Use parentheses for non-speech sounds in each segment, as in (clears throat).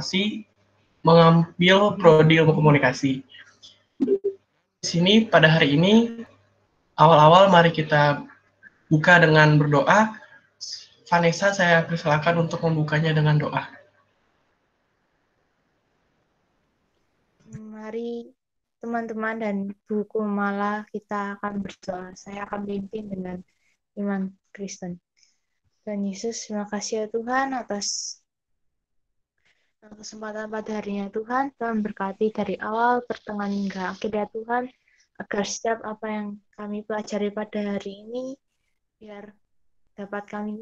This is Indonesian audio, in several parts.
komunikasi mengambil prodi ilmu komunikasi. Di sini pada hari ini awal-awal mari kita buka dengan berdoa. Vanessa saya persilakan untuk membukanya dengan doa. Mari teman-teman dan buku malah kita akan berdoa. Saya akan pimpin dengan iman Kristen. Dan Yesus, terima kasih ya Tuhan atas kesempatan pada harinya Tuhan, Tuhan berkati dari awal, pertengahan hingga akhir ya Tuhan, agar setiap apa yang kami pelajari pada hari ini, biar dapat kami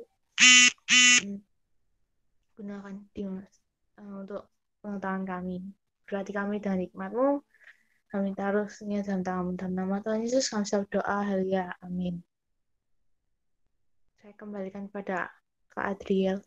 gunakan di eh, untuk pengetahuan kami. Berkati kami dengan hikmatmu, kami taruh taruhnya dalam tanganmu. dan nama Tuhan Yesus, kami selalu doa, halia, amin. Saya kembalikan pada Kak Adriel.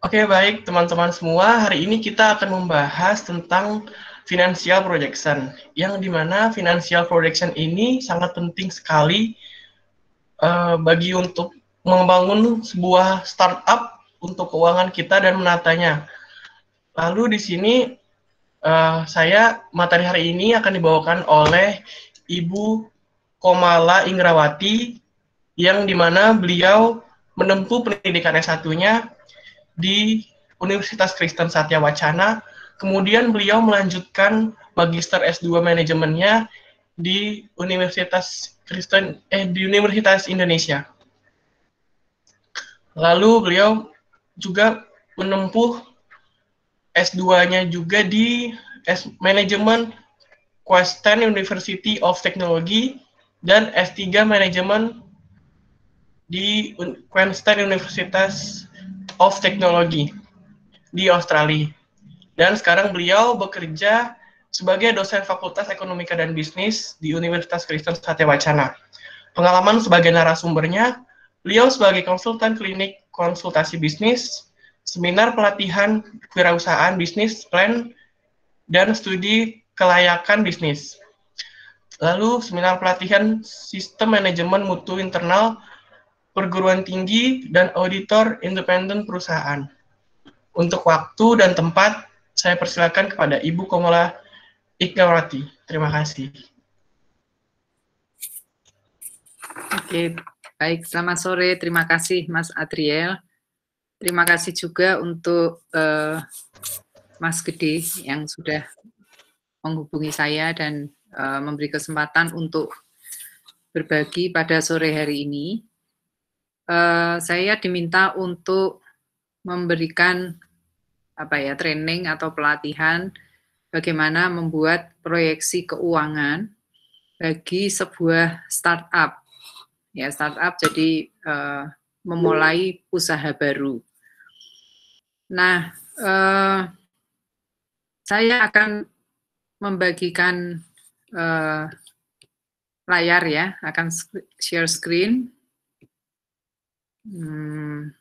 Oke, baik teman-teman semua. Hari ini kita akan membahas tentang financial projection, yang dimana financial projection ini sangat penting sekali uh, bagi untuk membangun sebuah startup untuk keuangan kita dan menatanya. Lalu di sini uh, saya materi hari ini akan dibawakan oleh Ibu Komala Ingrawati, yang dimana beliau menempuh pendidikan S1-nya di Universitas Kristen Satya Wacana. Kemudian beliau melanjutkan magister S2 manajemennya di Universitas Kristen eh di Universitas Indonesia. Lalu beliau juga menempuh S2-nya juga di S Management Western University of Technology dan S3 Manajemen di Queensland Universitas of Technology di Australia. Dan sekarang beliau bekerja sebagai dosen Fakultas Ekonomika dan Bisnis di Universitas Kristen Satya Wacana. Pengalaman sebagai narasumbernya, beliau sebagai konsultan klinik konsultasi bisnis, seminar pelatihan kewirausahaan bisnis plan, dan studi kelayakan bisnis. Lalu seminar pelatihan sistem manajemen mutu internal perguruan tinggi, dan auditor independen perusahaan. Untuk waktu dan tempat, saya persilakan kepada Ibu Komola Iqawati. Terima kasih. Oke, baik. Selamat sore. Terima kasih Mas Adriel. Terima kasih juga untuk uh, Mas Gede yang sudah menghubungi saya dan uh, memberi kesempatan untuk berbagi pada sore hari ini. Eh, saya diminta untuk memberikan apa ya training atau pelatihan bagaimana membuat proyeksi keuangan bagi sebuah startup ya startup jadi uh, memulai usaha baru. Nah, uh, saya akan membagikan uh, layar ya, akan share screen. mm,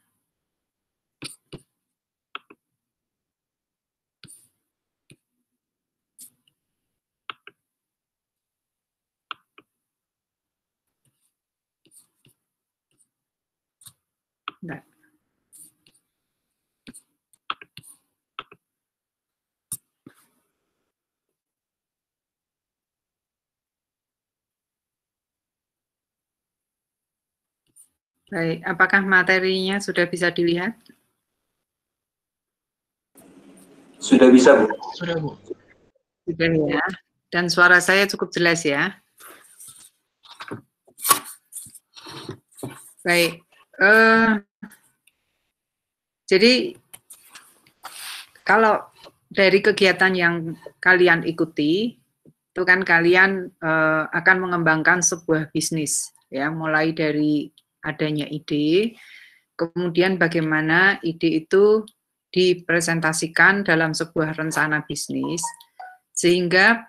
Baik, apakah materinya sudah bisa dilihat? Sudah bisa, Bu. Sudah, Bu. Sudah ya. Dan suara saya cukup jelas ya. Baik. Uh, jadi kalau dari kegiatan yang kalian ikuti, itu kan kalian uh, akan mengembangkan sebuah bisnis ya, mulai dari adanya ide, kemudian bagaimana ide itu dipresentasikan dalam sebuah rencana bisnis, sehingga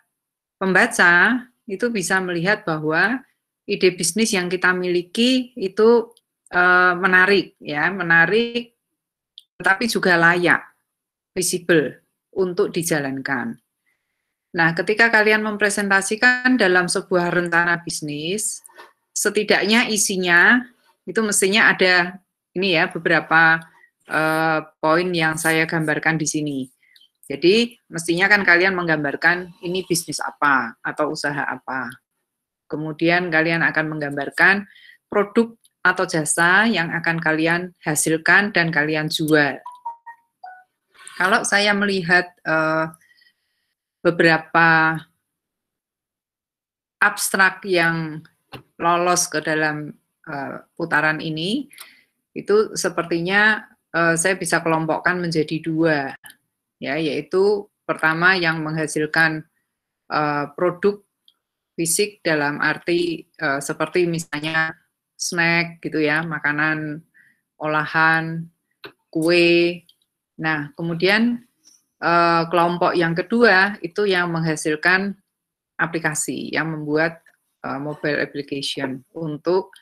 pembaca itu bisa melihat bahwa ide bisnis yang kita miliki itu e, menarik, ya, menarik, tetapi juga layak, visible untuk dijalankan. Nah, ketika kalian mempresentasikan dalam sebuah rencana bisnis, setidaknya isinya itu mestinya ada ini ya beberapa uh, poin yang saya gambarkan di sini. Jadi mestinya kan kalian menggambarkan ini bisnis apa atau usaha apa. Kemudian kalian akan menggambarkan produk atau jasa yang akan kalian hasilkan dan kalian jual. Kalau saya melihat uh, beberapa abstrak yang lolos ke dalam Eh, putaran ini itu sepertinya eh, saya bisa kelompokkan menjadi dua ya yaitu pertama yang menghasilkan eh, produk fisik dalam arti seperti misalnya snack gitu ya makanan olahan kue nah kemudian kelompok yang kedua itu yang menghasilkan aplikasi yang membuat mobile application untuk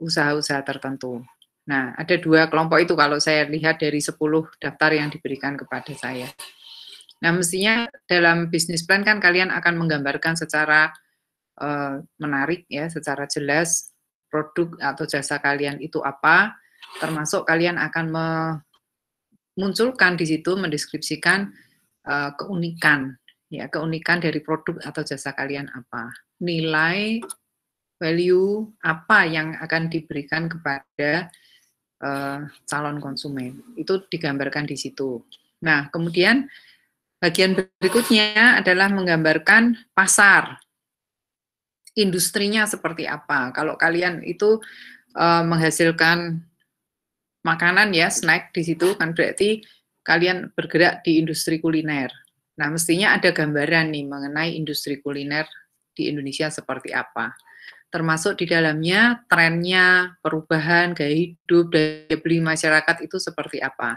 usaha-usaha tertentu. Nah, ada dua kelompok itu kalau saya lihat dari 10 daftar yang diberikan kepada saya. Nah, mestinya dalam bisnis plan kan kalian akan menggambarkan secara uh, menarik ya, secara jelas produk atau jasa kalian itu apa, termasuk kalian akan memunculkan di situ mendeskripsikan uh, keunikan ya, keunikan dari produk atau jasa kalian apa, nilai value apa yang akan diberikan kepada uh, calon konsumen. Itu digambarkan di situ. Nah, kemudian bagian berikutnya adalah menggambarkan pasar. Industrinya seperti apa? Kalau kalian itu uh, menghasilkan makanan ya, snack di situ kan berarti kalian bergerak di industri kuliner. Nah, mestinya ada gambaran nih mengenai industri kuliner di Indonesia seperti apa termasuk di dalamnya trennya, perubahan, gaya hidup, daya beli masyarakat itu seperti apa.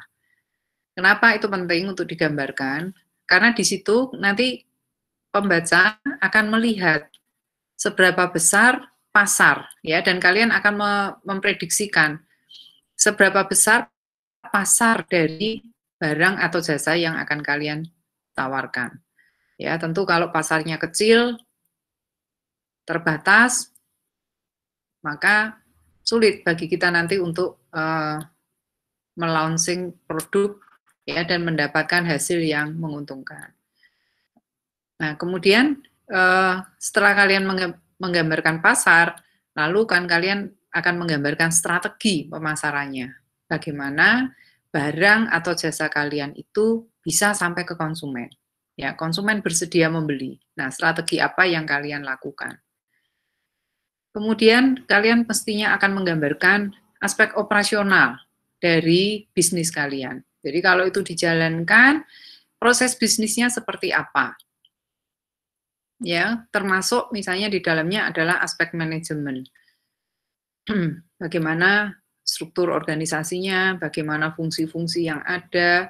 Kenapa itu penting untuk digambarkan? Karena di situ nanti pembaca akan melihat seberapa besar pasar ya dan kalian akan memprediksikan seberapa besar pasar dari barang atau jasa yang akan kalian tawarkan. Ya, tentu kalau pasarnya kecil terbatas, maka sulit bagi kita nanti untuk uh, melaunching produk ya dan mendapatkan hasil yang menguntungkan. Nah, kemudian uh, setelah kalian menggambarkan pasar, lalu kan kalian akan menggambarkan strategi pemasarannya. Bagaimana barang atau jasa kalian itu bisa sampai ke konsumen. Ya, konsumen bersedia membeli. Nah, strategi apa yang kalian lakukan? Kemudian kalian mestinya akan menggambarkan aspek operasional dari bisnis kalian. Jadi kalau itu dijalankan, proses bisnisnya seperti apa? Ya, termasuk misalnya di dalamnya adalah aspek manajemen. (clears throat) bagaimana struktur organisasinya, bagaimana fungsi-fungsi yang ada,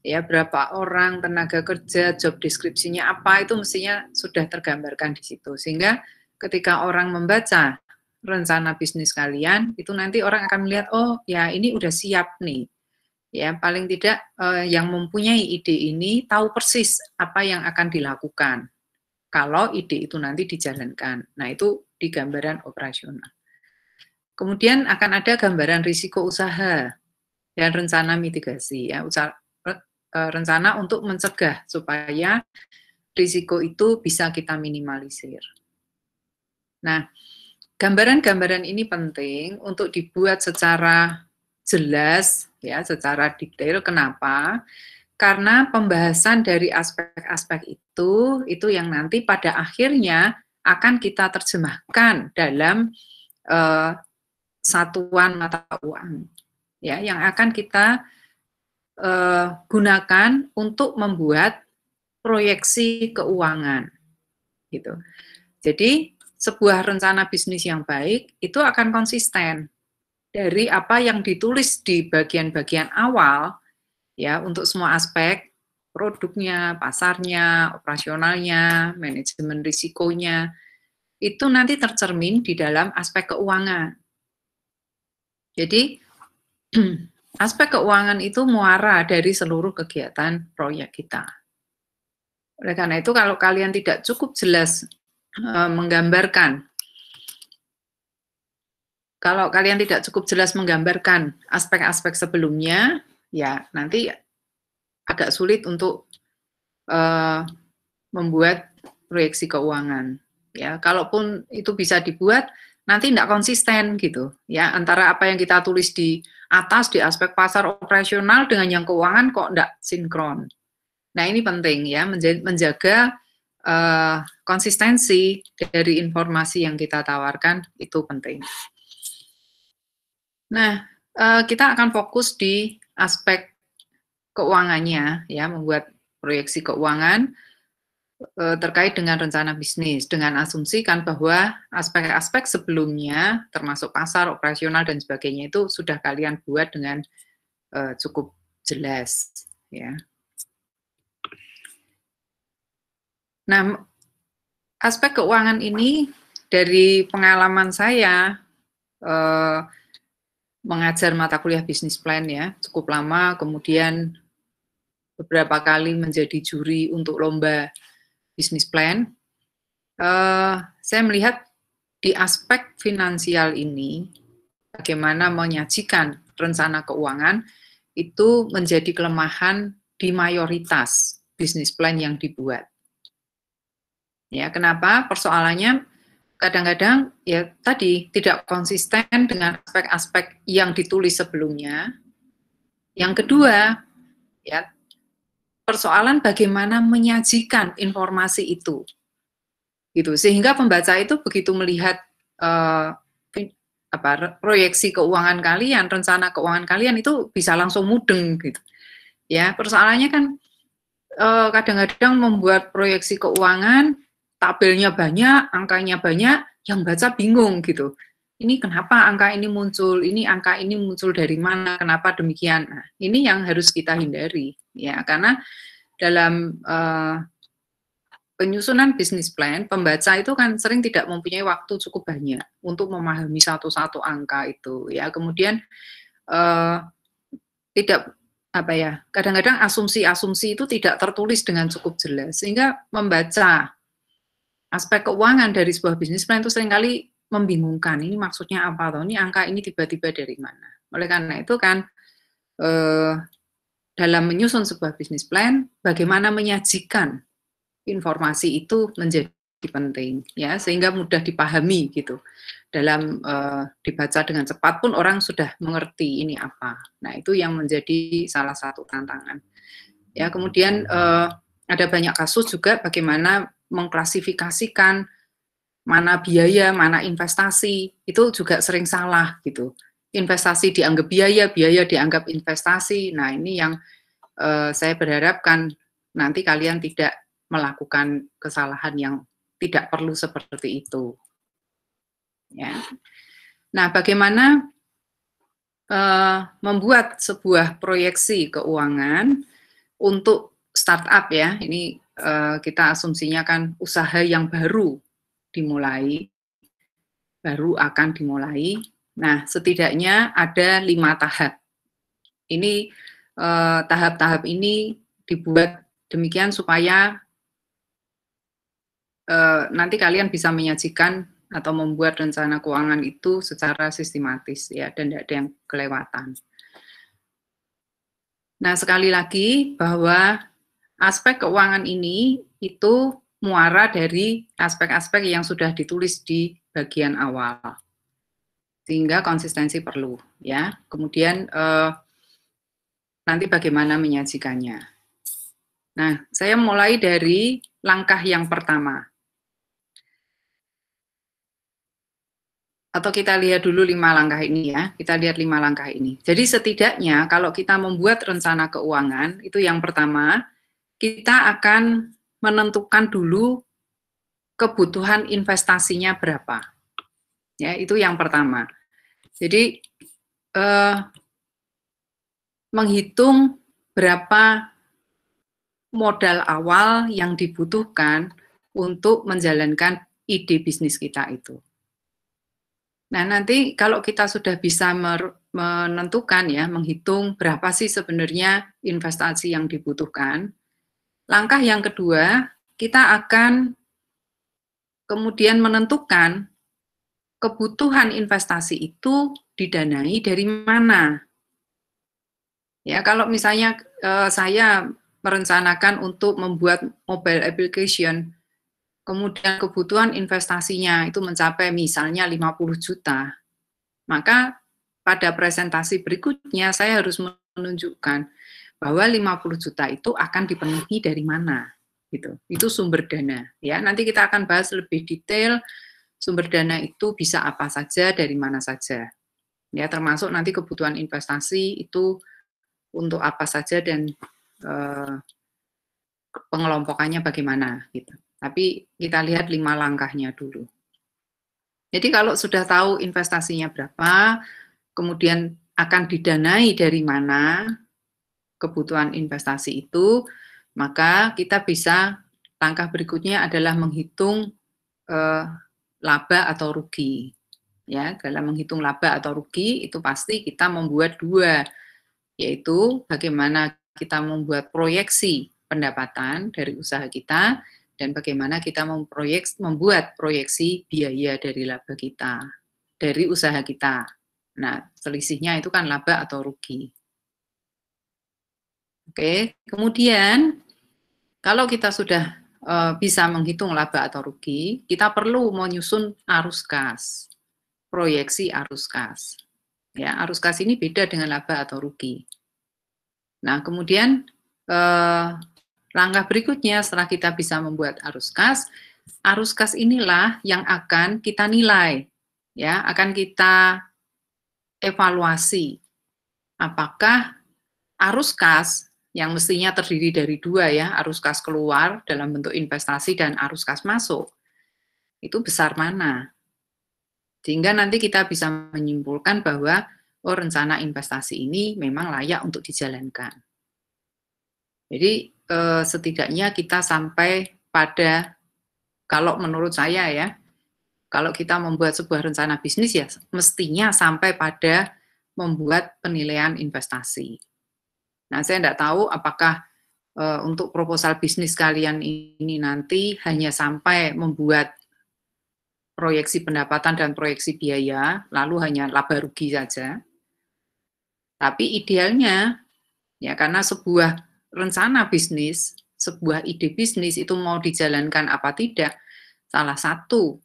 ya berapa orang, tenaga kerja, job deskripsinya apa itu mestinya sudah tergambarkan di situ. Sehingga ketika orang membaca rencana bisnis kalian, itu nanti orang akan melihat, oh ya ini udah siap nih. Ya, paling tidak eh, yang mempunyai ide ini tahu persis apa yang akan dilakukan kalau ide itu nanti dijalankan. Nah, itu di gambaran operasional. Kemudian akan ada gambaran risiko usaha dan rencana mitigasi ya, usaha, eh, eh, rencana untuk mencegah supaya risiko itu bisa kita minimalisir. Nah, gambaran-gambaran ini penting untuk dibuat secara jelas ya, secara detail kenapa? Karena pembahasan dari aspek-aspek itu itu yang nanti pada akhirnya akan kita terjemahkan dalam uh, satuan mata uang ya yang akan kita uh, gunakan untuk membuat proyeksi keuangan gitu. Jadi sebuah rencana bisnis yang baik itu akan konsisten dari apa yang ditulis di bagian-bagian awal ya untuk semua aspek produknya, pasarnya, operasionalnya, manajemen risikonya itu nanti tercermin di dalam aspek keuangan. Jadi (clears throat) aspek keuangan itu muara dari seluruh kegiatan proyek kita. Oleh karena itu kalau kalian tidak cukup jelas Eh, menggambarkan. Kalau kalian tidak cukup jelas menggambarkan aspek-aspek sebelumnya, ya nanti agak sulit untuk uh, membuat proyeksi keuangan. Ya, kalaupun itu bisa dibuat, nanti tidak konsisten gitu ya antara apa yang kita tulis di atas di aspek pasar operasional dengan yang keuangan kok tidak sinkron. Nah ini penting ya menjaga uh, konsistensi dari informasi yang kita tawarkan itu penting. Nah, uh, kita akan fokus di aspek keuangannya ya, membuat proyeksi keuangan eh, terkait dengan rencana bisnis dengan asumsi kan bahwa aspek-aspek sebelumnya termasuk pasar, operasional dan sebagainya itu sudah kalian buat dengan uh, cukup jelas ya. Nah, aspek keuangan ini dari pengalaman saya eh, mengajar mata kuliah bisnis plan ya cukup lama, kemudian beberapa kali menjadi juri untuk lomba bisnis plan. Eh, saya melihat di aspek finansial ini bagaimana menyajikan rencana keuangan itu menjadi kelemahan di mayoritas bisnis plan yang dibuat. Ya, kenapa? Persoalannya kadang-kadang ya tadi tidak konsisten dengan aspek-aspek yang ditulis sebelumnya. Yang kedua, ya persoalan bagaimana menyajikan informasi itu. Gitu. Sehingga pembaca itu begitu melihat uh, apa proyeksi keuangan kalian, rencana keuangan kalian itu bisa langsung mudeng gitu. Ya, persoalannya kan eh, kadang-kadang membuat proyeksi keuangan tabelnya banyak, angkanya banyak, yang baca bingung gitu. Ini kenapa angka ini muncul? Ini angka ini muncul dari mana? Kenapa demikian? Nah, ini yang harus kita hindari ya, karena dalam uh, penyusunan bisnis plan, pembaca itu kan sering tidak mempunyai waktu cukup banyak untuk memahami satu-satu angka itu ya. Kemudian uh, tidak apa ya, kadang-kadang asumsi-asumsi itu tidak tertulis dengan cukup jelas sehingga membaca aspek keuangan dari sebuah bisnis plan itu seringkali membingungkan. Ini maksudnya apa? Atau ini angka ini tiba-tiba dari mana? Oleh karena itu kan eh, dalam menyusun sebuah bisnis plan, bagaimana menyajikan informasi itu menjadi penting, ya sehingga mudah dipahami gitu. Dalam eh, dibaca dengan cepat pun orang sudah mengerti ini apa. Nah itu yang menjadi salah satu tantangan. Ya kemudian eh, ada banyak kasus juga bagaimana mengklasifikasikan mana biaya, mana investasi, itu juga sering salah gitu. Investasi dianggap biaya, biaya dianggap investasi. Nah, ini yang uh, saya berharapkan nanti kalian tidak melakukan kesalahan yang tidak perlu seperti itu. Ya. Nah, bagaimana uh, membuat sebuah proyeksi keuangan untuk startup ya? Ini Eh, kita asumsinya kan usaha yang baru dimulai, baru akan dimulai. Nah, setidaknya ada lima tahap. Ini eh, tahap-tahap eh, ini dibuat demikian supaya eh, nanti kalian bisa menyajikan atau membuat rencana keuangan itu secara sistematis ya dan tidak ada yang kelewatan. Nah, sekali lagi bahwa aspek keuangan ini itu muara dari aspek-aspek yang sudah ditulis di bagian awal. Sehingga konsistensi perlu, ya. Kemudian eh, nanti bagaimana menyajikannya. Nah, saya mulai dari langkah yang pertama. Atau kita lihat dulu lima langkah ini ya, kita lihat lima langkah ini. Jadi setidaknya kalau kita membuat rencana keuangan, itu yang pertama, kita akan menentukan dulu kebutuhan investasinya berapa. Ya, itu yang pertama. Jadi eh, menghitung berapa modal awal yang dibutuhkan untuk menjalankan ide bisnis kita itu. Nah, nanti kalau kita sudah bisa menentukan ya, menghitung berapa sih sebenarnya investasi yang dibutuhkan, Langkah yang kedua, kita akan kemudian menentukan kebutuhan investasi itu didanai dari mana. Ya, kalau misalnya eh, saya merencanakan untuk membuat mobile application, kemudian kebutuhan investasinya itu mencapai misalnya 50 juta, maka pada presentasi berikutnya saya harus menunjukkan bahwa 50 juta itu akan dipenuhi dari mana gitu. Itu sumber dana ya. Nanti kita akan bahas lebih detail sumber dana itu bisa apa saja dari mana saja. Ya, termasuk nanti kebutuhan investasi itu untuk apa saja dan eh, pengelompokannya bagaimana gitu. Tapi kita lihat lima langkahnya dulu. Jadi kalau sudah tahu investasinya berapa, kemudian akan didanai dari mana, kebutuhan investasi itu, maka kita bisa langkah berikutnya adalah menghitung eh, laba atau rugi. Ya, dalam menghitung laba atau rugi itu pasti kita membuat dua, yaitu bagaimana kita membuat proyeksi pendapatan dari usaha kita dan bagaimana kita memproyeks, membuat proyeksi biaya dari laba kita, dari usaha kita. Nah, selisihnya itu kan laba atau rugi. Oke, kemudian kalau kita sudah uh, bisa menghitung laba atau rugi, kita perlu menyusun arus kas, proyeksi arus kas. Ya, arus kas ini beda dengan laba atau rugi. Nah, kemudian eh, langkah berikutnya setelah kita bisa membuat arus kas, arus kas inilah yang akan kita nilai, ya, akan kita evaluasi apakah arus kas yang mestinya terdiri dari dua ya, arus kas keluar dalam bentuk investasi dan arus kas masuk. Itu besar mana? Sehingga nanti kita bisa menyimpulkan bahwa oh rencana investasi ini memang layak untuk dijalankan. Jadi eh, setidaknya kita sampai pada kalau menurut saya ya, kalau kita membuat sebuah rencana bisnis ya mestinya sampai pada membuat penilaian investasi. Nah, saya tidak tahu apakah e, untuk proposal bisnis kalian ini nanti hanya sampai membuat proyeksi pendapatan dan proyeksi biaya, lalu hanya laba rugi saja. Tapi idealnya, ya karena sebuah rencana bisnis, sebuah ide bisnis itu mau dijalankan apa tidak, salah satu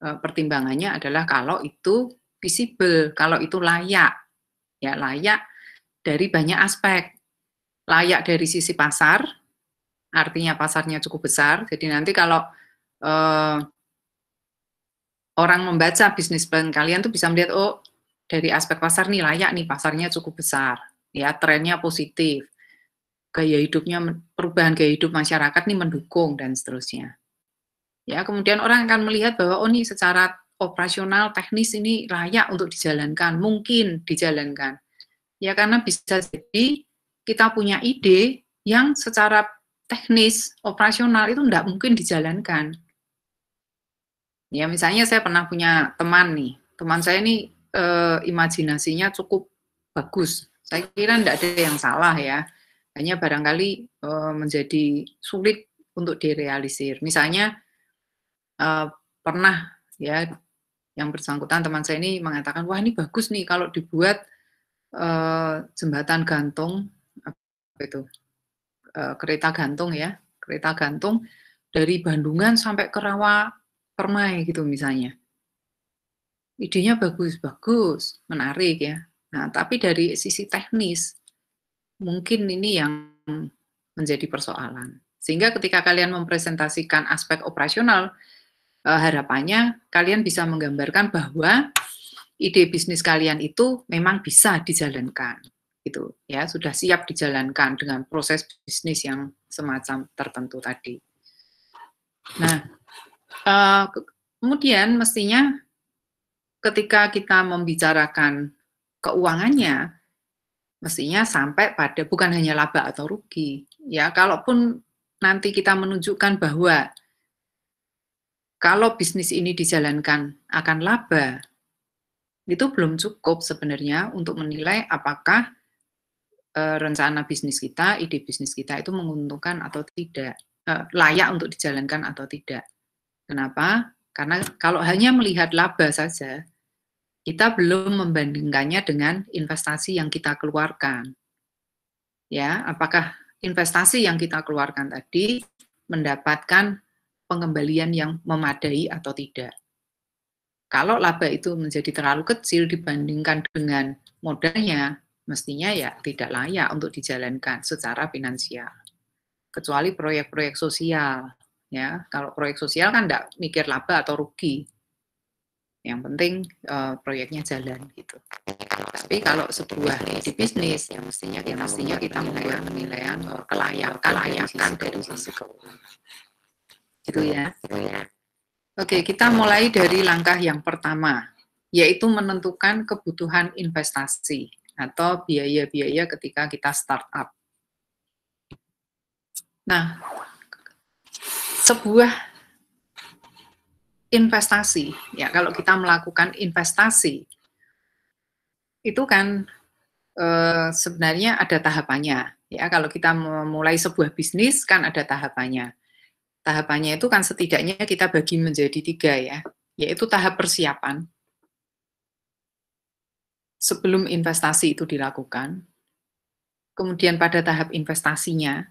e, pertimbangannya adalah kalau itu visible, kalau itu layak. Ya, layak dari banyak aspek. Layak dari sisi pasar, artinya pasarnya cukup besar. Jadi nanti kalau eh, orang membaca bisnis plan kalian tuh bisa melihat oh dari aspek pasar nih layak nih pasarnya cukup besar, ya trennya positif, gaya hidupnya perubahan gaya hidup masyarakat nih mendukung dan seterusnya. Ya kemudian orang akan melihat bahwa oh nih secara operasional teknis ini layak untuk dijalankan, mungkin dijalankan. Ya karena bisa jadi kita punya ide yang secara teknis operasional itu tidak mungkin dijalankan. Ya misalnya saya pernah punya teman nih, teman saya ini e, imajinasinya cukup bagus. Saya kira tidak ada yang salah ya, hanya barangkali e, menjadi sulit untuk direalisir. Misalnya e, pernah ya yang bersangkutan teman saya ini mengatakan wah ini bagus nih kalau dibuat Eh, jembatan gantung apa itu uh, kereta gantung ya kereta gantung dari Bandungan sampai ke Rawa Permai gitu misalnya idenya bagus-bagus menarik ya nah tapi dari sisi teknis mungkin ini yang menjadi persoalan sehingga ketika kalian mempresentasikan aspek operasional eh, harapannya kalian bisa menggambarkan bahwa ide bisnis kalian itu memang bisa dijalankan gitu ya sudah siap dijalankan dengan proses bisnis yang semacam tertentu tadi. Nah uh, kemudian mestinya ketika kita membicarakan keuangannya mestinya sampai pada bukan hanya laba atau rugi ya kalaupun nanti kita menunjukkan bahwa kalau bisnis ini dijalankan akan laba itu belum cukup sebenarnya untuk menilai apakah eh, rencana bisnis kita, ide bisnis kita itu menguntungkan atau tidak, eh, layak untuk dijalankan atau tidak. Kenapa? Karena kalau hanya melihat laba saja, kita belum membandingkannya dengan investasi yang kita keluarkan. Ya, apakah investasi yang kita keluarkan tadi mendapatkan pengembalian yang memadai atau tidak? Kalau laba itu menjadi terlalu kecil dibandingkan dengan modalnya, mestinya ya tidak layak untuk dijalankan secara finansial. Kecuali proyek-proyek sosial, ya. Kalau proyek sosial kan tidak mikir laba atau rugi. Yang penting uh, proyeknya jalan gitu. Tapi kalau sebuah di bisnis, yang mestinya kita, ya mestinya kita melakukan penilaian kelayakan, kelayakan dari sisi keuangan. Gitu ya. Gitu ya. Oke, kita mulai dari langkah yang pertama, yaitu menentukan kebutuhan investasi atau biaya-biaya ketika kita startup. Nah, sebuah investasi, ya kalau kita melakukan investasi, itu kan e, sebenarnya ada tahapannya. Ya, kalau kita memulai sebuah bisnis kan ada tahapannya Tahapannya itu kan setidaknya kita bagi menjadi tiga ya, yaitu tahap persiapan. Sebelum investasi itu dilakukan, kemudian pada tahap investasinya,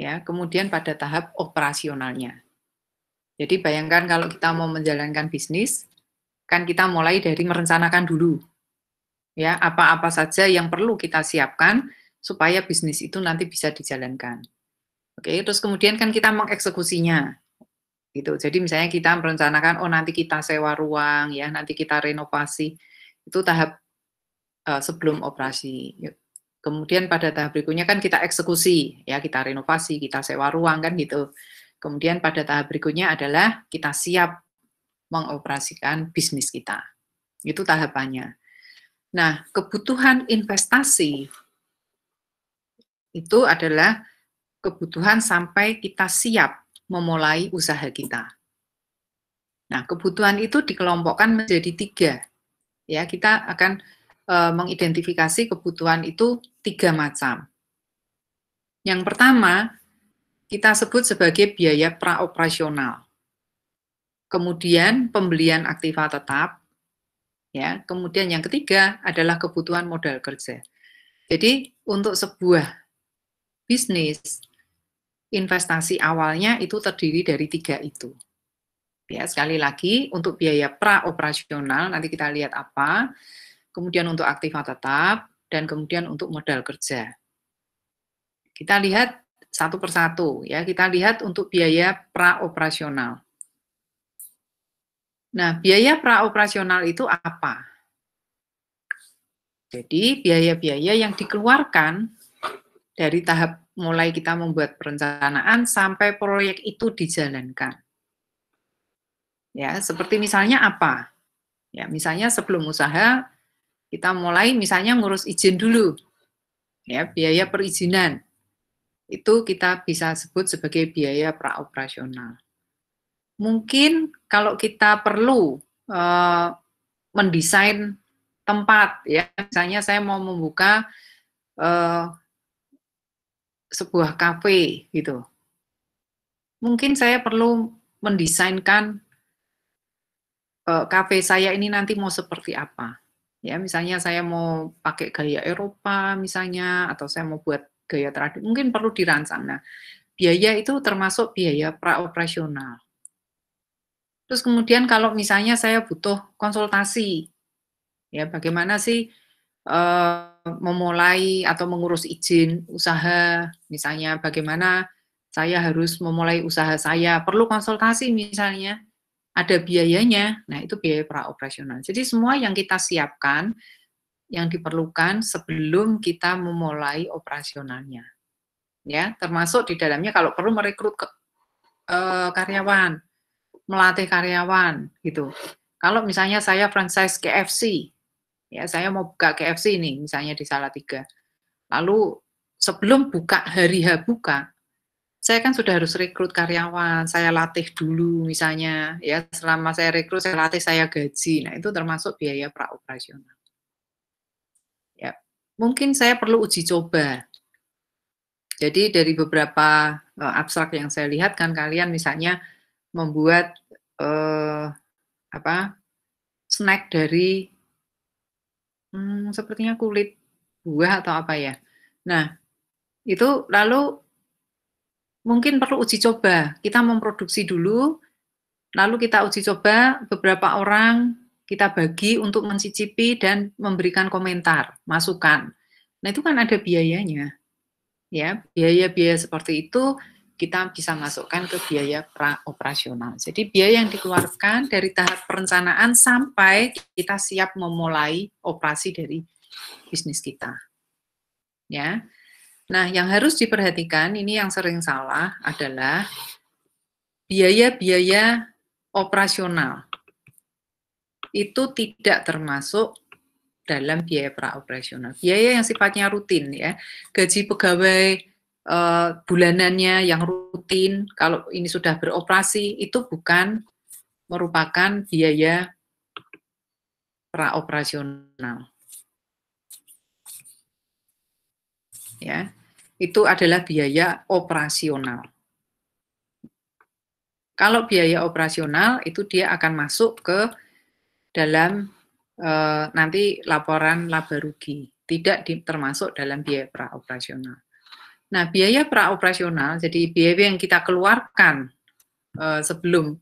ya, kemudian pada tahap operasionalnya. Jadi bayangkan kalau kita mau menjalankan bisnis, kan kita mulai dari merencanakan dulu, ya apa-apa saja yang perlu kita siapkan supaya bisnis itu nanti bisa dijalankan. Oke, terus kemudian kan kita mengeksekusinya. Gitu. Jadi misalnya kita merencanakan oh nanti kita sewa ruang ya, nanti kita renovasi. Itu tahap uh, sebelum operasi. Kemudian pada tahap berikutnya kan kita eksekusi, ya kita renovasi, kita sewa ruang kan gitu. Kemudian pada tahap berikutnya adalah kita siap mengoperasikan bisnis kita. Itu tahapannya. Nah, kebutuhan investasi itu adalah kebutuhan sampai kita siap memulai usaha kita. Nah, kebutuhan itu dikelompokkan menjadi tiga. Ya, kita akan e, mengidentifikasi kebutuhan itu tiga macam. Yang pertama, kita sebut sebagai biaya praoperasional. Kemudian pembelian aktiva tetap. Ya, kemudian yang ketiga adalah kebutuhan modal kerja. Jadi untuk sebuah bisnis investasi awalnya itu terdiri dari tiga itu. Ya, sekali lagi untuk biaya pra-operasional nanti kita lihat apa, kemudian untuk aktiva tetap dan kemudian untuk modal kerja. Kita lihat satu persatu ya, kita lihat untuk biaya praoperasional. Nah, biaya praoperasional itu apa? Jadi biaya-biaya yang dikeluarkan dari tahap mulai kita membuat perencanaan sampai proyek itu dijalankan. Ya, seperti misalnya apa? Ya, misalnya sebelum usaha kita mulai misalnya ngurus izin dulu. Ya, biaya perizinan. Itu kita bisa sebut sebagai biaya praoperasional. Mungkin kalau kita perlu eh, mendesain tempat ya, misalnya saya mau membuka eh, sebuah kafe gitu. Mungkin saya perlu mendesainkan eh, kafe uh, saya ini nanti mau seperti apa. Ya, misalnya saya mau pakai gaya Eropa misalnya atau saya mau buat gaya tradisional mungkin perlu dirancang. Nah, biaya itu termasuk biaya praoperasional. Terus kemudian kalau misalnya saya butuh konsultasi, ya bagaimana sih uh, memulai atau mengurus izin usaha, misalnya bagaimana saya harus memulai usaha saya, perlu konsultasi misalnya, ada biayanya, nah itu biaya pra-operasional. Jadi semua yang kita siapkan, yang diperlukan sebelum kita memulai operasionalnya. Ya, termasuk di dalamnya kalau perlu merekrut ke, e, karyawan, melatih karyawan gitu. Kalau misalnya saya franchise KFC, ya saya mau buka KFC ini misalnya di Salatiga lalu sebelum buka hari H buka saya kan sudah harus rekrut karyawan saya latih dulu misalnya ya selama saya rekrut saya latih saya gaji nah itu termasuk biaya praoperasional ya mungkin saya perlu uji coba jadi dari beberapa e, abstrak yang saya lihat kan kalian misalnya membuat eh, apa snack dari Hmm, sepertinya kulit buah atau apa ya. Nah, itu lalu mungkin perlu uji coba. Kita memproduksi dulu, lalu kita uji coba beberapa orang kita bagi untuk mencicipi dan memberikan komentar, masukan. Nah, itu kan ada biayanya. Ya, biaya-biaya seperti itu kita bisa masukkan ke biaya pra operasional. Jadi biaya yang dikeluarkan dari tahap perencanaan sampai kita siap memulai operasi dari bisnis kita. Ya. Nah, yang harus diperhatikan ini yang sering salah adalah biaya-biaya operasional. Itu tidak termasuk dalam biaya pra operasional. Biaya yang sifatnya rutin ya. Gaji pegawai Eh, bulanannya yang rutin, kalau ini sudah beroperasi, itu bukan merupakan biaya praoperasional. Ya, itu adalah biaya operasional. Kalau biaya operasional itu dia akan masuk ke dalam e, nanti laporan laba rugi, tidak di, termasuk dalam biaya praoperasional. Nah, biaya praoperasional, jadi biaya yang kita keluarkan uh, sebelum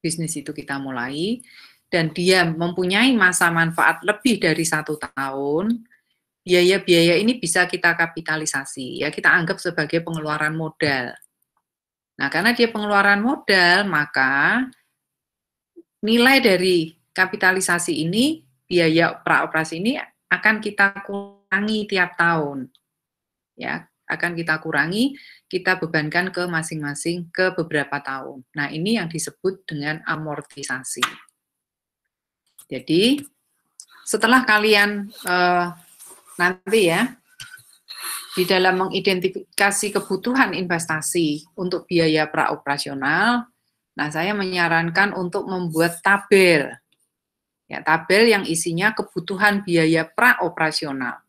bisnis itu kita mulai, dan dia mempunyai masa manfaat lebih dari satu tahun, biaya-biaya ini bisa kita kapitalisasi, ya kita anggap sebagai pengeluaran modal. Nah, karena dia pengeluaran modal, maka nilai dari kapitalisasi ini, biaya praoperasi ini akan kita kurangi tiap tahun. Ya, akan kita kurangi, kita bebankan ke masing-masing ke beberapa tahun. Nah, ini yang disebut dengan amortisasi. Jadi, setelah kalian uh, nanti ya, di dalam mengidentifikasi kebutuhan investasi untuk biaya praoperasional, nah saya menyarankan untuk membuat tabel. Ya, tabel yang isinya kebutuhan biaya praoperasional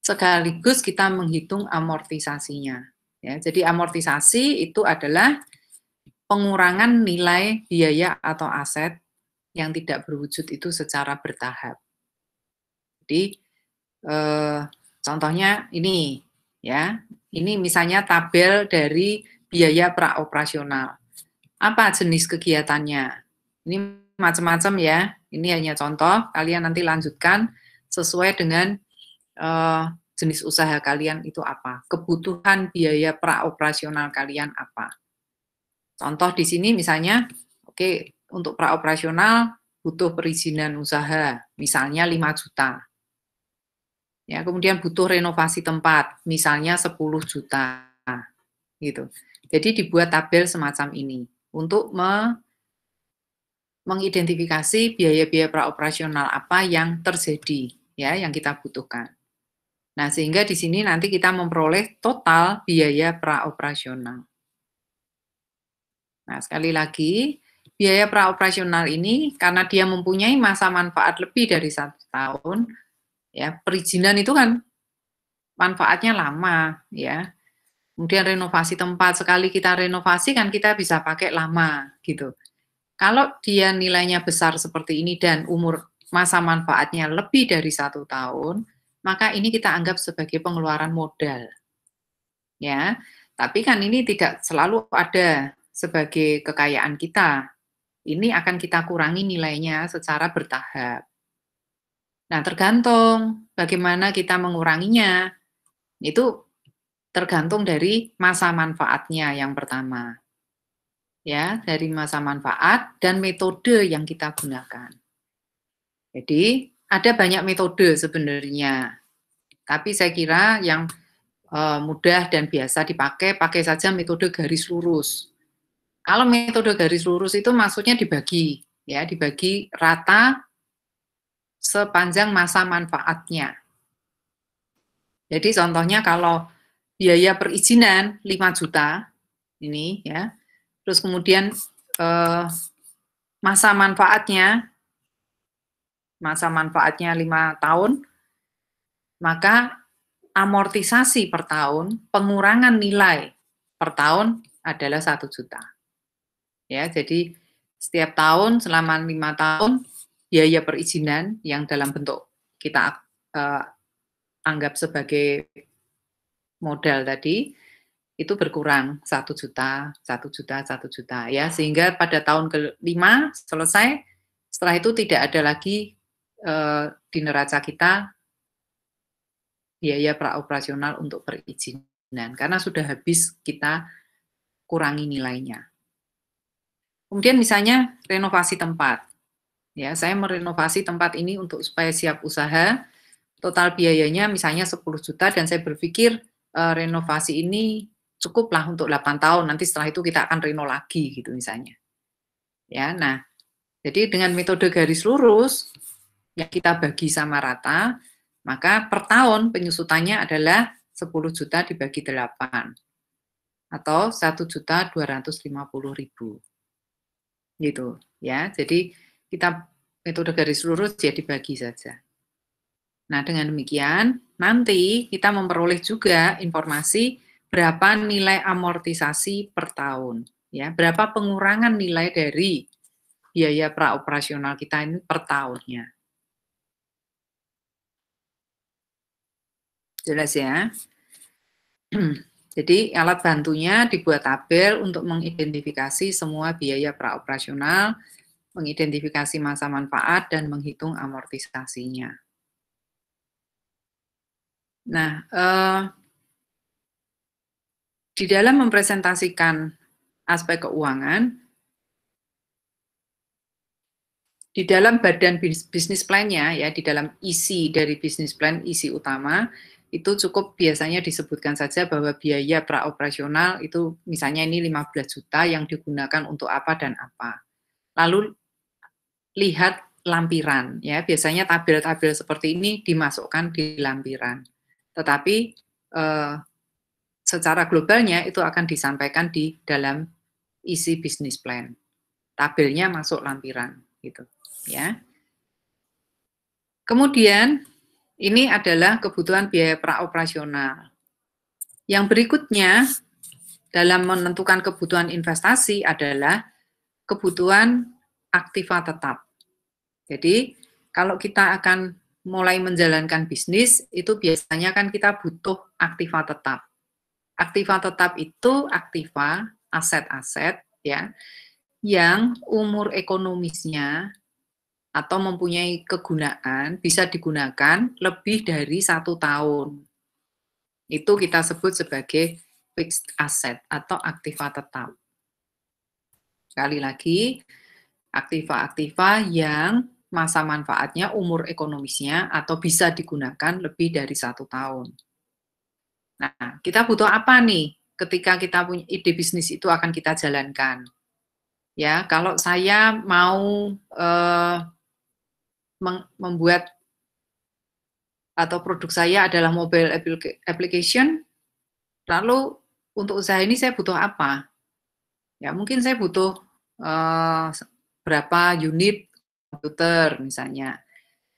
sekaligus kita menghitung amortisasinya. Ya, jadi amortisasi itu adalah pengurangan nilai biaya atau aset yang tidak berwujud itu secara bertahap. Jadi eh, contohnya ini ya, ini misalnya tabel dari biaya praoperasional. Apa jenis kegiatannya? Ini macam-macam ya. Ini hanya contoh, kalian nanti lanjutkan sesuai dengan uh, jenis usaha kalian itu apa, kebutuhan biaya praoperasional kalian apa. Contoh di sini misalnya, oke okay, untuk praoperasional butuh perizinan usaha, misalnya 5 juta. Ya, kemudian butuh renovasi tempat, misalnya 10 juta. Gitu. Jadi dibuat tabel semacam ini untuk me mengidentifikasi biaya-biaya praoperasional apa yang terjadi ya yang kita butuhkan. Nah, sehingga di sini nanti kita memperoleh total biaya praoperasional. Nah, sekali lagi, biaya praoperasional ini karena dia mempunyai masa manfaat lebih dari satu tahun, ya perizinan itu kan manfaatnya lama, ya. Kemudian renovasi tempat sekali kita renovasi kan kita bisa pakai lama gitu. Kalau dia nilainya besar seperti ini dan umur masa manfaatnya lebih dari satu tahun, maka ini kita anggap sebagai pengeluaran modal. Ya, tapi kan ini tidak selalu ada sebagai kekayaan kita. Ini akan kita kurangi nilainya secara bertahap. Nah, tergantung bagaimana kita menguranginya. Itu tergantung dari masa manfaatnya yang pertama. Ya, dari masa manfaat dan metode yang kita gunakan. Jadi, ada banyak metode sebenarnya. Tapi saya kira yang uh, mudah dan biasa dipakai, pakai saja metode garis lurus. Kalau metode garis lurus itu maksudnya dibagi, ya, dibagi rata sepanjang masa manfaatnya. Jadi contohnya kalau biaya perizinan 5 juta ini ya, terus kemudian eh, masa manfaatnya masa manfaatnya lima tahun, maka amortisasi per tahun, pengurangan nilai per tahun adalah satu juta. Ya, jadi setiap tahun selama lima tahun biaya perizinan yang dalam bentuk kita uh, anggap sebagai modal tadi itu berkurang satu juta, satu juta, satu juta ya sehingga pada tahun kelima selesai setelah itu tidak ada lagi Eh, di neraca kita biaya praoperasional untuk perizinan karena sudah habis kita kurangi nilainya. Kemudian misalnya renovasi tempat. Ya, saya merenovasi tempat ini untuk supaya siap usaha. Total biayanya misalnya 10 juta dan saya berpikir eh, renovasi ini cukuplah untuk 8 tahun. Nanti setelah itu kita akan reno lagi gitu misalnya. Ya, nah jadi dengan metode garis lurus ya kita bagi sama rata, maka per tahun penyusutannya adalah 10 juta dibagi 8 atau 1 juta 250 ribu. Gitu ya. Jadi kita metode garis lurus ya dibagi saja. Nah, dengan demikian nanti kita memperoleh juga informasi berapa nilai amortisasi per tahun, ya, berapa pengurangan nilai dari biaya praoperasional kita ini per tahunnya. Jelas ya. (clears throat) Jadi alat bantunya dibuat tabel untuk mengidentifikasi semua biaya praoperasional, mengidentifikasi masa manfaat, dan menghitung amortisasinya. Nah, eh, di dalam mempresentasikan aspek keuangan, di dalam badan bisnis plan-nya ya, di dalam isi dari bisnis plan, isi utama, itu cukup biasanya disebutkan saja bahwa biaya praoperasional itu misalnya ini 15 juta yang digunakan untuk apa dan apa. Lalu lihat lampiran ya, biasanya tabel-tabel seperti ini dimasukkan di lampiran. Tetapi eh, secara globalnya itu akan disampaikan di dalam isi bisnis plan. Tabelnya masuk lampiran gitu ya. Kemudian ini adalah kebutuhan biaya praoperasional. Yang berikutnya dalam menentukan kebutuhan investasi adalah kebutuhan aktiva tetap. Jadi kalau kita akan mulai menjalankan bisnis itu biasanya kan kita butuh aktiva tetap. Aktiva tetap itu aktiva aset-aset ya yang umur ekonomisnya atau mempunyai kegunaan bisa digunakan lebih dari satu tahun. Itu kita sebut sebagai fixed asset atau aktiva tetap. Sekali lagi, aktiva-aktiva yang masa manfaatnya, umur ekonomisnya, atau bisa digunakan lebih dari satu tahun. Nah, kita butuh apa nih ketika kita punya ide bisnis itu akan kita jalankan? Ya, kalau saya mau eh, membuat atau produk saya adalah mobile application, lalu untuk usaha ini saya butuh apa? Ya mungkin saya butuh uh, berapa unit komputer misalnya.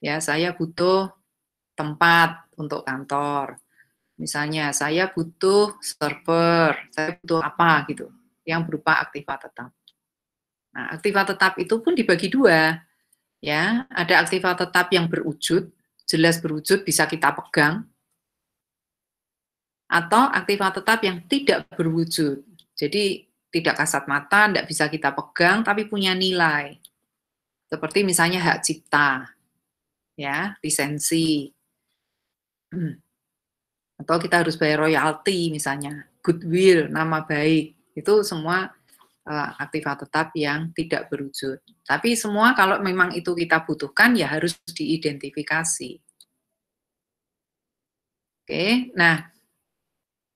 Ya saya butuh tempat untuk kantor. Misalnya saya butuh server, saya butuh apa gitu, yang berupa aktiva tetap. Nah aktiva tetap itu pun dibagi dua, ya ada aktiva tetap yang berwujud jelas berwujud bisa kita pegang atau aktiva tetap yang tidak berwujud jadi tidak kasat mata tidak bisa kita pegang tapi punya nilai seperti misalnya hak cipta ya lisensi atau kita harus bayar royalti misalnya goodwill nama baik itu semua Eh, aktiva tetap yang tidak berwujud. Tapi semua kalau memang itu kita butuhkan ya harus diidentifikasi. Oke, nah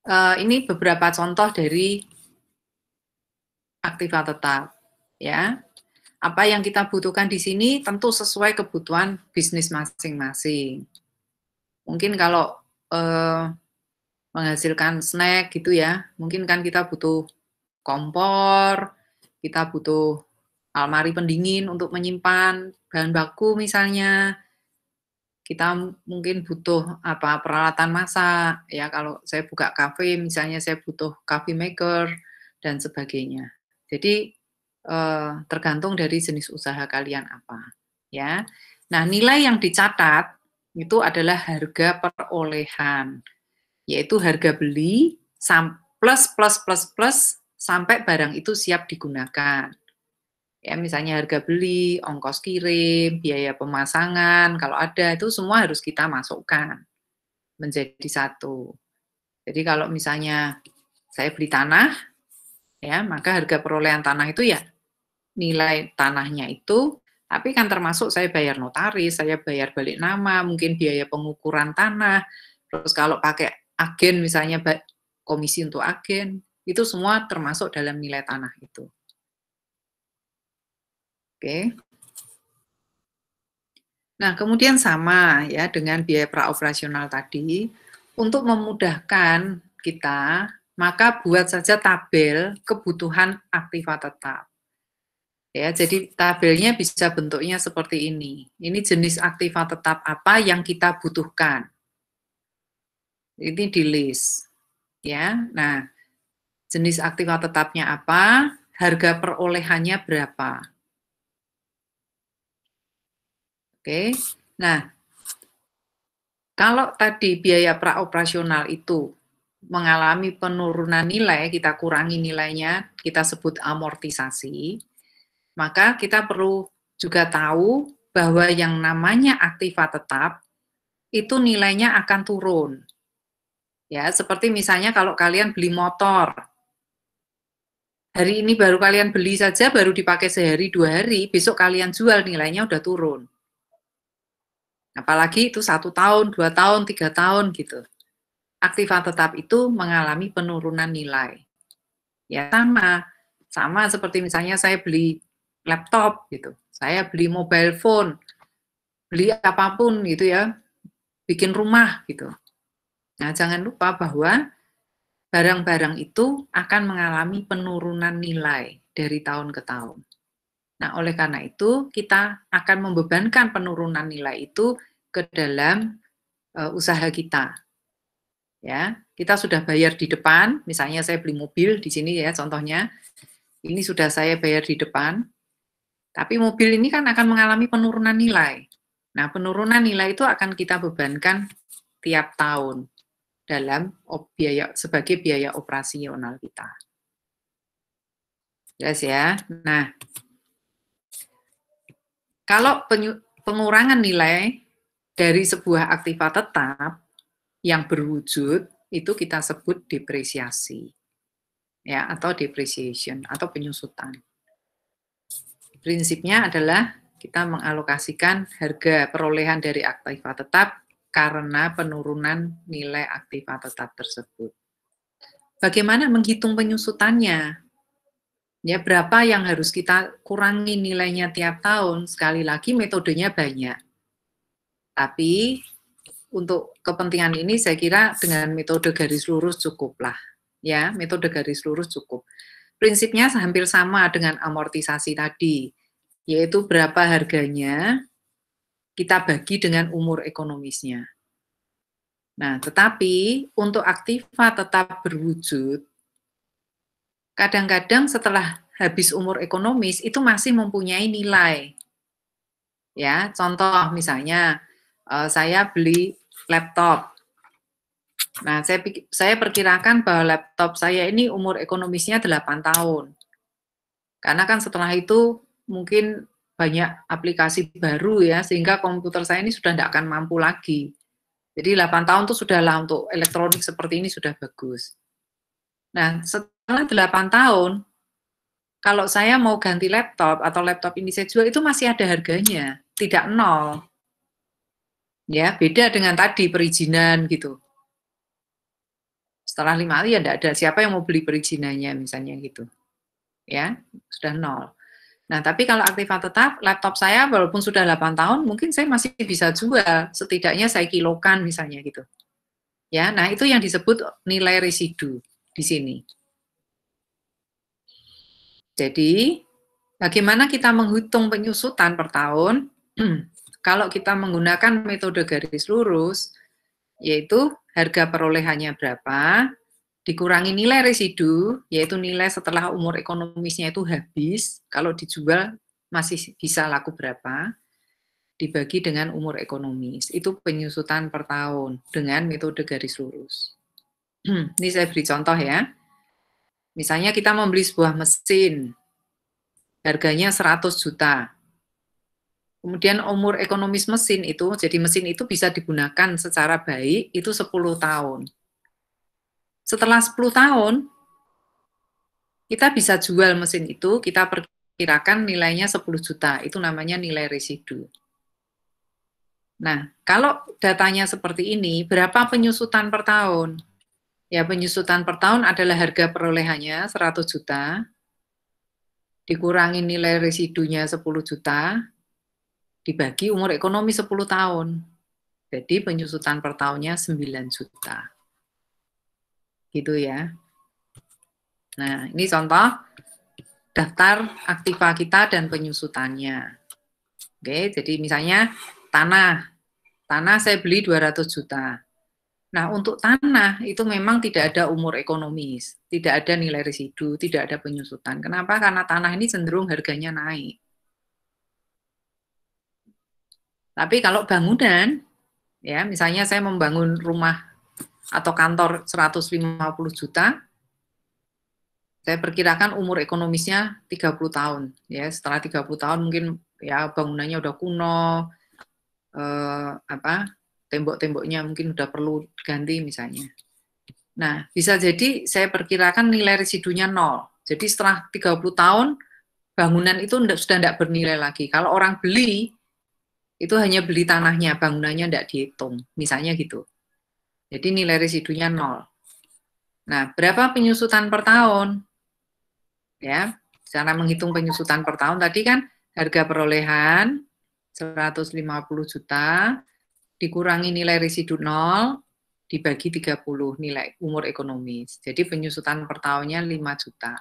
eh, ini beberapa contoh dari aktiva tetap ya. Apa yang kita butuhkan di sini tentu sesuai kebutuhan bisnis masing-masing. Mungkin kalau eh, menghasilkan snack gitu ya, mungkin kan kita butuh kompor, kita butuh almari pendingin untuk menyimpan bahan baku misalnya. Kita mungkin butuh apa peralatan masak ya kalau saya buka kafe misalnya saya butuh coffee maker dan sebagainya. Jadi eh, tergantung dari jenis usaha kalian apa ya. Nah, nilai yang dicatat itu adalah harga perolehan yaitu harga beli plus plus plus plus sampai barang itu siap digunakan. Ya, misalnya harga beli, ongkos kirim, biaya pemasangan, kalau ada itu semua harus kita masukkan menjadi satu. Jadi kalau misalnya saya beli tanah, ya maka harga perolehan tanah itu ya nilai tanahnya itu tapi kan termasuk saya bayar notaris, saya bayar balik nama, mungkin biaya pengukuran tanah, terus kalau pakai agen misalnya komisi untuk agen, itu semua termasuk dalam nilai tanah itu. Oke. Nah, kemudian sama ya dengan biaya praoperasional tadi, untuk memudahkan kita, maka buat saja tabel kebutuhan aktiva tetap. Ya, jadi tabelnya bisa bentuknya seperti ini. Ini jenis aktiva tetap apa yang kita butuhkan. Ini di list. Ya. Nah, jenis aktiva tetapnya apa, harga perolehannya berapa. Oke, nah kalau tadi biaya praoperasional itu mengalami penurunan nilai, kita kurangi nilainya, kita sebut amortisasi, maka kita perlu juga tahu bahwa yang namanya aktiva tetap itu nilainya akan turun. Ya, seperti misalnya kalau kalian beli motor, hari ini baru kalian beli saja baru dipakai sehari dua hari, besok kalian jual nilainya udah turun. Apalagi itu satu tahun, dua tahun, tiga tahun gitu. Aktiva tetap itu mengalami penurunan nilai. Ya sama, sama seperti misalnya saya beli laptop gitu, saya beli mobile phone, beli apapun gitu ya, bikin rumah gitu. Nah jangan lupa bahwa barang-barang itu akan mengalami penurunan nilai dari tahun ke tahun. Nah, oleh karena itu, kita akan membebankan penurunan nilai itu ke dalam uh, usaha kita. Ya, kita sudah bayar di depan, misalnya saya beli mobil di sini ya contohnya. Ini sudah saya bayar di depan. Tapi mobil ini kan akan mengalami penurunan nilai. Nah, penurunan nilai itu akan kita bebankan tiap tahun dalam biaya sebagai biaya operasional kita. Jelas ya. Nah, kalau pengurangan nilai dari sebuah aktiva tetap yang berwujud itu kita sebut depresiasi ya atau depreciation atau penyusutan. Prinsipnya adalah kita mengalokasikan harga perolehan dari aktiva tetap karena penurunan nilai aktiva tetap tersebut. Bagaimana menghitung penyusutannya? Ya, berapa yang harus kita kurangi nilainya tiap tahun? Sekali lagi metodenya banyak. Tapi untuk kepentingan ini saya kira dengan metode garis lurus cukuplah. Ya, metode garis lurus cukup. Prinsipnya hampir sama dengan amortisasi tadi, yaitu berapa harganya kita bagi dengan umur ekonomisnya. Nah, tetapi untuk aktiva tetap berwujud, kadang-kadang setelah habis umur ekonomis itu masih mempunyai nilai. Ya, contoh misalnya eh, saya beli laptop. Nah, saya saya perkirakan bahwa laptop saya ini umur ekonomisnya 8 tahun. Karena kan setelah itu mungkin banyak aplikasi baru ya, sehingga komputer saya ini sudah tidak akan mampu lagi. Jadi 8 tahun itu sudahlah untuk elektronik seperti ini sudah bagus. Nah, setelah 8 tahun, kalau saya mau ganti laptop atau laptop ini saya jual itu masih ada harganya, tidak nol. Ya, beda dengan tadi perizinan gitu. Setelah lima hari ya tidak ada siapa yang mau beli perizinannya misalnya gitu. Ya, sudah nol. Nah, tapi kalau aktiva tetap, laptop saya walaupun sudah 8 tahun, mungkin saya masih bisa jual, setidaknya saya kilokan misalnya gitu. Ya, nah itu yang disebut nilai residu di sini. Jadi, bagaimana kita menghitung penyusutan per tahun? (clears throat) kalau kita menggunakan metode garis lurus, yaitu harga perolehannya berapa, dikurangi nilai residu, yaitu nilai setelah umur ekonomisnya itu habis, kalau dijual masih bisa laku berapa, dibagi dengan umur ekonomis. Itu penyusutan per tahun dengan metode garis lurus. (clears throat) Ini saya beri contoh ya. Misalnya kita membeli sebuah mesin, harganya 100 juta. Kemudian umur ekonomis mesin itu, jadi mesin itu bisa digunakan secara baik, itu 10 tahun setelah 10 tahun kita bisa jual mesin itu, kita perkirakan nilainya 10 juta, itu namanya nilai residu. Nah, kalau datanya seperti ini, berapa penyusutan per tahun? Ya, penyusutan per tahun adalah harga perolehannya 100 juta, dikurangi nilai residunya 10 juta, dibagi umur ekonomi 10 tahun. Jadi penyusutan per tahunnya 9 juta gitu ya. Nah, ini contoh daftar aktiva kita dan penyusutannya. Oke, jadi misalnya tanah. Tanah saya beli 200 juta. Nah, untuk tanah itu memang tidak ada umur ekonomis, tidak ada nilai residu, tidak ada penyusutan. Kenapa? Karena tanah ini cenderung harganya naik. Tapi kalau bangunan, ya misalnya saya membangun rumah atau kantor 150 juta, saya perkirakan umur ekonomisnya 30 tahun. Ya, setelah 30 tahun mungkin ya bangunannya udah kuno, eh, apa tembok-temboknya mungkin udah perlu ganti misalnya. Nah, bisa jadi saya perkirakan nilai residunya nol. Jadi setelah 30 tahun, bangunan itu sudah tidak bernilai lagi. Kalau orang beli, itu hanya beli tanahnya, bangunannya tidak dihitung. Misalnya gitu. Jadi nilai residunya nol. Nah, berapa penyusutan per tahun? Ya, cara menghitung penyusutan per tahun tadi kan harga perolehan 150 juta dikurangi nilai residu nol dibagi 30 nilai umur ekonomis. Jadi penyusutan per tahunnya 5 juta.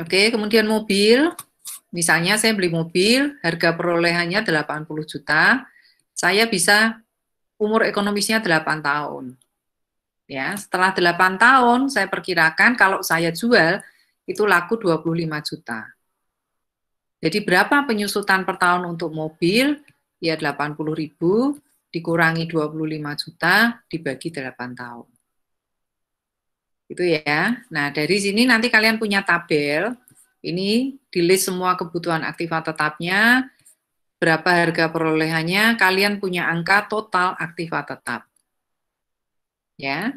Oke, kemudian mobil. Misalnya saya beli mobil, harga perolehannya 80 juta, saya bisa umur ekonomisnya 8 tahun. Ya, setelah 8 tahun saya perkirakan kalau saya jual itu laku 25 juta. Jadi berapa penyusutan per tahun untuk mobil? Ya 80.000 ribu, dikurangi 25 juta, dibagi 8 tahun. Itu ya. Nah, dari sini nanti kalian punya tabel. Ini di list semua kebutuhan aktiva tetapnya, berapa harga perolehannya, kalian punya angka total aktiva tetap. Ya,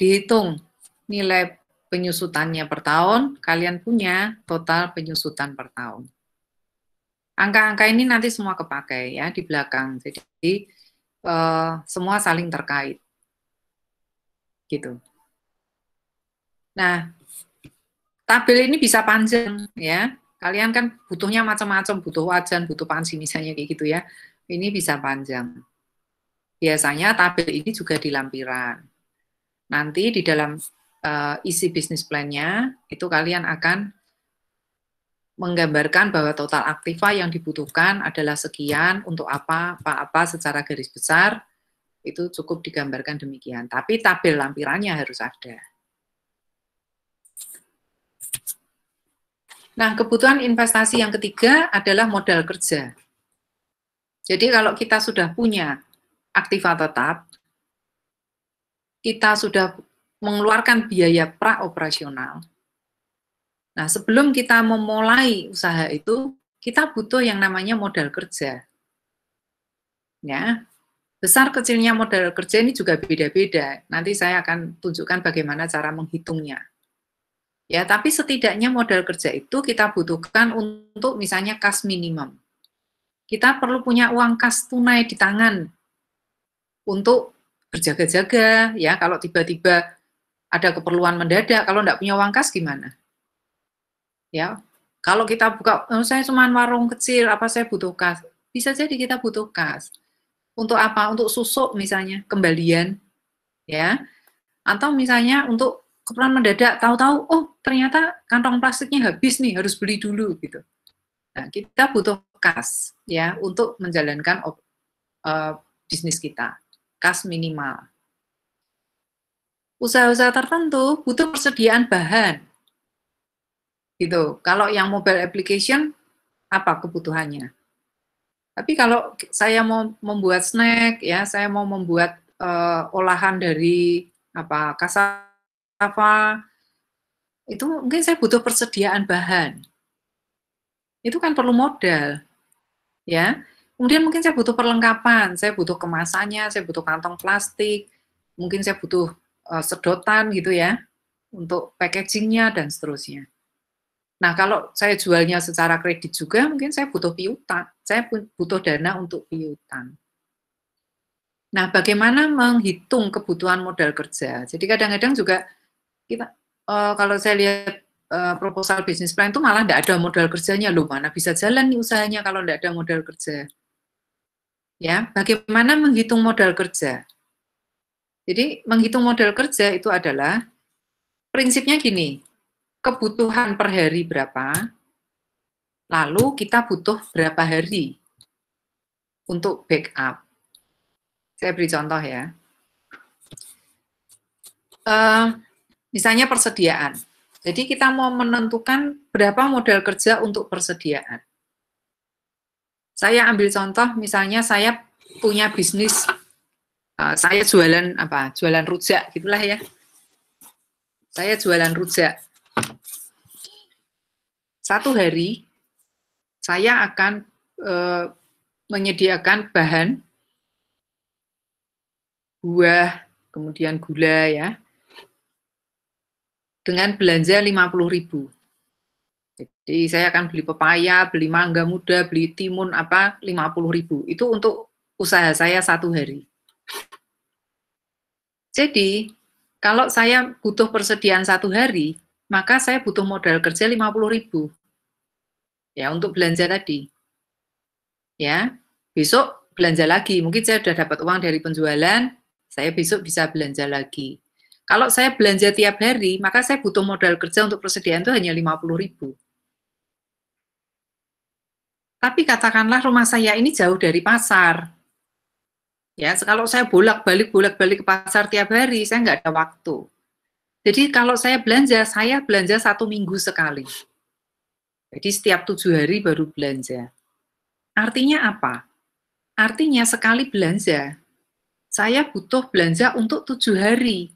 dihitung nilai penyusutannya per tahun, kalian punya total penyusutan per tahun. Angka-angka ini nanti semua kepakai ya di belakang, jadi eh, semua saling terkait. Gitu. Nah, tabel ini bisa panjang ya. Kalian kan butuhnya macam-macam, butuh wajan, butuh pansi misalnya kayak gitu ya. Ini bisa panjang. Biasanya tabel ini juga di lampiran. Nanti di dalam uh, isi bisnis plan-nya itu kalian akan menggambarkan bahwa total aktiva yang dibutuhkan adalah sekian untuk apa, apa-apa secara garis besar, itu cukup digambarkan demikian. Tapi tabel lampirannya harus ada. Nah, kebutuhan investasi yang ketiga adalah modal kerja. Jadi kalau kita sudah punya aktiva tetap, kita sudah mengeluarkan biaya praoperasional. Nah, sebelum kita memulai usaha itu, kita butuh yang namanya modal kerja. Ya, besar kecilnya modal kerja ini juga beda-beda. Nanti saya akan tunjukkan bagaimana cara menghitungnya. Ya, tapi setidaknya modal kerja itu kita butuhkan untuk misalnya kas minimum. Kita perlu punya uang kas tunai di tangan untuk berjaga-jaga ya kalau tiba-tiba ada keperluan mendadak kalau tidak punya uang kas gimana ya kalau kita buka oh, saya cuma warung kecil apa saya butuh kas bisa jadi kita butuh kas untuk apa untuk susuk misalnya kembalian ya atau misalnya untuk keperluan mendadak tahu-tahu oh ternyata kantong plastiknya habis nih harus beli dulu gitu nah, kita butuh kas ya untuk menjalankan uh, bisnis kita kas minimal usaha-usaha tertentu butuh persediaan bahan gitu kalau yang mobile application apa kebutuhannya tapi kalau saya mau membuat snack ya saya mau membuat uh, olahan dari apa kasar apa itu mungkin saya butuh persediaan bahan. Itu kan perlu modal. Ya. Kemudian mungkin saya butuh perlengkapan, saya butuh kemasannya, saya butuh kantong plastik, mungkin saya butuh uh, sedotan gitu ya untuk packagingnya dan seterusnya. Nah, kalau saya jualnya secara kredit juga, mungkin saya butuh piutang. Saya butuh dana untuk piutang. Nah, bagaimana menghitung kebutuhan modal kerja? Jadi kadang-kadang juga kita uh, kalau saya lihat uh, proposal bisnis plan itu malah tidak ada modal kerjanya loh mana bisa jalan nih usahanya kalau tidak ada modal kerja ya bagaimana menghitung modal kerja jadi menghitung modal kerja itu adalah prinsipnya gini kebutuhan per hari berapa lalu kita butuh berapa hari untuk backup saya beri contoh ya uh, Misalnya persediaan. Jadi kita mau menentukan berapa modal kerja untuk persediaan. Saya ambil contoh, misalnya saya punya bisnis, eh, saya jualan apa? Jualan rujak gitulah ya. Saya jualan rujak. Satu hari saya akan e, menyediakan bahan buah, kemudian gula ya, dengan belanja rp ribu. Jadi saya akan beli pepaya, beli mangga muda, beli timun apa 50000 ribu. Itu untuk usaha saya satu hari. Jadi kalau saya butuh persediaan satu hari, maka saya butuh modal kerja 50000 ribu. Ya, untuk belanja tadi. Ya, besok belanja lagi. Mungkin saya sudah dapat uang dari penjualan, saya besok bisa belanja lagi. Kalau saya belanja tiap hari, maka saya butuh modal kerja untuk persediaan itu hanya 50 ribu. Tapi katakanlah rumah saya ini jauh dari pasar. Ya, kalau saya bolak-balik, bolak-balik ke pasar tiap hari, saya nggak ada waktu. Jadi kalau saya belanja, saya belanja satu minggu sekali. Jadi setiap tujuh hari baru belanja. Artinya apa? Artinya sekali belanja, saya butuh belanja untuk tujuh hari.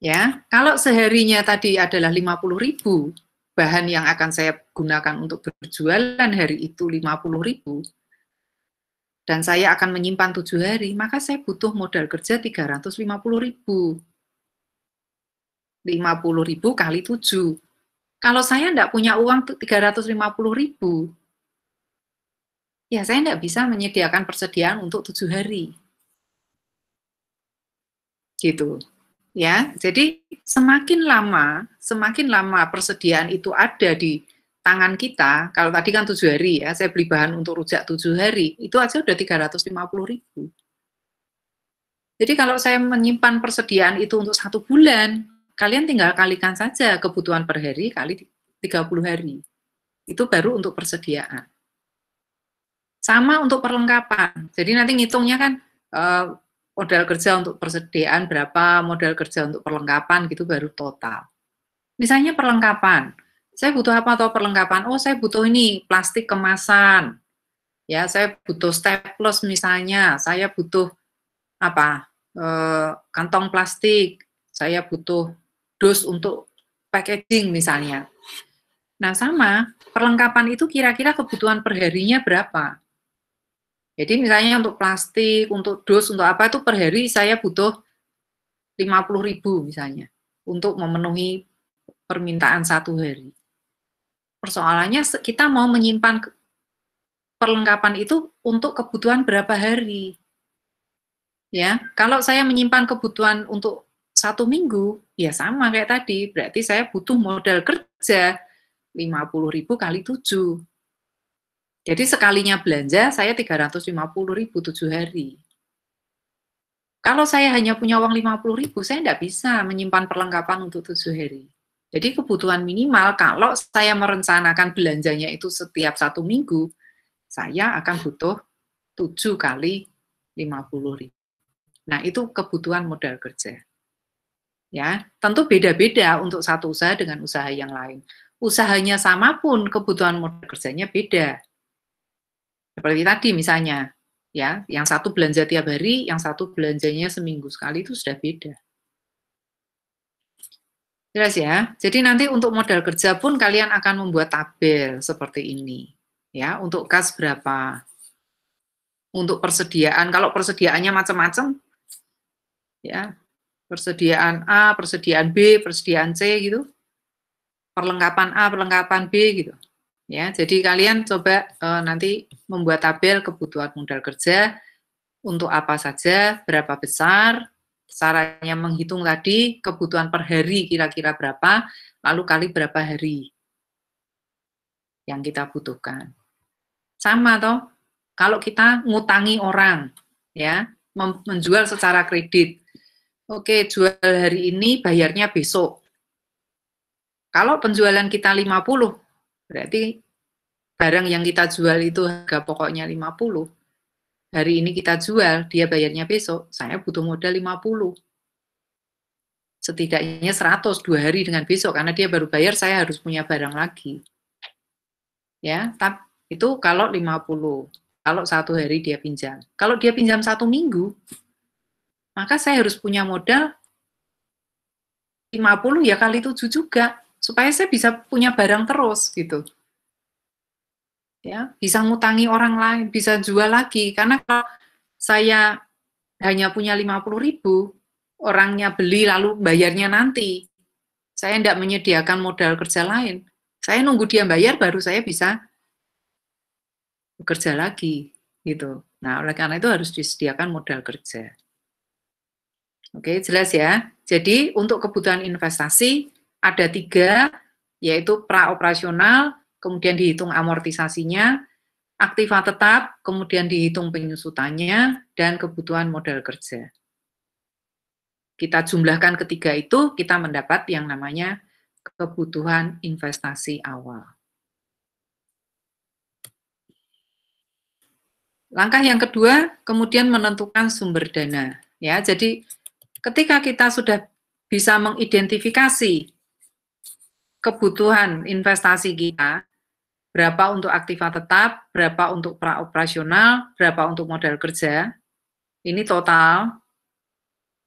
Ya, kalau seharinya tadi adalah 50.000 bahan yang akan saya gunakan untuk berjualan hari itu 50.000 dan saya akan menyimpan 7 hari, maka saya butuh modal kerja 350.000. 50.000 kali 7. Kalau saya tidak punya uang 350.000, ya saya tidak bisa menyediakan persediaan untuk 7 hari. Gitu ya. Jadi semakin lama, semakin lama persediaan itu ada di tangan kita, kalau tadi kan tujuh hari ya, saya beli bahan untuk rujak tujuh hari, itu aja udah tiga ratus lima puluh ribu. Jadi kalau saya menyimpan persediaan itu untuk satu bulan, kalian tinggal kalikan saja kebutuhan per hari kali tiga puluh hari. Itu baru untuk persediaan. Sama untuk perlengkapan. Jadi nanti ngitungnya kan, eh, modal kerja untuk persediaan berapa, modal kerja untuk perlengkapan gitu baru total. Misalnya perlengkapan, saya butuh apa atau perlengkapan? Oh, saya butuh ini plastik kemasan. Ya, saya butuh staples misalnya, saya butuh apa? E, kantong plastik, saya butuh dos untuk packaging misalnya. Nah, sama, perlengkapan itu kira-kira kebutuhan perharinya berapa? Jadi misalnya untuk plastik, untuk dos, untuk apa itu per hari saya butuh 50 ribu misalnya untuk memenuhi permintaan satu hari. Persoalannya kita mau menyimpan perlengkapan itu untuk kebutuhan berapa hari. Ya, kalau saya menyimpan kebutuhan untuk satu minggu, ya sama kayak tadi, berarti saya butuh modal kerja 50 ribu kali tujuh. Jadi sekalinya belanja saya 350 ribu tujuh hari. Kalau saya hanya punya uang 50 ribu, saya tidak bisa menyimpan perlengkapan untuk tujuh hari. Jadi kebutuhan minimal kalau saya merencanakan belanjanya itu setiap satu minggu, saya akan butuh 7 kali 50 ribu. Nah, itu kebutuhan modal kerja. Ya, tentu beda-beda untuk satu usaha dengan usaha yang lain. Usahanya sama pun kebutuhan modal kerjanya beda. Seperti tadi misalnya, ya, yang satu belanja tiap hari, yang satu belanjanya seminggu sekali itu sudah beda. Jelas ya. Jadi nanti untuk modal kerja pun kalian akan membuat tabel seperti ini, ya, untuk kas berapa, untuk persediaan. Kalau persediaannya macam-macam, ya, persediaan A, persediaan B, persediaan C gitu, perlengkapan A, perlengkapan B gitu. Ya, jadi kalian coba uh, nanti membuat tabel kebutuhan modal kerja untuk apa saja, berapa besar, caranya menghitung tadi kebutuhan per hari kira-kira berapa, lalu kali berapa hari yang kita butuhkan. Sama toh, kalau kita ngutangi orang, ya, menjual secara kredit. Oke, jual hari ini bayarnya besok. Kalau penjualan kita 50, Berarti barang yang kita jual itu harga pokoknya 50. Hari ini kita jual, dia bayarnya besok, saya butuh modal 50. Setidaknya 100 dua hari dengan besok karena dia baru bayar saya harus punya barang lagi. Ya, tapi itu kalau 50. Kalau satu hari dia pinjam. Kalau dia pinjam satu minggu, maka saya harus punya modal 50 ya kali 7 juga supaya saya bisa punya barang terus gitu ya bisa ngutangi orang lain bisa jual lagi karena kalau saya hanya punya 50 ribu orangnya beli lalu bayarnya nanti saya tidak menyediakan modal kerja lain saya nunggu dia bayar baru saya bisa bekerja lagi gitu nah oleh karena itu harus disediakan modal kerja oke jelas ya jadi untuk kebutuhan investasi ada tiga, yaitu praoperasional, kemudian dihitung amortisasinya, aktiva tetap, kemudian dihitung penyusutannya, dan kebutuhan modal kerja. Kita jumlahkan ketiga itu, kita mendapat yang namanya kebutuhan investasi awal. Langkah yang kedua, kemudian menentukan sumber dana. Ya, jadi ketika kita sudah bisa mengidentifikasi kebutuhan investasi kita, berapa untuk aktiva tetap, berapa untuk operasional, berapa untuk modal kerja, ini total,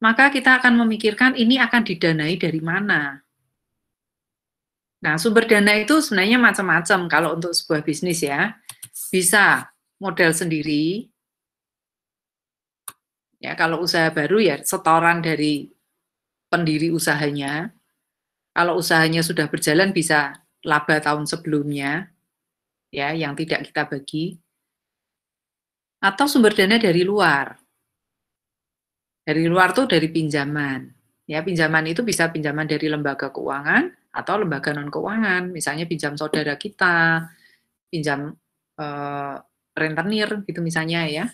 maka kita akan memikirkan ini akan didanai dari mana. Nah, sumber dana itu sebenarnya macam-macam kalau untuk sebuah bisnis ya. Bisa model sendiri, ya kalau usaha baru ya setoran dari pendiri usahanya, kalau usahanya sudah berjalan bisa laba tahun sebelumnya ya yang tidak kita bagi atau sumber dana dari luar. Dari luar tuh dari pinjaman. Ya, pinjaman itu bisa pinjaman dari lembaga keuangan atau lembaga non keuangan, misalnya pinjam saudara kita, pinjam eh, rentenir gitu misalnya ya.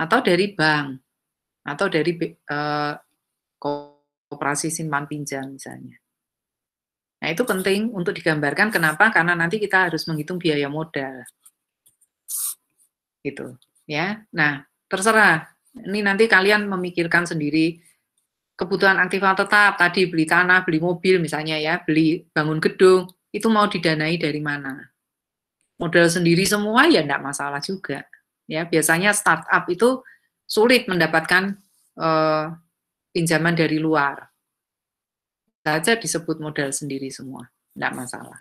Atau dari bank atau dari eh, koperasi simpan pinjam misalnya. Nah, itu penting untuk digambarkan kenapa? Karena nanti kita harus menghitung biaya modal. Gitu, ya. Nah, terserah. Ini nanti kalian memikirkan sendiri kebutuhan aktifal tetap tadi beli tanah, beli mobil misalnya ya, beli bangun gedung, itu mau didanai dari mana? Modal sendiri semua ya enggak masalah juga. Ya, biasanya startup itu sulit mendapatkan uh, pinjaman dari luar saja disebut modal sendiri semua, tidak masalah.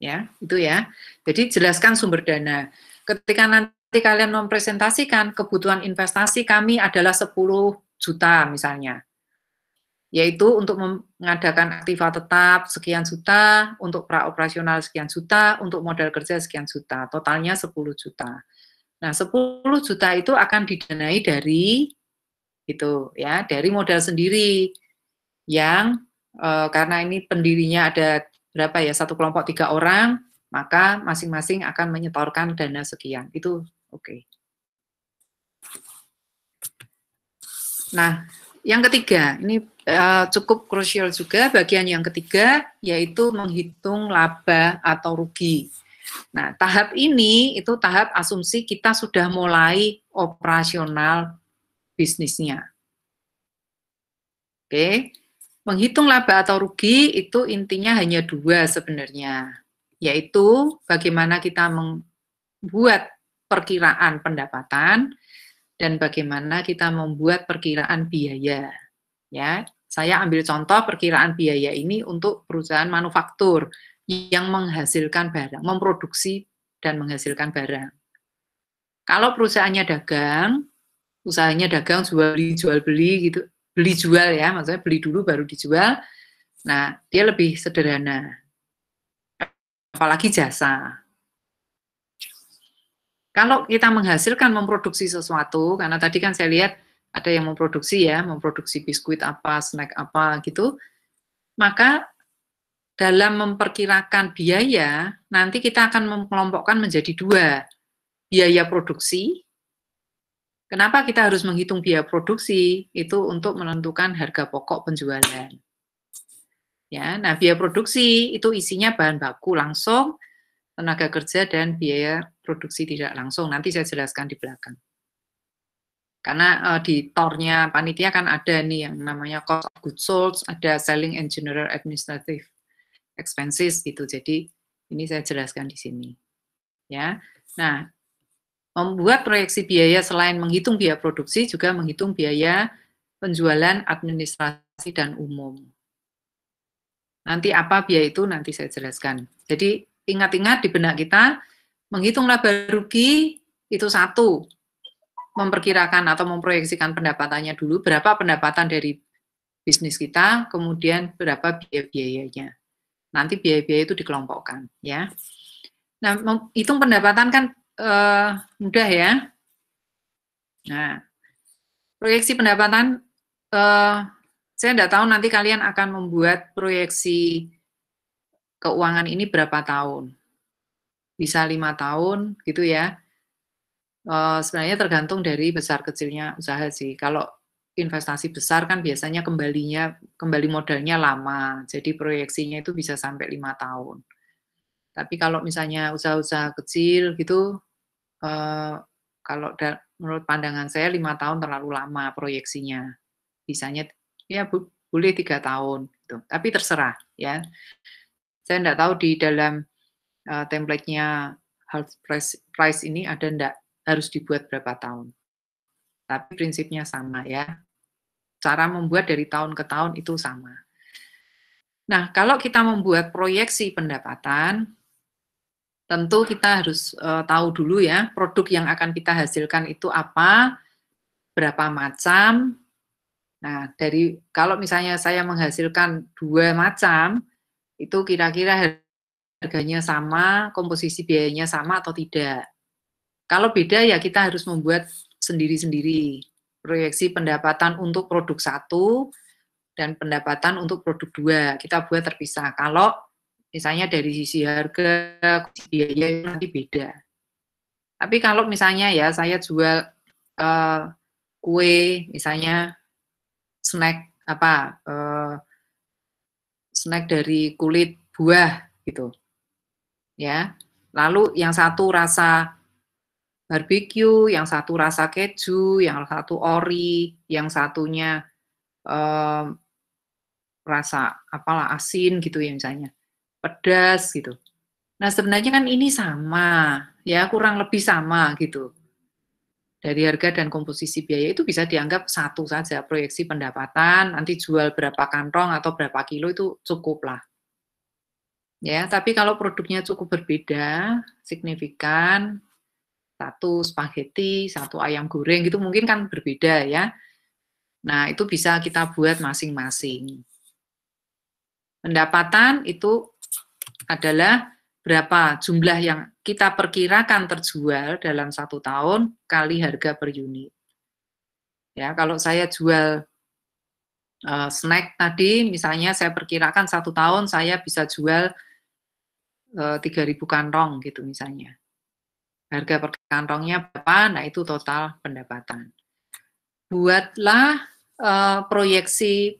Ya, itu ya. Jadi jelaskan sumber dana. Ketika nanti kalian mempresentasikan kebutuhan investasi kami adalah 10 juta misalnya. Yaitu untuk mengadakan aktiva tetap sekian juta, untuk praoperasional sekian juta, untuk modal kerja sekian juta, totalnya 10 juta. Nah, 10 juta itu akan didanai dari itu ya, dari modal sendiri yang uh, karena ini pendirinya ada berapa ya satu kelompok tiga orang maka masing-masing akan menyetorkan dana sekian itu oke okay. nah yang ketiga ini uh, cukup krusial juga bagian yang ketiga yaitu menghitung laba atau rugi nah tahap ini itu tahap asumsi kita sudah mulai operasional bisnisnya oke okay Menghitung laba atau rugi itu intinya hanya dua sebenarnya, yaitu bagaimana kita membuat perkiraan pendapatan dan bagaimana kita membuat perkiraan biaya. Ya, saya ambil contoh perkiraan biaya ini untuk perusahaan manufaktur yang menghasilkan barang, memproduksi dan menghasilkan barang. Kalau perusahaannya dagang, usahanya dagang jual beli jual beli gitu, beli jual ya, maksudnya beli dulu baru dijual. Nah, dia lebih sederhana. Apalagi jasa. Kalau kita menghasilkan memproduksi sesuatu, karena tadi kan saya lihat ada yang memproduksi ya, memproduksi biskuit apa, snack apa gitu, maka dalam memperkirakan biaya, nanti kita akan mengelompokkan menjadi dua. Biaya produksi Kenapa kita harus menghitung biaya produksi? Itu untuk menentukan harga pokok penjualan. Ya, nah biaya produksi itu isinya bahan baku langsung, tenaga kerja dan biaya produksi tidak langsung. Nanti saya jelaskan di belakang. Karena uh, di tornya panitia kan ada nih yang namanya cost of goods sold, ada selling and general administrative expenses gitu. Jadi ini saya jelaskan di sini. Ya. Nah, Membuat proyeksi biaya selain menghitung biaya produksi juga menghitung biaya penjualan administrasi dan umum. Nanti apa biaya itu nanti saya jelaskan. Jadi ingat-ingat di benak kita, menghitung laba rugi itu satu, memperkirakan atau memproyeksikan pendapatannya dulu, berapa pendapatan dari bisnis kita, kemudian berapa biaya-biayanya. Nanti biaya-biaya itu dikelompokkan. ya. Nah, hitung pendapatan kan uh, mudah ya. Nah, proyeksi pendapatan, uh, saya tidak tahu nanti kalian akan membuat proyeksi keuangan ini berapa tahun. Bisa lima tahun gitu ya. Uh, sebenarnya tergantung dari besar kecilnya usaha sih. Kalau investasi besar kan biasanya kembalinya kembali modalnya lama. Jadi proyeksinya itu bisa sampai lima tahun. Tapi kalau misalnya usaha-usaha kecil gitu, uh, kalau da- menurut pandangan saya lima tahun terlalu lama proyeksinya. Bisanya ya bu- boleh tiga tahun, gitu. tapi terserah ya. Saya tidak tahu di dalam uh, templatenya health price, price ini ada ndak harus dibuat berapa tahun. Tapi prinsipnya sama ya. Cara membuat dari tahun ke tahun itu sama. Nah, kalau kita membuat proyeksi pendapatan, tentu kita harus uh, tahu dulu ya produk yang akan kita hasilkan itu apa, berapa macam. Nah, dari kalau misalnya saya menghasilkan dua macam, itu kira-kira harganya sama, komposisi biayanya sama atau tidak. Kalau beda ya kita harus membuat sendiri-sendiri proyeksi pendapatan untuk produk satu dan pendapatan untuk produk dua kita buat terpisah. Kalau Misalnya dari sisi harga, biaya itu nanti beda. Tapi kalau misalnya ya saya jual uh, kue, misalnya snack apa uh, snack dari kulit buah gitu, ya. Lalu yang satu rasa barbeque, yang satu rasa keju, yang satu ori, yang satunya uh, rasa apalah asin gitu ya misalnya pedas gitu. Nah sebenarnya kan ini sama, ya kurang lebih sama gitu. Dari harga dan komposisi biaya itu bisa dianggap satu saja, proyeksi pendapatan, nanti jual berapa kantong atau berapa kilo itu cukup lah. Ya, tapi kalau produknya cukup berbeda, signifikan, satu spaghetti, satu ayam goreng gitu mungkin kan berbeda ya. Nah, itu bisa kita buat masing-masing. Pendapatan itu adalah berapa jumlah yang kita perkirakan terjual dalam satu tahun kali harga per unit. Ya, kalau saya jual uh, snack tadi, misalnya saya perkirakan satu tahun saya bisa jual uh, eh, 3.000 kantong gitu misalnya. Harga per kantongnya berapa? Nah itu total pendapatan. Buatlah uh, proyeksi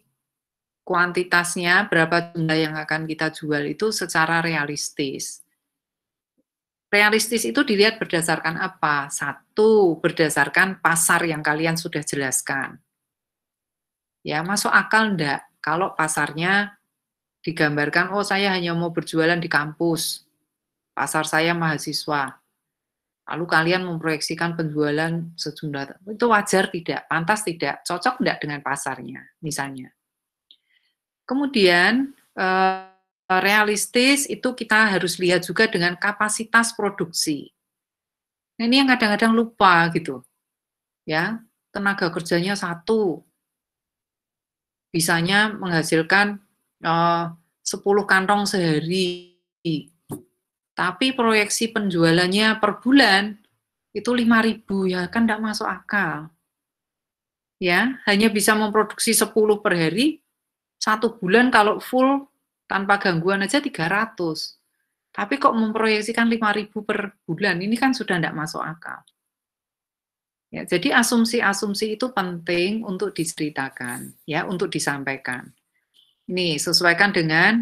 kuantitasnya berapa jumlah yang akan kita jual itu secara realistis. Realistis itu dilihat berdasarkan apa? Satu, berdasarkan pasar yang kalian sudah jelaskan. Ya, masuk akal enggak kalau pasarnya digambarkan, oh saya hanya mau berjualan di kampus, pasar saya mahasiswa. Lalu kalian memproyeksikan penjualan sejumlah, itu wajar tidak, pantas tidak, cocok enggak dengan pasarnya misalnya. Kemudian eh, realistis itu kita harus lihat juga dengan kapasitas produksi. Nah, ini yang kadang-kadang lupa gitu. Ya, tenaga kerjanya satu. Bisanya menghasilkan eh, uh, 10 kantong sehari. Tapi proyeksi penjualannya per bulan itu 5000 ya kan tidak masuk akal. Ya, hanya bisa memproduksi 10 per hari, satu bulan kalau full tanpa gangguan aja 300. Tapi kok memproyeksikan 5.000 per bulan, ini kan sudah tidak masuk akal. Ya, jadi asumsi-asumsi itu penting untuk diceritakan, ya, untuk disampaikan. Ini sesuaikan dengan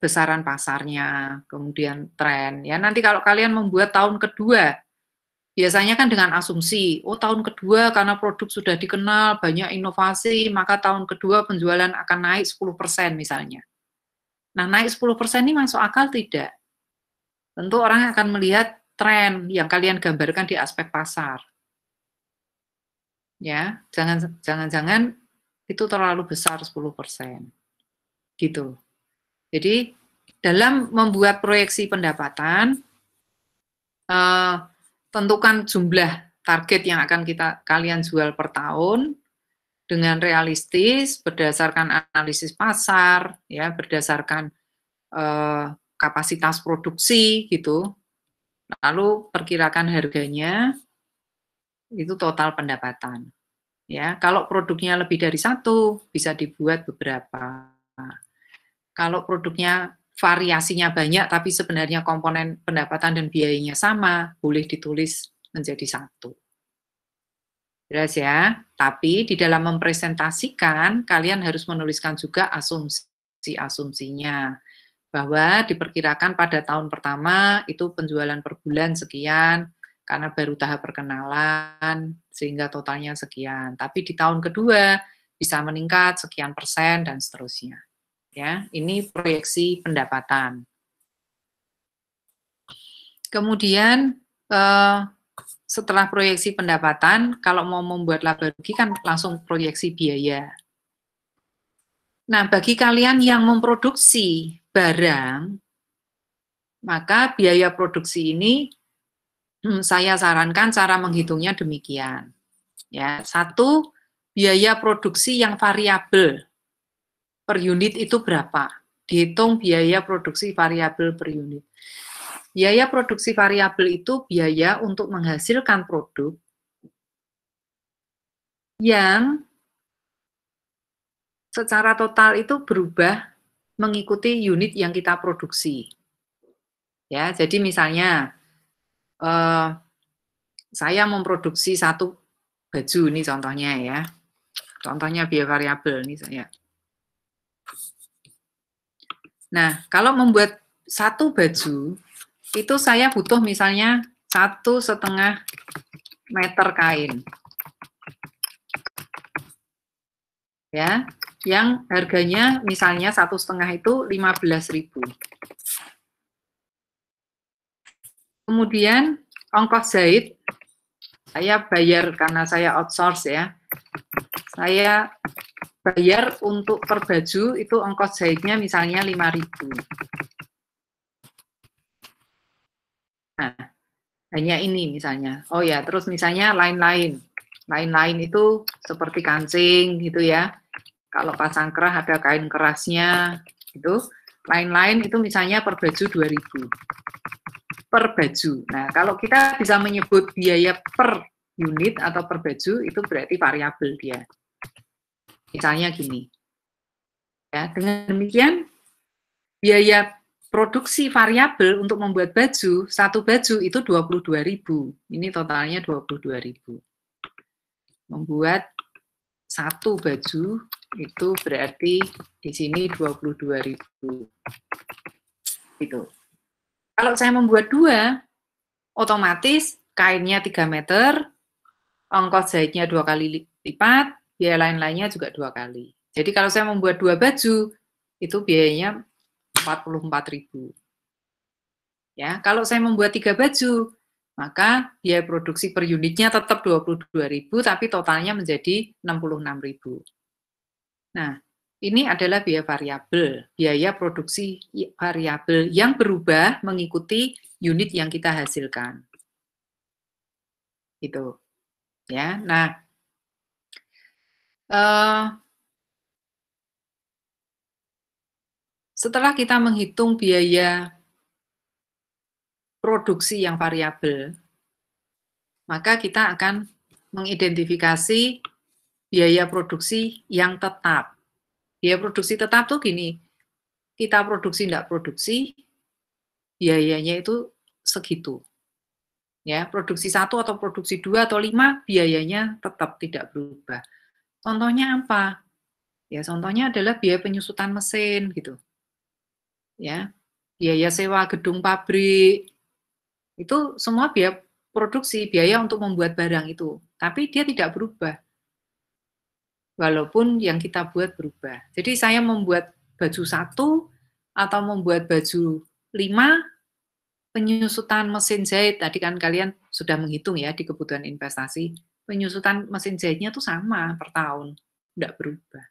besaran pasarnya, kemudian tren. Ya, nanti kalau kalian membuat tahun kedua Biasanya kan dengan asumsi, oh tahun kedua karena produk sudah dikenal, banyak inovasi, maka tahun kedua penjualan akan naik 10% misalnya. Nah, naik 10% ini masuk akal tidak? Tentu orang akan melihat tren yang kalian gambarkan di aspek pasar. Ya, jangan jangan jangan itu terlalu besar 10%. Gitu. Jadi dalam membuat proyeksi pendapatan eh, tentukan jumlah target yang akan kita kalian jual per tahun dengan realistis berdasarkan analisis pasar ya berdasarkan eh, kapasitas produksi gitu lalu perkirakan harganya itu total pendapatan ya kalau produknya lebih dari satu bisa dibuat beberapa kalau produknya variasinya banyak tapi sebenarnya komponen pendapatan dan biayanya sama, boleh ditulis menjadi satu. Jelas ya? Tapi di dalam mempresentasikan, kalian harus menuliskan juga asumsi-asumsinya. Bahwa diperkirakan pada tahun pertama itu penjualan per bulan sekian, karena baru tahap perkenalan, sehingga totalnya sekian. Tapi di tahun kedua bisa meningkat sekian persen, dan seterusnya ya ini proyeksi pendapatan kemudian eh, setelah proyeksi pendapatan kalau mau membuat laba rugi kan langsung proyeksi biaya nah bagi kalian yang memproduksi barang maka biaya produksi ini hmm, saya sarankan cara menghitungnya demikian ya satu biaya produksi yang variabel per unit itu berapa. Dihitung biaya produksi variabel per unit. Biaya produksi variabel itu biaya untuk menghasilkan produk yang secara total itu berubah mengikuti unit yang kita produksi. Ya, jadi misalnya eh, saya memproduksi satu baju ini contohnya ya, contohnya biaya variabel ini saya Nah, kalau membuat satu baju, itu saya butuh misalnya satu setengah meter kain. Ya, yang harganya misalnya satu setengah itu 15.000. Kemudian ongkos jahit saya bayar karena saya outsource ya. Saya bayar untuk per baju itu ongkos jahitnya misalnya 5000 Nah, hanya ini misalnya. Oh ya, terus misalnya lain-lain. Lain-lain itu seperti kancing gitu ya. Kalau pasang kerah ada kain kerasnya gitu. Lain-lain itu misalnya per baju 2000 per baju. Nah, kalau kita bisa menyebut biaya per unit atau per baju itu berarti variabel dia. Misalnya gini. Ya, dengan demikian biaya produksi variabel untuk membuat baju, satu baju itu 22.000. Ini totalnya 22.000. Membuat satu baju itu berarti di sini 22.000. Gitu. Kalau saya membuat dua, otomatis kainnya 3 meter, ongkos jahitnya dua kali lipat, biaya lain-lainnya juga dua kali. Jadi kalau saya membuat dua baju, itu biayanya 44.000. Ya, kalau saya membuat tiga baju, maka biaya produksi per unitnya tetap 22.000 tapi totalnya menjadi 66.000. Nah, ini adalah biaya variabel, biaya produksi variabel yang berubah mengikuti unit yang kita hasilkan. Itu. Ya. Nah, Eh, setelah kita menghitung biaya produksi yang variabel, maka kita akan mengidentifikasi biaya produksi yang tetap. Biaya produksi tetap tuh gini, kita produksi tidak produksi, biayanya itu segitu. Ya, produksi satu atau produksi dua atau lima biayanya tetap tidak berubah. Contohnya apa? Ya, contohnya adalah biaya penyusutan mesin gitu. Ya, biaya sewa gedung pabrik. Itu semua biaya produksi, biaya untuk membuat barang itu. Tapi dia tidak berubah. Walaupun yang kita buat berubah. Jadi saya membuat baju satu atau membuat baju lima, penyusutan mesin jahit, tadi kan kalian sudah menghitung ya di kebutuhan investasi, penyusutan mesin jahitnya tuh sama per tahun, tidak berubah.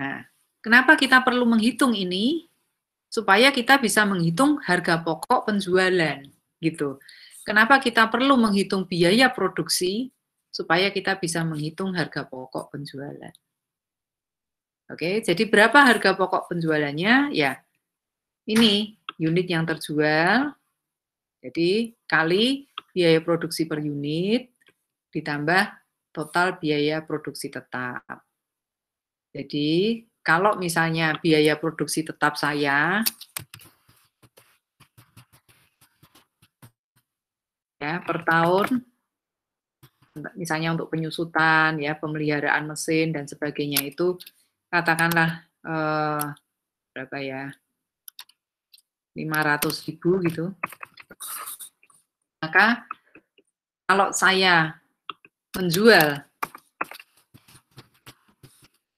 Nah, kenapa kita perlu menghitung ini? Supaya kita bisa menghitung harga pokok penjualan, gitu. Kenapa kita perlu menghitung biaya produksi? Supaya kita bisa menghitung harga pokok penjualan. Oke, jadi berapa harga pokok penjualannya? Ya, ini unit yang terjual, jadi kali biaya produksi per unit ditambah total biaya produksi tetap. Jadi, kalau misalnya biaya produksi tetap saya ya per tahun misalnya untuk penyusutan ya pemeliharaan mesin dan sebagainya itu katakanlah eh, berapa ya 500 ribu gitu maka kalau saya menjual,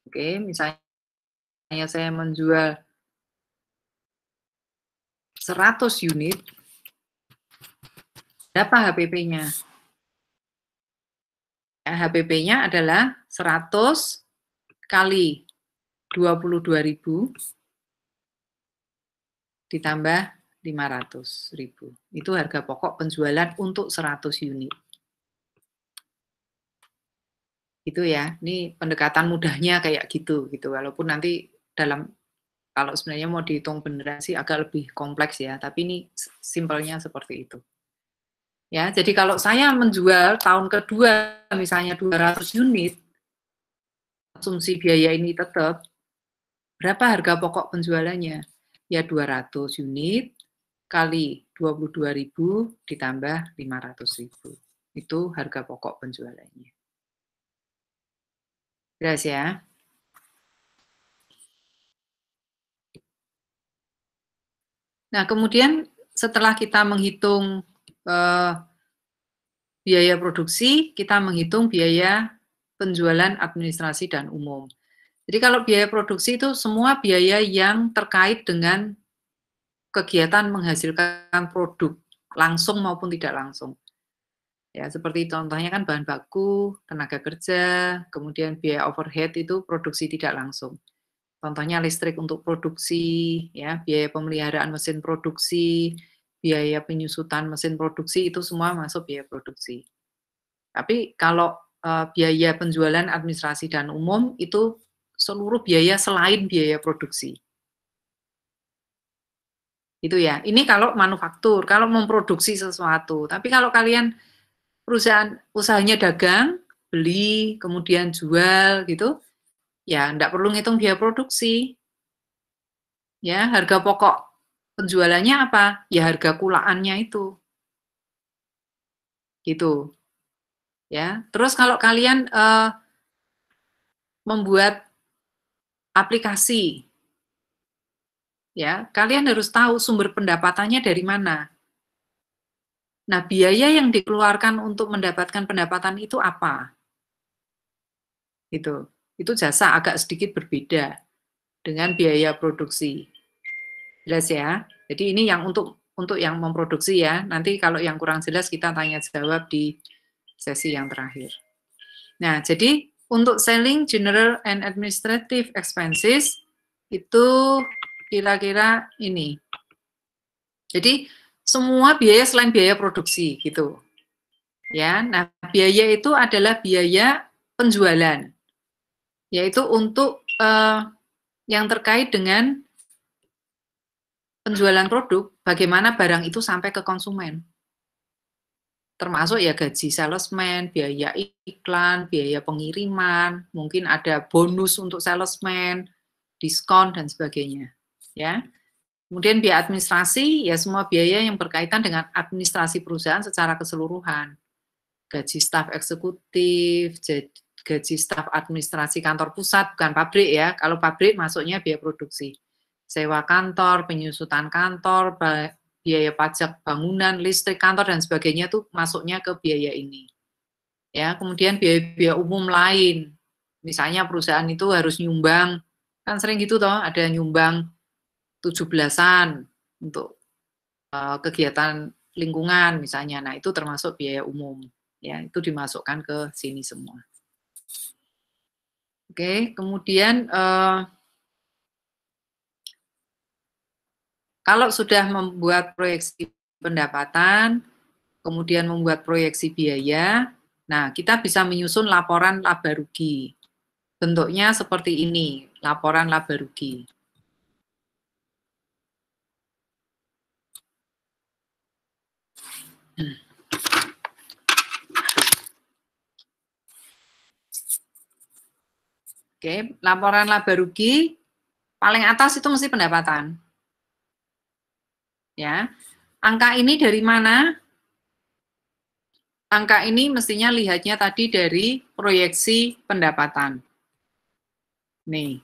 oke, okay, misalnya saya menjual 100 unit, berapa HPP-nya? Ya, HPP-nya adalah 100 kali 22.000 ditambah 500.000. Itu harga pokok penjualan untuk 100 unit. itu ya. Ini pendekatan mudahnya kayak gitu gitu. Walaupun nanti dalam kalau sebenarnya mau dihitung beneran sih agak lebih kompleks ya, tapi ini simpelnya seperti itu. Ya, jadi kalau saya menjual tahun kedua misalnya 200 unit, asumsi biaya ini tetap berapa harga pokok penjualannya? Ya 200 unit kali 22.000 ditambah 500.000. Itu harga pokok penjualannya. Jelas ya? Nah, kemudian setelah kita menghitung eh, biaya produksi, kita menghitung biaya penjualan administrasi dan umum. Jadi kalau biaya produksi itu semua biaya yang terkait dengan kegiatan menghasilkan produk langsung maupun tidak langsung. Ya, seperti contohnya kan bahan baku, tenaga kerja, kemudian biaya overhead itu produksi tidak langsung. Contohnya listrik untuk produksi, ya, biaya pemeliharaan mesin produksi, biaya penyusutan mesin produksi itu semua masuk biaya produksi. Tapi kalau uh, biaya penjualan administrasi dan umum itu seluruh biaya selain biaya produksi. Itu ya. Ini kalau manufaktur, kalau memproduksi sesuatu. Tapi kalau kalian perusahaan usahanya dagang, beli, kemudian jual gitu, ya enggak perlu ngitung biaya produksi. Ya, harga pokok penjualannya apa? Ya harga kulaannya itu. Gitu. Ya, terus kalau kalian uh, membuat aplikasi ya kalian harus tahu sumber pendapatannya dari mana. Nah, biaya yang dikeluarkan untuk mendapatkan pendapatan itu apa? Itu, itu jasa agak sedikit berbeda dengan biaya produksi. Jelas ya. Jadi ini yang untuk untuk yang memproduksi ya. Nanti kalau yang kurang jelas kita tanya jawab di sesi yang terakhir. Nah, jadi untuk selling general and administrative expenses itu kira-kira ini. Jadi semua biaya selain biaya produksi gitu. Ya, nah biaya itu adalah biaya penjualan. Yaitu untuk uh, yang terkait dengan penjualan produk, bagaimana barang itu sampai ke konsumen. Termasuk ya gaji salesman, biaya iklan, biaya pengiriman, mungkin ada bonus untuk salesman, diskon dan sebagainya ya. Kemudian biaya administrasi, ya semua biaya yang berkaitan dengan administrasi perusahaan secara keseluruhan. Gaji staf eksekutif, gaji staf administrasi kantor pusat, bukan pabrik ya. Kalau pabrik masuknya biaya produksi. Sewa kantor, penyusutan kantor, biaya pajak bangunan, listrik kantor, dan sebagainya itu masuknya ke biaya ini. Ya, kemudian biaya-biaya umum lain. Misalnya perusahaan itu harus nyumbang, kan sering gitu toh, ada nyumbang 17-an untuk uh, kegiatan lingkungan misalnya. Nah, itu termasuk biaya umum ya, itu dimasukkan ke sini semua. Oke, kemudian uh, kalau sudah membuat proyeksi pendapatan, kemudian membuat proyeksi biaya, nah kita bisa menyusun laporan laba rugi. Bentuknya seperti ini, laporan laba rugi. Oke, laporan laba rugi paling atas itu mesti pendapatan. Ya. Angka ini dari mana? Angka ini mestinya lihatnya tadi dari proyeksi pendapatan. Nih.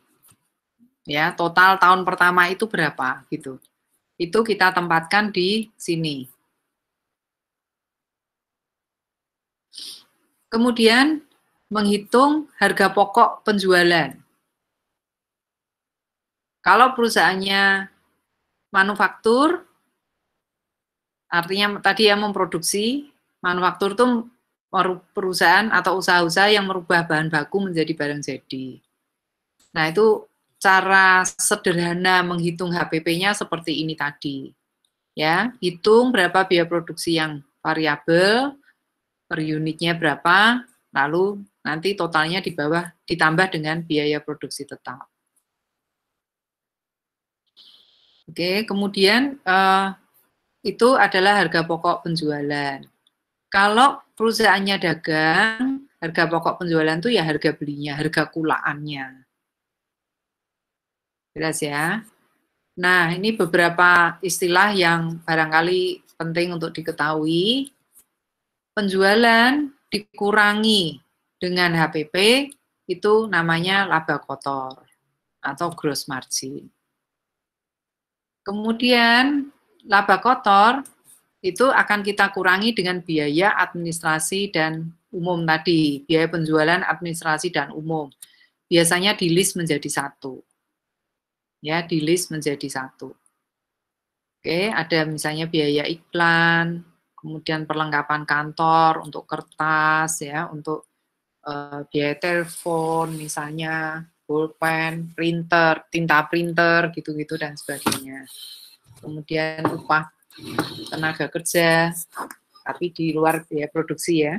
Ya, total tahun pertama itu berapa gitu. Itu kita tempatkan di sini. Kemudian menghitung harga pokok penjualan. Kalau perusahaannya manufaktur, artinya tadi yang memproduksi, manufaktur itu perusahaan atau usaha-usaha yang merubah bahan baku menjadi barang jadi. Nah, itu cara sederhana menghitung HPP-nya seperti ini tadi. Ya, hitung berapa biaya produksi yang variabel, per unitnya berapa, lalu nanti totalnya di bawah ditambah dengan biaya produksi tetap. Oke, kemudian uh, itu adalah harga pokok penjualan. Kalau perusahaannya dagang, harga pokok penjualan itu ya harga belinya, harga kulaannya. Jelas ya? Nah, ini beberapa istilah yang barangkali penting untuk diketahui penjualan dikurangi dengan HPP itu namanya laba kotor atau gross margin. Kemudian laba kotor itu akan kita kurangi dengan biaya administrasi dan umum tadi, biaya penjualan administrasi dan umum. Biasanya di list menjadi satu. Ya, di list menjadi satu. Oke, ada misalnya biaya iklan, kemudian perlengkapan kantor untuk kertas ya, untuk uh, biaya telepon misalnya, pulpen, printer, tinta printer gitu-gitu dan sebagainya. Kemudian upah tenaga kerja, tapi di luar biaya produksi ya.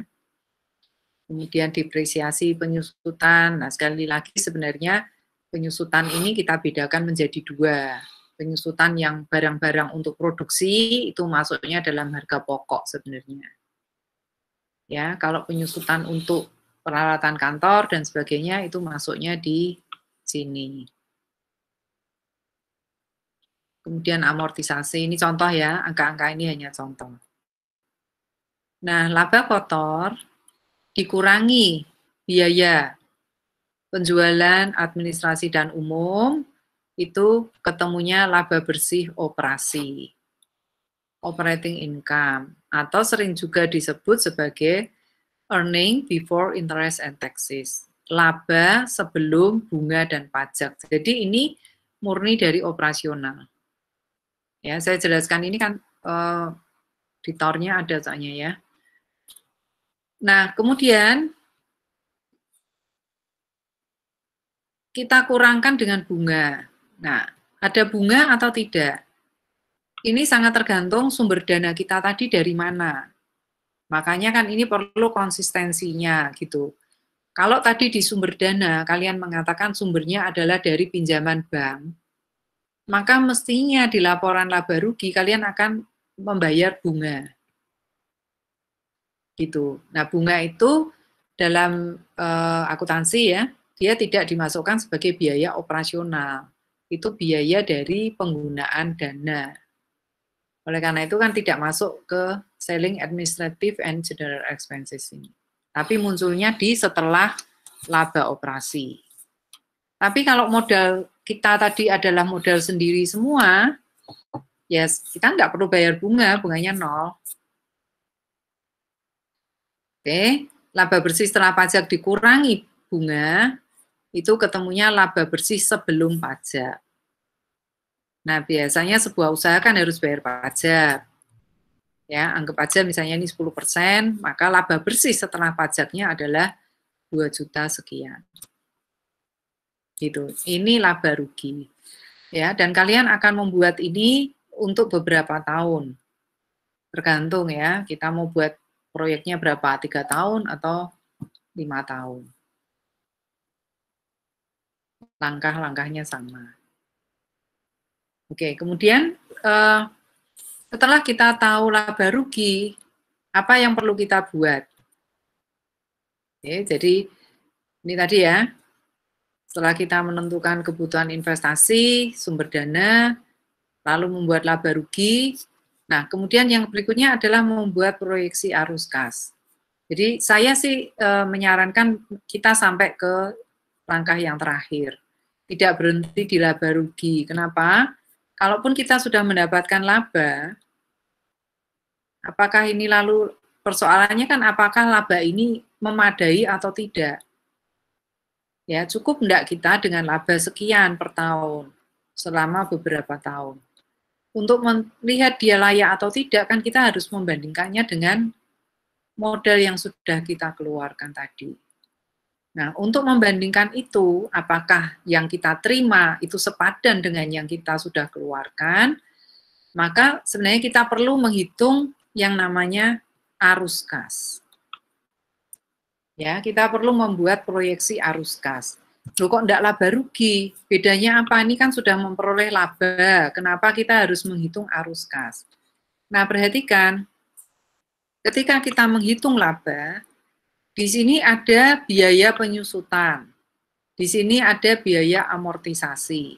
Kemudian depresiasi penyusutan. Nah sekali lagi sebenarnya penyusutan ini kita bedakan menjadi dua penyusutan yang barang-barang untuk produksi itu masuknya dalam harga pokok sebenarnya. Ya, kalau penyusutan untuk peralatan kantor dan sebagainya itu masuknya di sini. Kemudian amortisasi, ini contoh ya, angka-angka ini hanya contoh. Nah, laba kotor dikurangi biaya penjualan administrasi dan umum itu ketemunya laba bersih operasi, operating income, atau sering juga disebut sebagai earning before interest and taxes, laba sebelum bunga dan pajak. Jadi ini murni dari operasional. Ya, saya jelaskan ini kan eh, ditornya di ada soalnya ya. Nah, kemudian kita kurangkan dengan bunga. Nah, ada bunga atau tidak? Ini sangat tergantung sumber dana kita tadi dari mana. Makanya kan ini perlu konsistensinya gitu. Kalau tadi di sumber dana kalian mengatakan sumbernya adalah dari pinjaman bank, maka mestinya di laporan laba rugi kalian akan membayar bunga. Gitu. Nah, bunga itu dalam uh, akuntansi ya, dia tidak dimasukkan sebagai biaya operasional itu biaya dari penggunaan dana. Oleh karena itu kan tidak masuk ke selling administrative and general expenses ini. Tapi munculnya di setelah laba operasi. Tapi kalau modal kita tadi adalah modal sendiri semua, yes, ya kita nggak perlu bayar bunga, bunganya nol. Oke, laba bersih setelah pajak dikurangi bunga, itu ketemunya laba bersih sebelum pajak. Nah, biasanya sebuah usaha kan harus bayar pajak. Ya, anggap aja misalnya ini 10%, persen maka laba bersih setelah pajaknya adalah 2 juta sekian. Gitu. Ini laba rugi. Ya, dan kalian akan membuat ini untuk beberapa tahun. Tergantung ya, kita mau buat proyeknya berapa, tiga tahun atau lima tahun langkah-langkahnya sama. Oke, kemudian uh, setelah kita tahu laba rugi, apa yang perlu kita buat? Oke, jadi ini tadi ya, setelah kita menentukan kebutuhan investasi, sumber dana, lalu membuat laba rugi. Nah, kemudian yang berikutnya adalah membuat proyeksi arus kas. Jadi saya sih e, menyarankan kita sampai ke langkah yang terakhir tidak berhenti di laba rugi. Kenapa? Kalaupun kita sudah mendapatkan laba, apakah ini lalu persoalannya kan apakah laba ini memadai atau tidak? Ya, cukup enggak kita dengan laba sekian per tahun selama beberapa tahun. Untuk melihat dia layak atau tidak kan kita harus membandingkannya dengan modal yang sudah kita keluarkan tadi. Nah, untuk membandingkan itu, apakah yang kita terima itu sepadan dengan yang kita sudah keluarkan, maka sebenarnya kita perlu menghitung yang namanya arus kas. Ya, kita perlu membuat proyeksi arus kas. Loh kok enggak laba rugi? Bedanya apa? Ini kan sudah memperoleh laba. Kenapa kita harus menghitung arus kas? Nah, perhatikan, ketika kita menghitung laba, di sini ada biaya penyusutan. Di sini ada biaya amortisasi.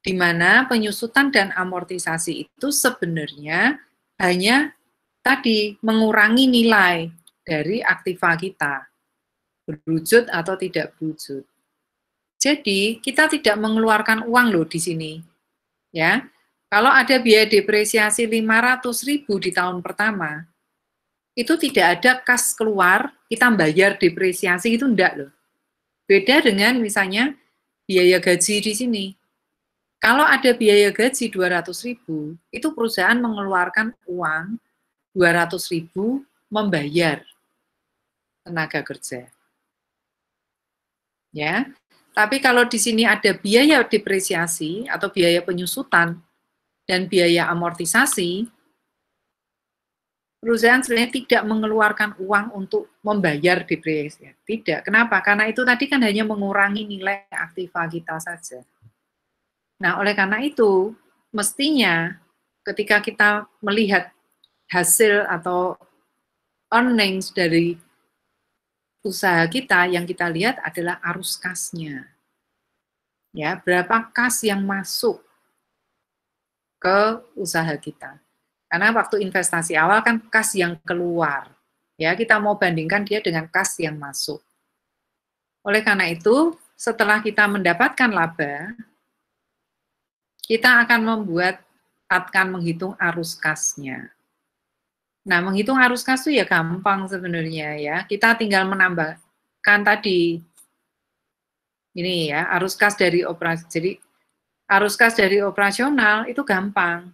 Di mana penyusutan dan amortisasi itu sebenarnya hanya tadi mengurangi nilai dari aktiva kita. Berwujud atau tidak berwujud. Jadi, kita tidak mengeluarkan uang loh di sini. Ya. Kalau ada biaya depresiasi 500.000 di tahun pertama, itu tidak ada kas keluar, kita bayar depresiasi itu enggak loh. Beda dengan misalnya biaya gaji di sini. Kalau ada biaya gaji 200.000, ribu, itu perusahaan mengeluarkan uang 200.000 ribu membayar tenaga kerja. Ya, tapi kalau di sini ada biaya depresiasi atau biaya penyusutan dan biaya amortisasi, perusahaan sebenarnya tidak mengeluarkan uang untuk membayar depresi. Ya. Tidak. Kenapa? Karena itu tadi kan hanya mengurangi nilai aktiva kita saja. Nah, oleh karena itu, mestinya ketika kita melihat hasil atau earnings dari usaha kita, yang kita lihat adalah arus kasnya. Ya, berapa kas yang masuk ke usaha kita karena waktu investasi awal kan kas yang keluar. Ya, kita mau bandingkan dia dengan kas yang masuk. Oleh karena itu, setelah kita mendapatkan laba, kita akan membuat akan menghitung arus kasnya. Nah, menghitung arus kas itu ya gampang sebenarnya ya. Kita tinggal menambahkan tadi ini ya, arus kas dari operasi. Jadi arus kas dari operasional itu gampang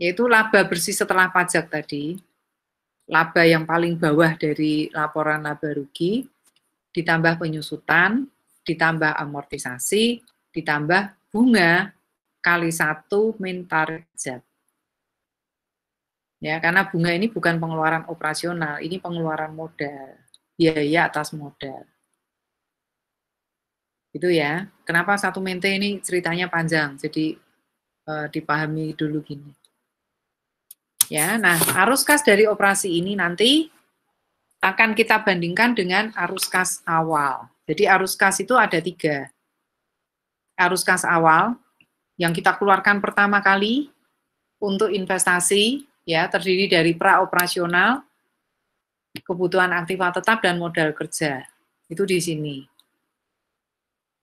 yaitu laba bersih setelah pajak tadi, laba yang paling bawah dari laporan laba rugi, ditambah penyusutan, ditambah amortisasi, ditambah bunga kali satu min target. Ya, karena bunga ini bukan pengeluaran operasional, ini pengeluaran modal, biaya atas modal. Itu ya. Kenapa satu mente ini ceritanya panjang, jadi e, dipahami dulu gini. Ya, nah arus kas dari operasi ini nanti akan kita bandingkan dengan arus kas awal. Jadi arus kas itu ada tiga. Arus kas awal yang kita keluarkan pertama kali untuk investasi ya terdiri dari praoperasional, kebutuhan aktiva tetap dan modal kerja. Itu di sini.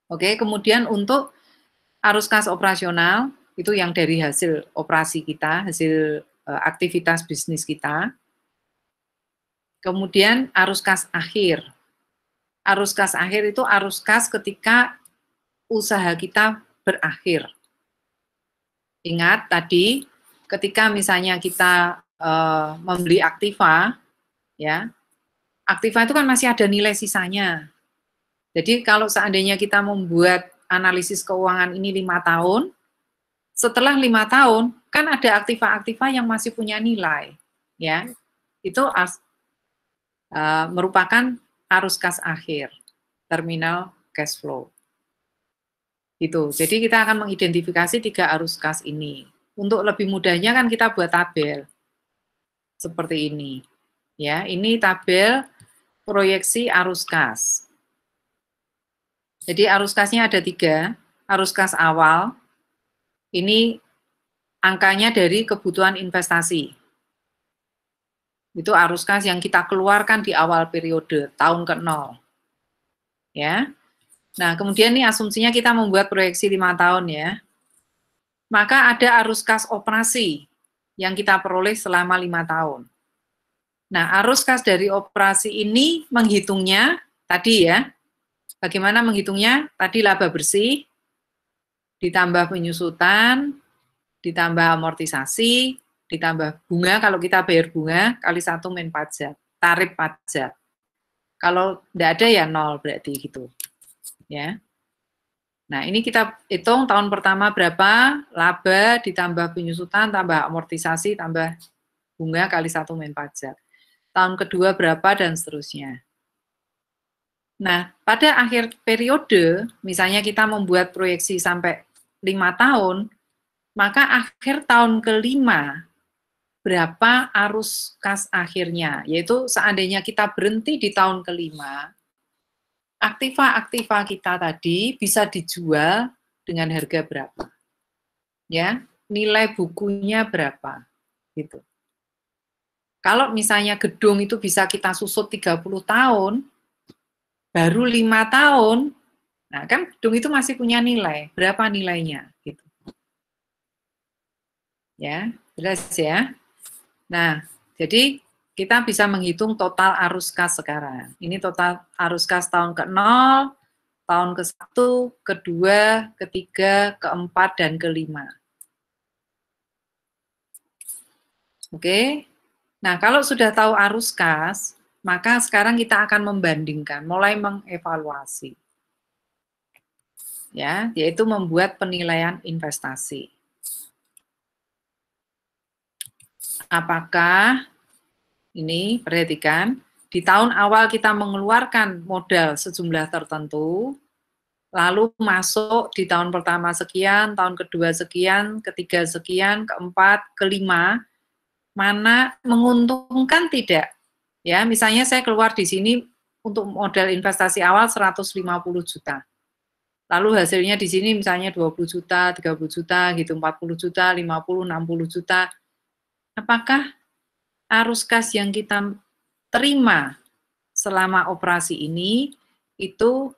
Oke, kemudian untuk arus kas operasional itu yang dari hasil operasi kita, hasil Eh, aktivitas bisnis kita. Kemudian arus kas akhir. Arus kas akhir itu arus kas ketika usaha kita berakhir. Ingat tadi ketika misalnya kita e, membeli aktiva ya. Aktiva itu kan masih ada nilai sisanya. Jadi kalau seandainya kita membuat analisis keuangan ini lima tahun, setelah lima tahun kan ada aktiva-aktiva yang masih punya nilai, ya. Itu as, uh, merupakan arus kas akhir, terminal cash flow. Gitu. Jadi kita akan mengidentifikasi tiga arus kas ini. Untuk lebih mudahnya kan kita buat tabel seperti ini. Ya, ini tabel proyeksi arus kas. Jadi arus kasnya ada tiga, arus kas awal, ini angkanya dari kebutuhan investasi. Itu arus kas yang kita keluarkan di awal periode, tahun ke-0. Ya. Nah, kemudian ini asumsinya kita membuat proyeksi lima tahun ya. Maka ada arus kas operasi yang kita peroleh selama lima tahun. Nah, arus kas dari operasi ini menghitungnya tadi ya. Bagaimana menghitungnya? Tadi laba bersih ditambah penyusutan ditambah amortisasi, ditambah bunga, kalau kita bayar bunga, kali satu main pajak, tarif pajak. Kalau tidak ada ya nol berarti gitu. ya. Nah ini kita hitung tahun pertama berapa, laba ditambah penyusutan, tambah amortisasi, tambah bunga kali satu main pajak. Tahun kedua berapa dan seterusnya. Nah, pada akhir periode, misalnya kita membuat proyeksi sampai lima tahun, maka akhir tahun kelima berapa arus kas akhirnya, yaitu seandainya kita berhenti di tahun kelima, aktiva-aktiva kita tadi bisa dijual dengan harga berapa, ya nilai bukunya berapa, gitu. Kalau misalnya gedung itu bisa kita susut 30 tahun, baru lima tahun, nah kan gedung itu masih punya nilai, berapa nilainya? Ya, jelas ya. Nah, jadi kita bisa menghitung total arus kas sekarang. Ini total arus kas tahun ke-0, tahun ke-1, ke-2, ke-3, ke-4, dan ke-5. Oke. Nah, kalau sudah tahu arus kas, maka sekarang kita akan membandingkan, mulai mengevaluasi. Ya, yaitu membuat penilaian investasi. apakah ini perhatikan di tahun awal kita mengeluarkan modal sejumlah tertentu lalu masuk di tahun pertama sekian, tahun kedua sekian, ketiga sekian, keempat, kelima mana menguntungkan tidak. Ya, misalnya saya keluar di sini untuk modal investasi awal 150 juta. Lalu hasilnya di sini misalnya 20 juta, 30 juta, gitu 40 juta, 50, 60 juta. Apakah arus kas yang kita terima selama operasi ini itu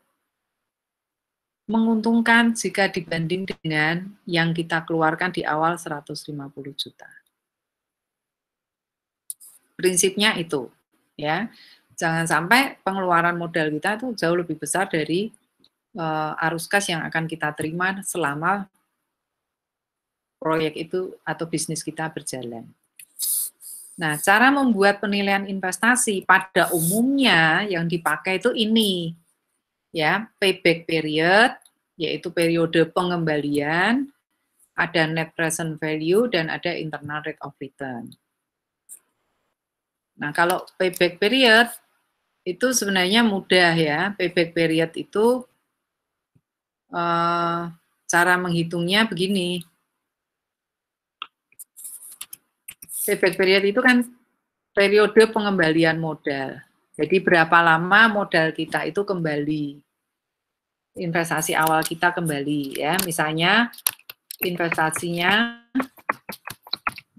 menguntungkan jika dibanding dengan yang kita keluarkan di awal 150 juta. Prinsipnya itu, ya. Jangan sampai pengeluaran modal kita itu jauh lebih besar dari uh, arus kas yang akan kita terima selama proyek itu atau bisnis kita berjalan. Nah, cara membuat penilaian investasi pada umumnya yang dipakai itu ini. Ya, payback period yaitu periode pengembalian, ada net present value dan ada internal rate of return. Nah, kalau payback period itu sebenarnya mudah ya. Payback period itu uh, cara menghitungnya begini. payback period itu kan periode pengembalian modal. Jadi berapa lama modal kita itu kembali. Investasi awal kita kembali ya. Misalnya investasinya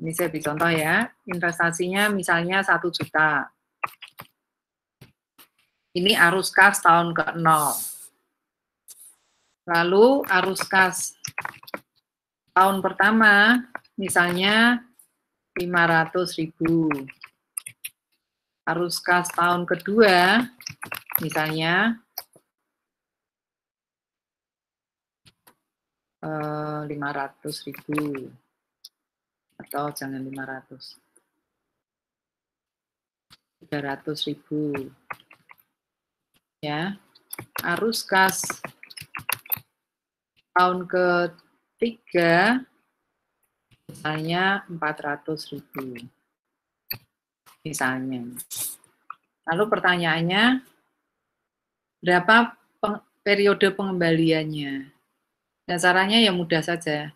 ini saya beri contoh ya, investasinya misalnya satu juta. Ini arus kas tahun ke-0. Lalu arus kas tahun pertama misalnya 500 ribu. arus kas tahun kedua, misalnya, eh, lima ratus ribu. Atau jangan lima ratus tiga ratus ribu. Ya, arus kas tahun ketiga misalnya 400 ribu misalnya lalu pertanyaannya berapa peng, periode pengembaliannya dan caranya ya mudah saja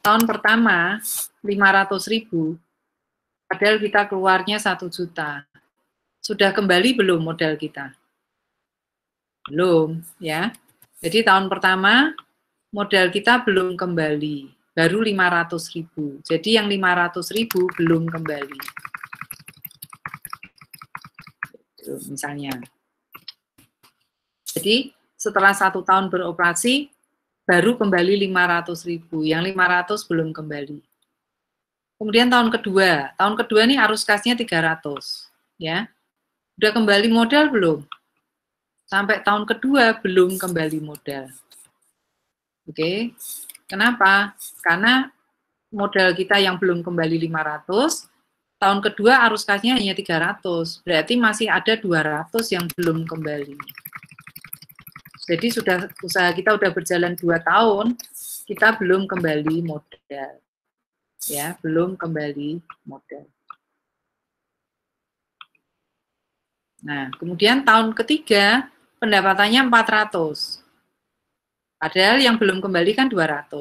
tahun pertama 500 ribu padahal kita keluarnya satu juta sudah kembali belum modal kita belum ya jadi tahun pertama modal kita belum kembali baru 500 ribu. Jadi yang 500 ribu belum kembali. Gitu, misalnya. Jadi setelah satu tahun beroperasi, baru kembali 500 ribu. Yang 500 belum kembali. Kemudian tahun kedua, tahun kedua ini arus kasnya 300, ya. Udah kembali modal belum? Sampai tahun kedua belum kembali modal. Oke. Kenapa? Karena modal kita yang belum kembali 500, tahun kedua arus kasnya hanya 300, berarti masih ada 200 yang belum kembali. Jadi sudah usaha kita sudah berjalan 2 tahun, kita belum kembali modal. Ya, belum kembali modal. Nah, kemudian tahun ketiga pendapatannya 400. Padahal yang belum kembali kan 200.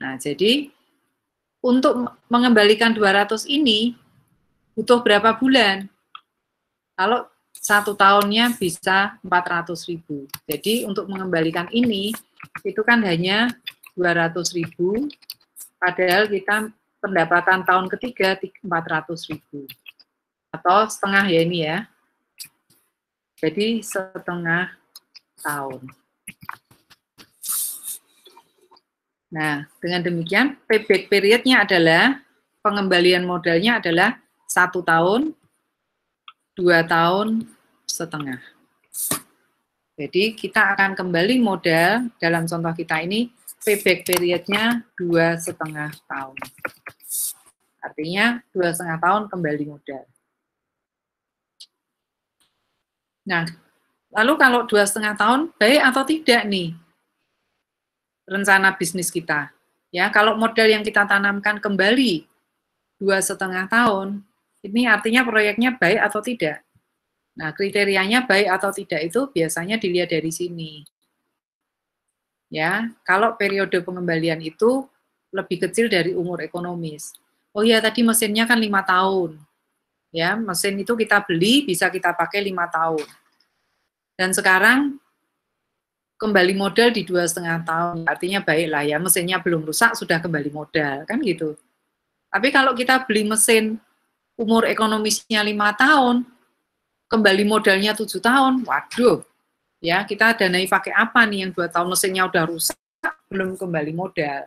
Nah, jadi untuk mengembalikan 200 ini butuh berapa bulan? Kalau satu tahunnya bisa 400 ribu. Jadi untuk mengembalikan ini, itu kan hanya 200 ribu, padahal kita pendapatan tahun ketiga 400 ribu. Atau setengah ya ini ya. Jadi setengah tahun. Nah, dengan demikian payback periodnya adalah pengembalian modalnya adalah satu tahun, dua tahun setengah. Jadi kita akan kembali modal dalam contoh kita ini payback periodnya dua setengah tahun. Artinya dua setengah tahun kembali modal. Nah, lalu kalau dua setengah tahun baik atau tidak nih rencana bisnis kita. Ya, kalau modal yang kita tanamkan kembali dua setengah tahun, ini artinya proyeknya baik atau tidak. Nah, kriterianya baik atau tidak itu biasanya dilihat dari sini. Ya, kalau periode pengembalian itu lebih kecil dari umur ekonomis. Oh ya tadi mesinnya kan lima tahun. Ya, mesin itu kita beli bisa kita pakai lima tahun. Dan sekarang kembali modal di dua setengah tahun artinya baiklah ya mesinnya belum rusak sudah kembali modal kan gitu tapi kalau kita beli mesin umur ekonomisnya lima tahun kembali modalnya tujuh tahun waduh ya kita danai pakai apa nih yang dua tahun mesinnya udah rusak belum kembali modal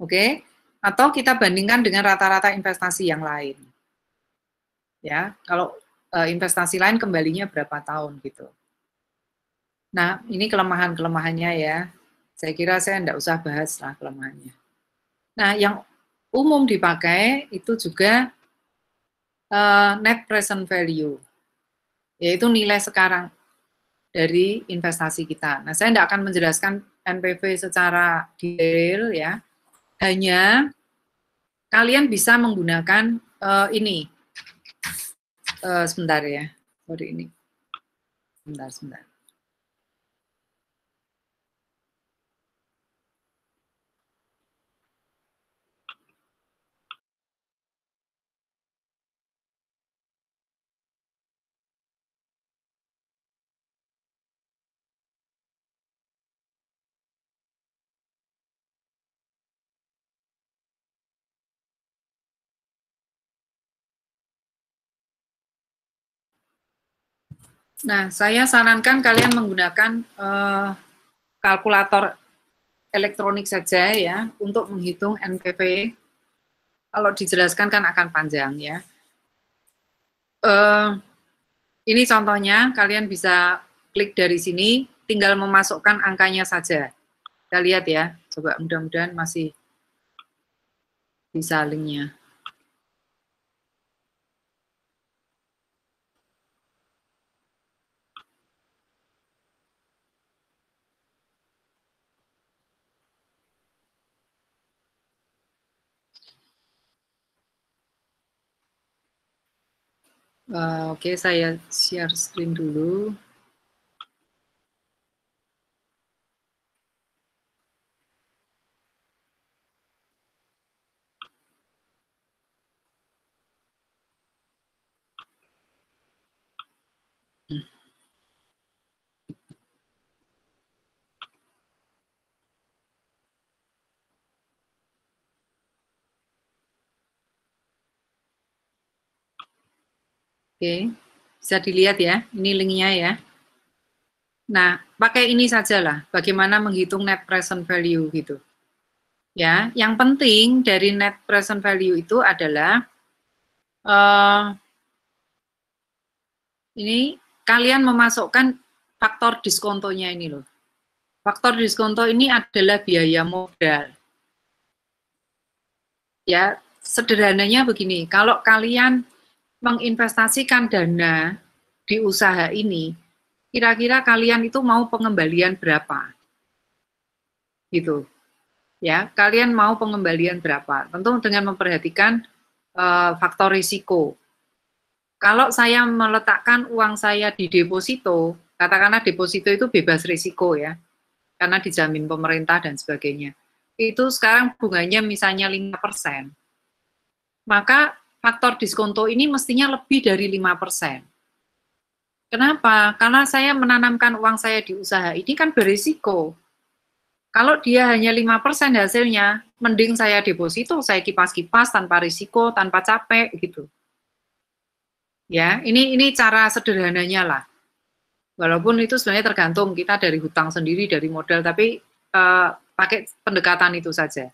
oke okay? atau kita bandingkan dengan rata-rata investasi yang lain ya kalau eh, investasi lain kembalinya berapa tahun gitu Nah, ini kelemahan-kelemahannya ya. Saya kira saya tidak usah bahas lah kelemahannya. Nah, yang umum dipakai itu juga eh, net present value, yaitu nilai sekarang dari investasi kita. Nah, saya tidak akan menjelaskan NPV secara detail ya, hanya kalian bisa menggunakan uh, ini. Uh, sebentar ya, sorry ini. Sebentar, sebentar. Nah, saya sarankan kalian menggunakan uh, kalkulator elektronik saja ya untuk menghitung NPV. Kalau dijelaskan kan akan panjang ya. Uh, ini contohnya, kalian bisa klik dari sini, tinggal memasukkan angkanya saja. Kita lihat ya, coba mudah-mudahan masih bisa linknya. Uh, Oke, okay, saya share screen dulu. Oke, bisa dilihat ya, ini linknya ya. Nah, pakai ini saja lah. bagaimana menghitung net present value gitu. Ya, yang penting dari net present value itu adalah uh, ini kalian memasukkan faktor diskontonya ini loh. Faktor diskonto ini adalah biaya modal. Ya, sederhananya begini, kalau kalian menginvestasikan dana di usaha ini, kira-kira kalian itu mau pengembalian berapa? Gitu. Ya, kalian mau pengembalian berapa? Tentu dengan memperhatikan uh, faktor risiko. Kalau saya meletakkan uang saya di deposito, katakanlah deposito itu bebas risiko ya, karena dijamin pemerintah dan sebagainya. Itu sekarang bunganya misalnya 5%. Maka faktor diskonto ini mestinya lebih dari 5%. Kenapa? Karena saya menanamkan uang saya di usaha ini kan berisiko. Kalau dia hanya 5% hasilnya, mending saya deposito, saya kipas-kipas tanpa risiko, tanpa capek gitu. Ya, ini ini cara sederhananya lah. Walaupun itu sebenarnya tergantung kita dari hutang sendiri, dari modal, tapi uh, pakai pendekatan itu saja.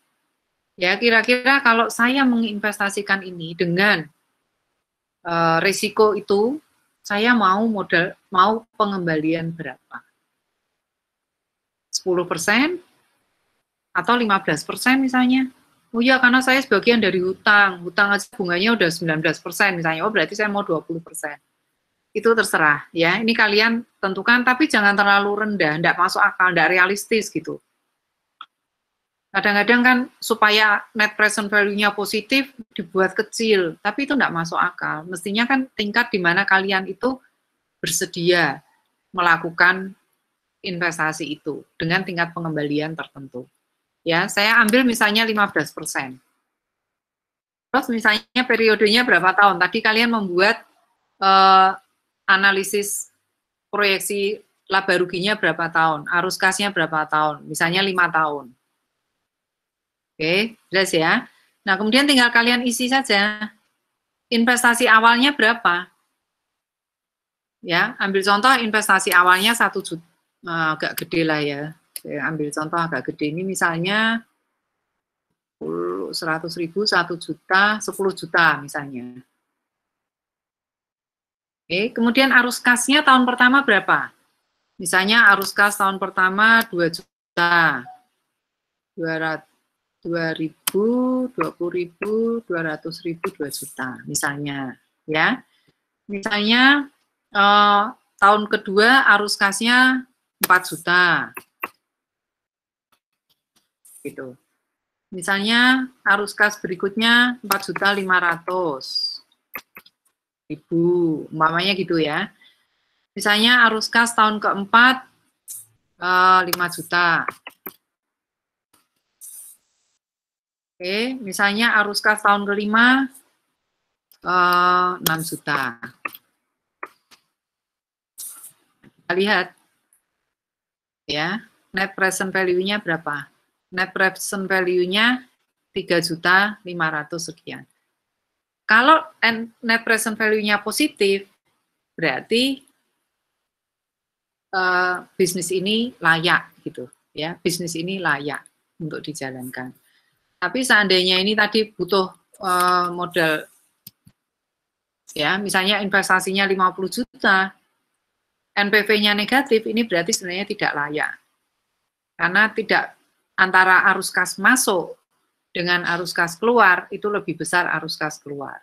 Ya, kira-kira kalau saya menginvestasikan ini dengan uh, risiko itu, saya mau modal mau pengembalian berapa? 10% atau 15% misalnya. Oh iya, karena saya sebagian dari hutang. Hutang aja bunganya udah 19% misalnya. Oh, berarti saya mau 20%. Itu terserah ya. Ini kalian tentukan tapi jangan terlalu rendah, enggak masuk akal, enggak realistis gitu. Kadang-kadang kan supaya net present value-nya positif dibuat kecil, tapi itu tidak masuk akal. Mestinya kan tingkat di mana kalian itu bersedia melakukan investasi itu dengan tingkat pengembalian tertentu. Ya, saya ambil misalnya 15%. Terus misalnya periodenya berapa tahun? Tadi kalian membuat uh, analisis proyeksi laba ruginya berapa tahun, arus kasnya berapa tahun, misalnya lima tahun. Oke, jelas ya. Nah, kemudian tinggal kalian isi saja. Investasi awalnya berapa? Ya, ambil contoh investasi awalnya satu juta, eh, agak gede lah ya. Oke, ambil contoh agak gede ini misalnya 100 ribu, 1 juta, 10 juta misalnya. Oke, kemudian arus kasnya tahun pertama berapa? Misalnya arus kas tahun pertama 2 juta, 200 dua ribu, puluh ribu, ratus ribu, 2 juta misalnya ya. Misalnya eh, tahun kedua arus kasnya empat juta. Gitu. Misalnya arus kas berikutnya empat juta lima ratus ribu, mamanya gitu ya. Misalnya arus kas tahun keempat eh, lima 5 juta, Oke, misalnya arus kas tahun kelima uh, eh, 6 juta. Kita lihat ya, net present value-nya berapa? Net present value-nya 3 juta 500 sekian. Kalau net present value-nya positif, berarti uh, bisnis ini layak gitu ya, bisnis ini layak untuk dijalankan. Tapi seandainya ini tadi butuh uh, modal ya, misalnya investasinya 50 juta, NPV-nya negatif, ini berarti sebenarnya tidak layak. Karena tidak antara arus kas masuk dengan arus kas keluar itu lebih besar arus kas keluar.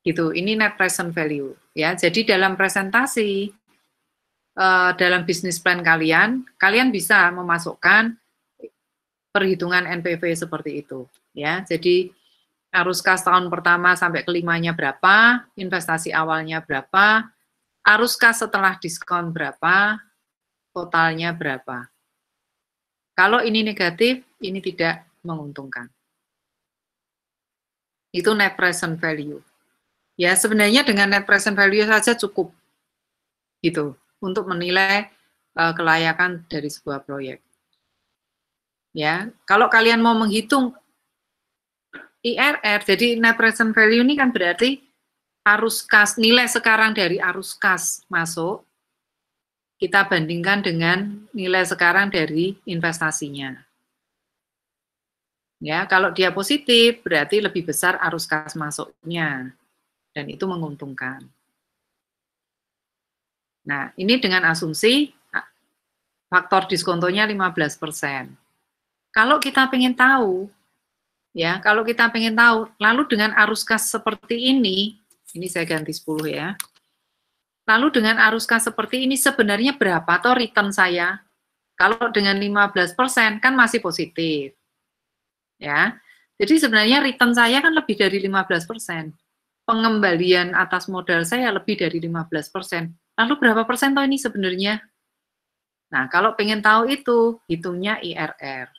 Gitu. Ini net present value ya. Jadi dalam presentasi eh, dalam bisnis plan kalian, kalian bisa memasukkan perhitungan NPV seperti itu ya. Jadi arus kas tahun pertama sampai kelimanya berapa, investasi awalnya berapa, arus kas setelah diskon berapa, totalnya berapa. Kalau ini negatif, ini tidak menguntungkan. Itu net present value. Ya, sebenarnya dengan net present value saja cukup gitu untuk menilai uh, kelayakan dari sebuah proyek. Ya, kalau kalian mau menghitung IRR, jadi net present value ini kan berarti arus kas nilai sekarang dari arus kas masuk kita bandingkan dengan nilai sekarang dari investasinya. Ya, kalau dia positif berarti lebih besar arus kas masuknya dan itu menguntungkan. Nah, ini dengan asumsi faktor diskontonya 15%. persen. Kalau kita pengen tahu, ya, kalau kita pengen tahu, lalu dengan arus kas seperti ini, ini saya ganti 10 ya. Lalu dengan arus kas seperti ini sebenarnya berapa toh return saya? Kalau dengan 15% kan masih positif. Ya. Jadi sebenarnya return saya kan lebih dari 15%. Pengembalian atas modal saya lebih dari 15%. persen. Lalu berapa persen toh ini sebenarnya? Nah, kalau pengen tahu itu, hitungnya IRR.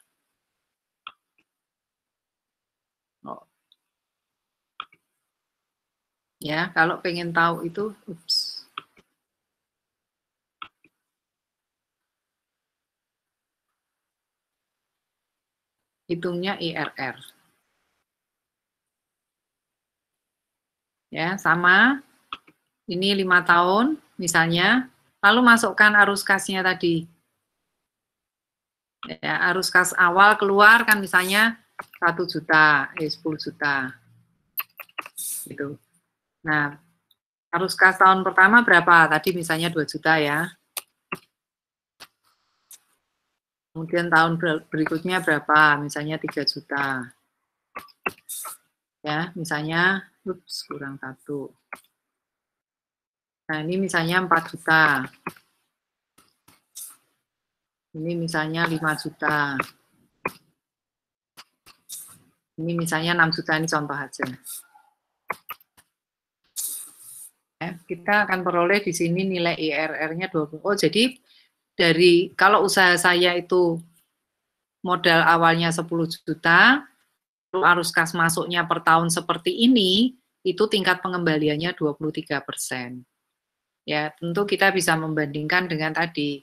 Ya, kalau pengen tahu itu, ups. Hitungnya IRR. Ya, sama. Ini lima tahun, misalnya. Lalu masukkan arus kasnya tadi. Ya, arus kas awal keluar kan misalnya satu juta, eh, 10 juta. Gitu Nah, harus kas tahun pertama berapa? Tadi misalnya 2 juta ya. Kemudian tahun berikutnya berapa? Misalnya 3 juta. Ya, misalnya, ups, kurang satu. Nah, ini misalnya 4 juta. Ini misalnya 5 juta. Ini misalnya 6 juta, ini contoh aja. Eh, kita akan peroleh di sini nilai IRR-nya 20. Oh, jadi dari kalau usaha saya itu modal awalnya 10 juta, arus kas masuknya per tahun seperti ini, itu tingkat pengembaliannya 23 persen. Ya, tentu kita bisa membandingkan dengan tadi,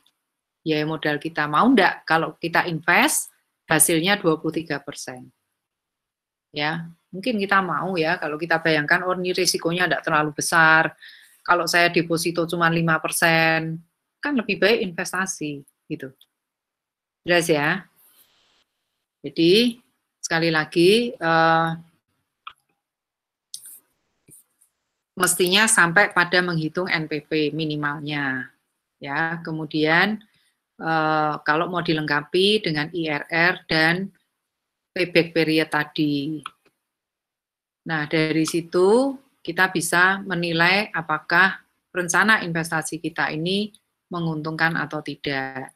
ya modal kita mau enggak kalau kita invest, hasilnya 23 persen ya mungkin kita mau ya kalau kita bayangkan oh ini risikonya tidak terlalu besar kalau saya deposito cuma persen, kan lebih baik investasi gitu jelas ya jadi sekali lagi uh, mestinya sampai pada menghitung NPP minimalnya ya kemudian uh, kalau mau dilengkapi dengan IRR dan payback period tadi. Nah, dari situ kita bisa menilai apakah rencana investasi kita ini menguntungkan atau tidak.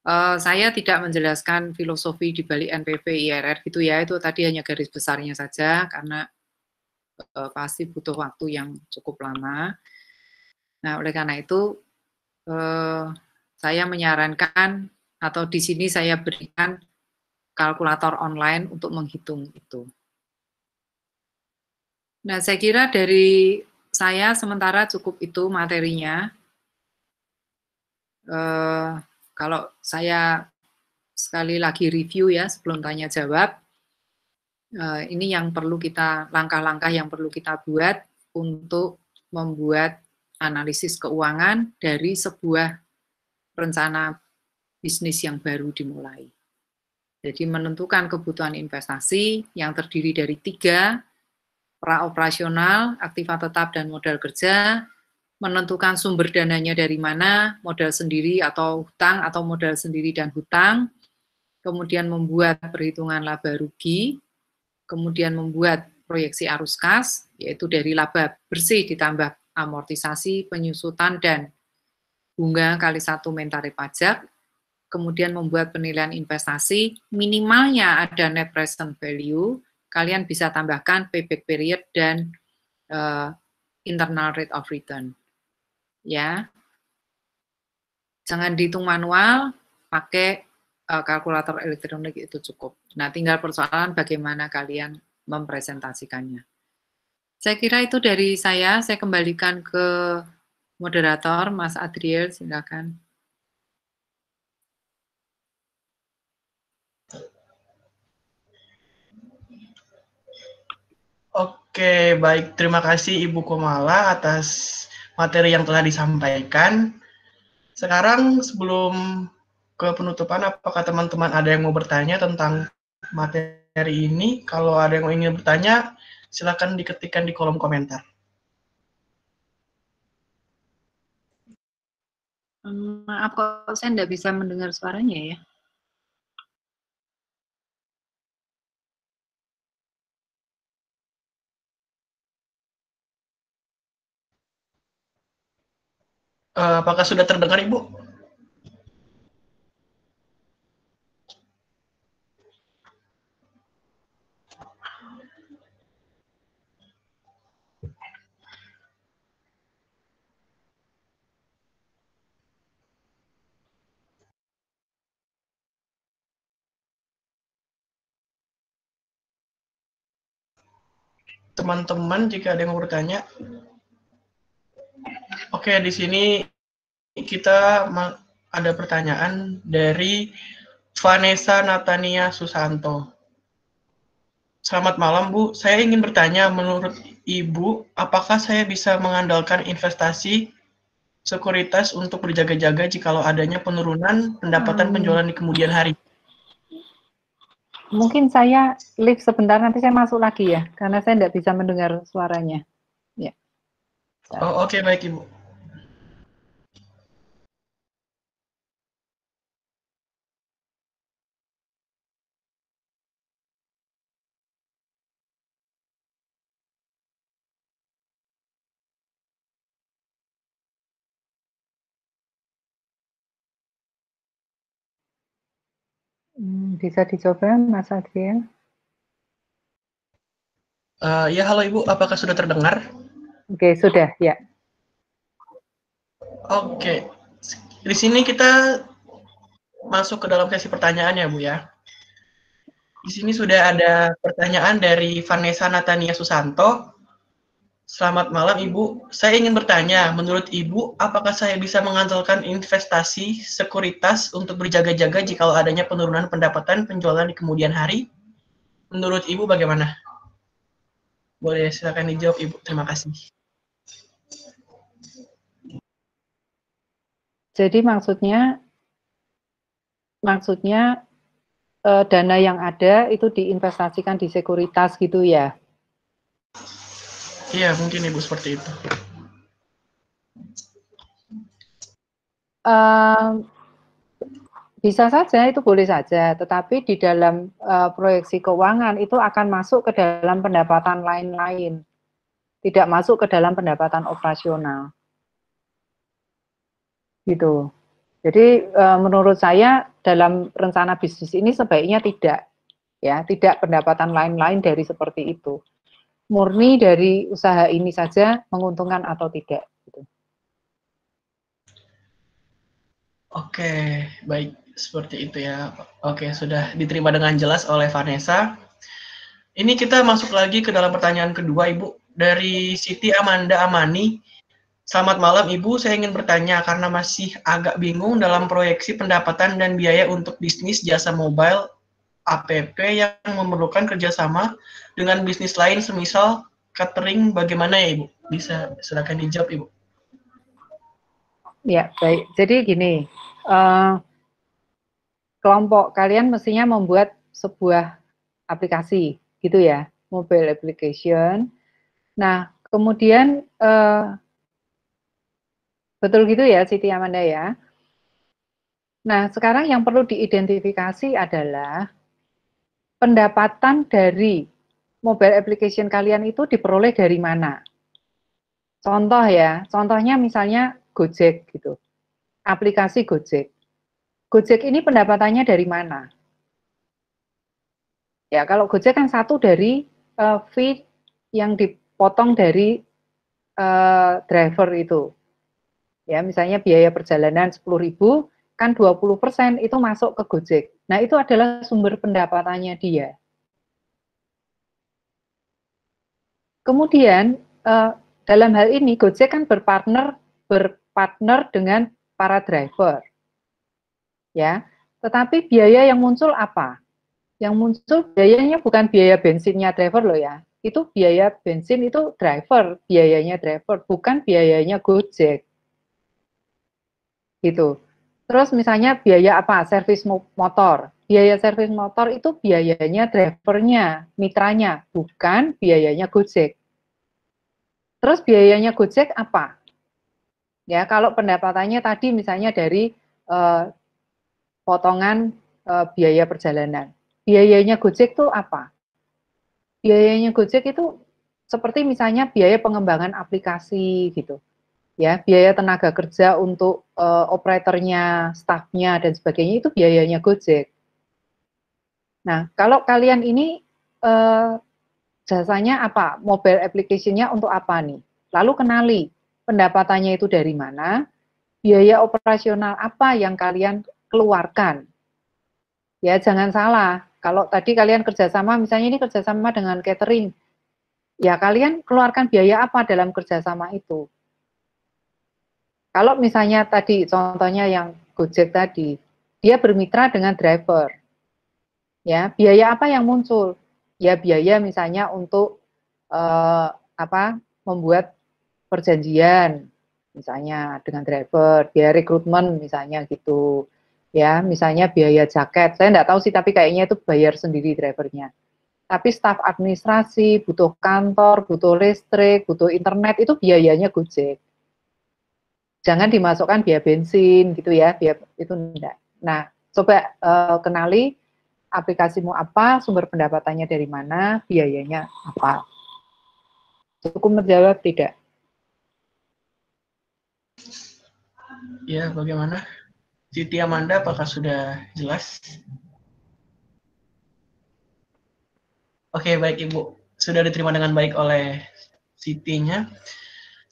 Uh, saya tidak menjelaskan filosofi di balik NPV IRR gitu ya, itu tadi hanya garis besarnya saja karena uh, pasti butuh waktu yang cukup lama. Nah, oleh karena itu uh, saya menyarankan atau di sini saya berikan kalkulator online untuk menghitung itu. Nah, saya kira dari saya sementara cukup itu materinya. Uh, kalau saya sekali lagi review ya sebelum tanya jawab, uh, ini yang perlu kita langkah-langkah yang perlu kita buat untuk membuat analisis keuangan dari sebuah rencana bisnis yang baru dimulai. Jadi menentukan kebutuhan investasi yang terdiri dari tiga, praoperasional, aktiva tetap, dan modal kerja, menentukan sumber dananya dari mana, modal sendiri atau hutang atau modal sendiri dan hutang, kemudian membuat perhitungan laba rugi, kemudian membuat proyeksi arus kas, yaitu dari laba bersih ditambah amortisasi, penyusutan, dan bunga kali satu mentari pajak, kemudian membuat penilaian investasi, minimalnya ada net present value, kalian bisa tambahkan payback period dan uh, internal rate of return. Ya. Jangan dihitung manual, pakai uh, kalkulator elektronik itu cukup. Nah, tinggal persoalan bagaimana kalian mempresentasikannya. Saya kira itu dari saya, saya kembalikan ke moderator Mas Adriel, silakan. Oke, baik. Terima kasih Ibu Komala atas materi yang telah disampaikan. Sekarang sebelum ke penutupan, apakah teman-teman ada yang mau bertanya tentang materi ini? Kalau ada yang ingin bertanya, silakan diketikkan di kolom komentar. Eh, maaf, kok saya tidak bisa mendengar suaranya ya. Eh, apakah sudah terdengar Ibu? Teman-teman, jika ada yang bertanya, Oke, di sini kita ada pertanyaan dari Vanessa Natania Susanto. Selamat malam, Bu. Saya ingin bertanya, menurut Ibu, apakah saya bisa mengandalkan investasi sekuritas untuk berjaga-jaga jikalau adanya penurunan pendapatan hmm. penjualan di kemudian hari? Mungkin saya lift sebentar, nanti saya masuk lagi ya, karena saya tidak bisa mendengar suaranya. Ya. Oh, Oke, okay, baik Ibu. Bisa dicoba, Mas Adrian. Uh, ya, halo Ibu. Apakah sudah terdengar? Oke, okay, sudah, ya. Oke. Okay. Di sini kita masuk ke dalam sesi pertanyaan ya, Bu ya. Di sini sudah ada pertanyaan dari Vanessa Natania Susanto Selamat malam Ibu. Saya ingin bertanya, menurut Ibu, apakah saya bisa mengandalkan investasi sekuritas untuk berjaga-jaga jika adanya penurunan pendapatan penjualan di kemudian hari? Menurut Ibu bagaimana? Boleh silakan dijawab Ibu. Terima kasih. Jadi maksudnya maksudnya eh, dana yang ada itu diinvestasikan di sekuritas gitu ya? Iya, mungkin Ibu seperti itu. Uh, bisa saja itu boleh saja, tetapi di dalam uh, proyeksi keuangan itu akan masuk ke dalam pendapatan lain-lain, tidak masuk ke dalam pendapatan operasional. Gitu. Jadi eh, menurut saya dalam rencana bisnis ini sebaiknya tidak, ya tidak pendapatan lain-lain dari seperti itu murni dari usaha ini saja menguntungkan atau tidak. Gitu. Oke, baik. Seperti itu ya. Oke, sudah diterima dengan jelas oleh Vanessa. Ini kita masuk lagi ke dalam pertanyaan kedua, Ibu. Dari Siti Amanda Amani. Selamat malam Ibu, saya ingin bertanya karena masih agak bingung dalam proyeksi pendapatan dan biaya untuk bisnis jasa mobile APP yang memerlukan kerjasama dengan bisnis lain semisal catering bagaimana ya Ibu? Bisa silakan dijawab Ibu. Ya baik, jadi gini, uh, kelompok kalian mestinya membuat sebuah aplikasi gitu ya, mobile application. Nah kemudian uh, betul gitu ya Siti Amanda ya. Nah sekarang yang perlu diidentifikasi adalah pendapatan dari mobile application kalian itu diperoleh dari mana. Contoh ya, contohnya misalnya Gojek gitu, aplikasi Gojek. Gojek ini pendapatannya dari mana? Ya, kalau Gojek kan satu dari uh, fee yang dipotong dari uh, driver itu. Ya, misalnya biaya perjalanan 10.000, kan 20% itu masuk ke Gojek. Nah, itu adalah sumber pendapatannya dia. Kemudian eh, dalam hal ini Gojek kan berpartner berpartner dengan para driver. Ya. Tetapi biaya yang muncul apa? Yang muncul biayanya bukan biaya bensinnya driver loh ya. Itu biaya bensin itu driver, biayanya driver, bukan biayanya Gojek. Gitu. Terus misalnya biaya apa? Servis motor. Biaya servis motor itu biayanya drivernya, mitranya, bukan biayanya Gojek. Terus biayanya Gojek apa? Ya, kalau pendapatannya tadi misalnya dari eh, potongan eh, biaya perjalanan. Biayanya Gojek itu apa? Biayanya Gojek itu seperti misalnya biaya pengembangan aplikasi gitu ya biaya tenaga kerja untuk uh, operatornya, stafnya dan sebagainya itu biayanya Gojek. Nah, kalau kalian ini uh, jasanya apa, mobile applicationnya untuk apa nih? Lalu kenali pendapatannya itu dari mana, biaya operasional apa yang kalian keluarkan. Ya, jangan salah. Kalau tadi kalian kerjasama, misalnya ini kerjasama dengan catering, ya kalian keluarkan biaya apa dalam kerjasama itu? Kalau misalnya tadi contohnya yang Gojek tadi, dia bermitra dengan driver. Ya, biaya apa yang muncul? Ya biaya misalnya untuk eh, apa? membuat perjanjian misalnya dengan driver, biaya rekrutmen misalnya gitu. Ya, misalnya biaya jaket. Saya enggak tahu sih tapi kayaknya itu bayar sendiri drivernya tapi staf administrasi, butuh kantor, butuh listrik, butuh internet, itu biayanya Gojek jangan dimasukkan biaya bensin gitu ya, biaya itu enggak. Nah, coba uh, kenali aplikasimu apa, sumber pendapatannya dari mana, biayanya apa. Cukup menjawab tidak? Ya, bagaimana? Siti Amanda, apakah sudah jelas? Oke, baik Ibu. Sudah diterima dengan baik oleh siti nya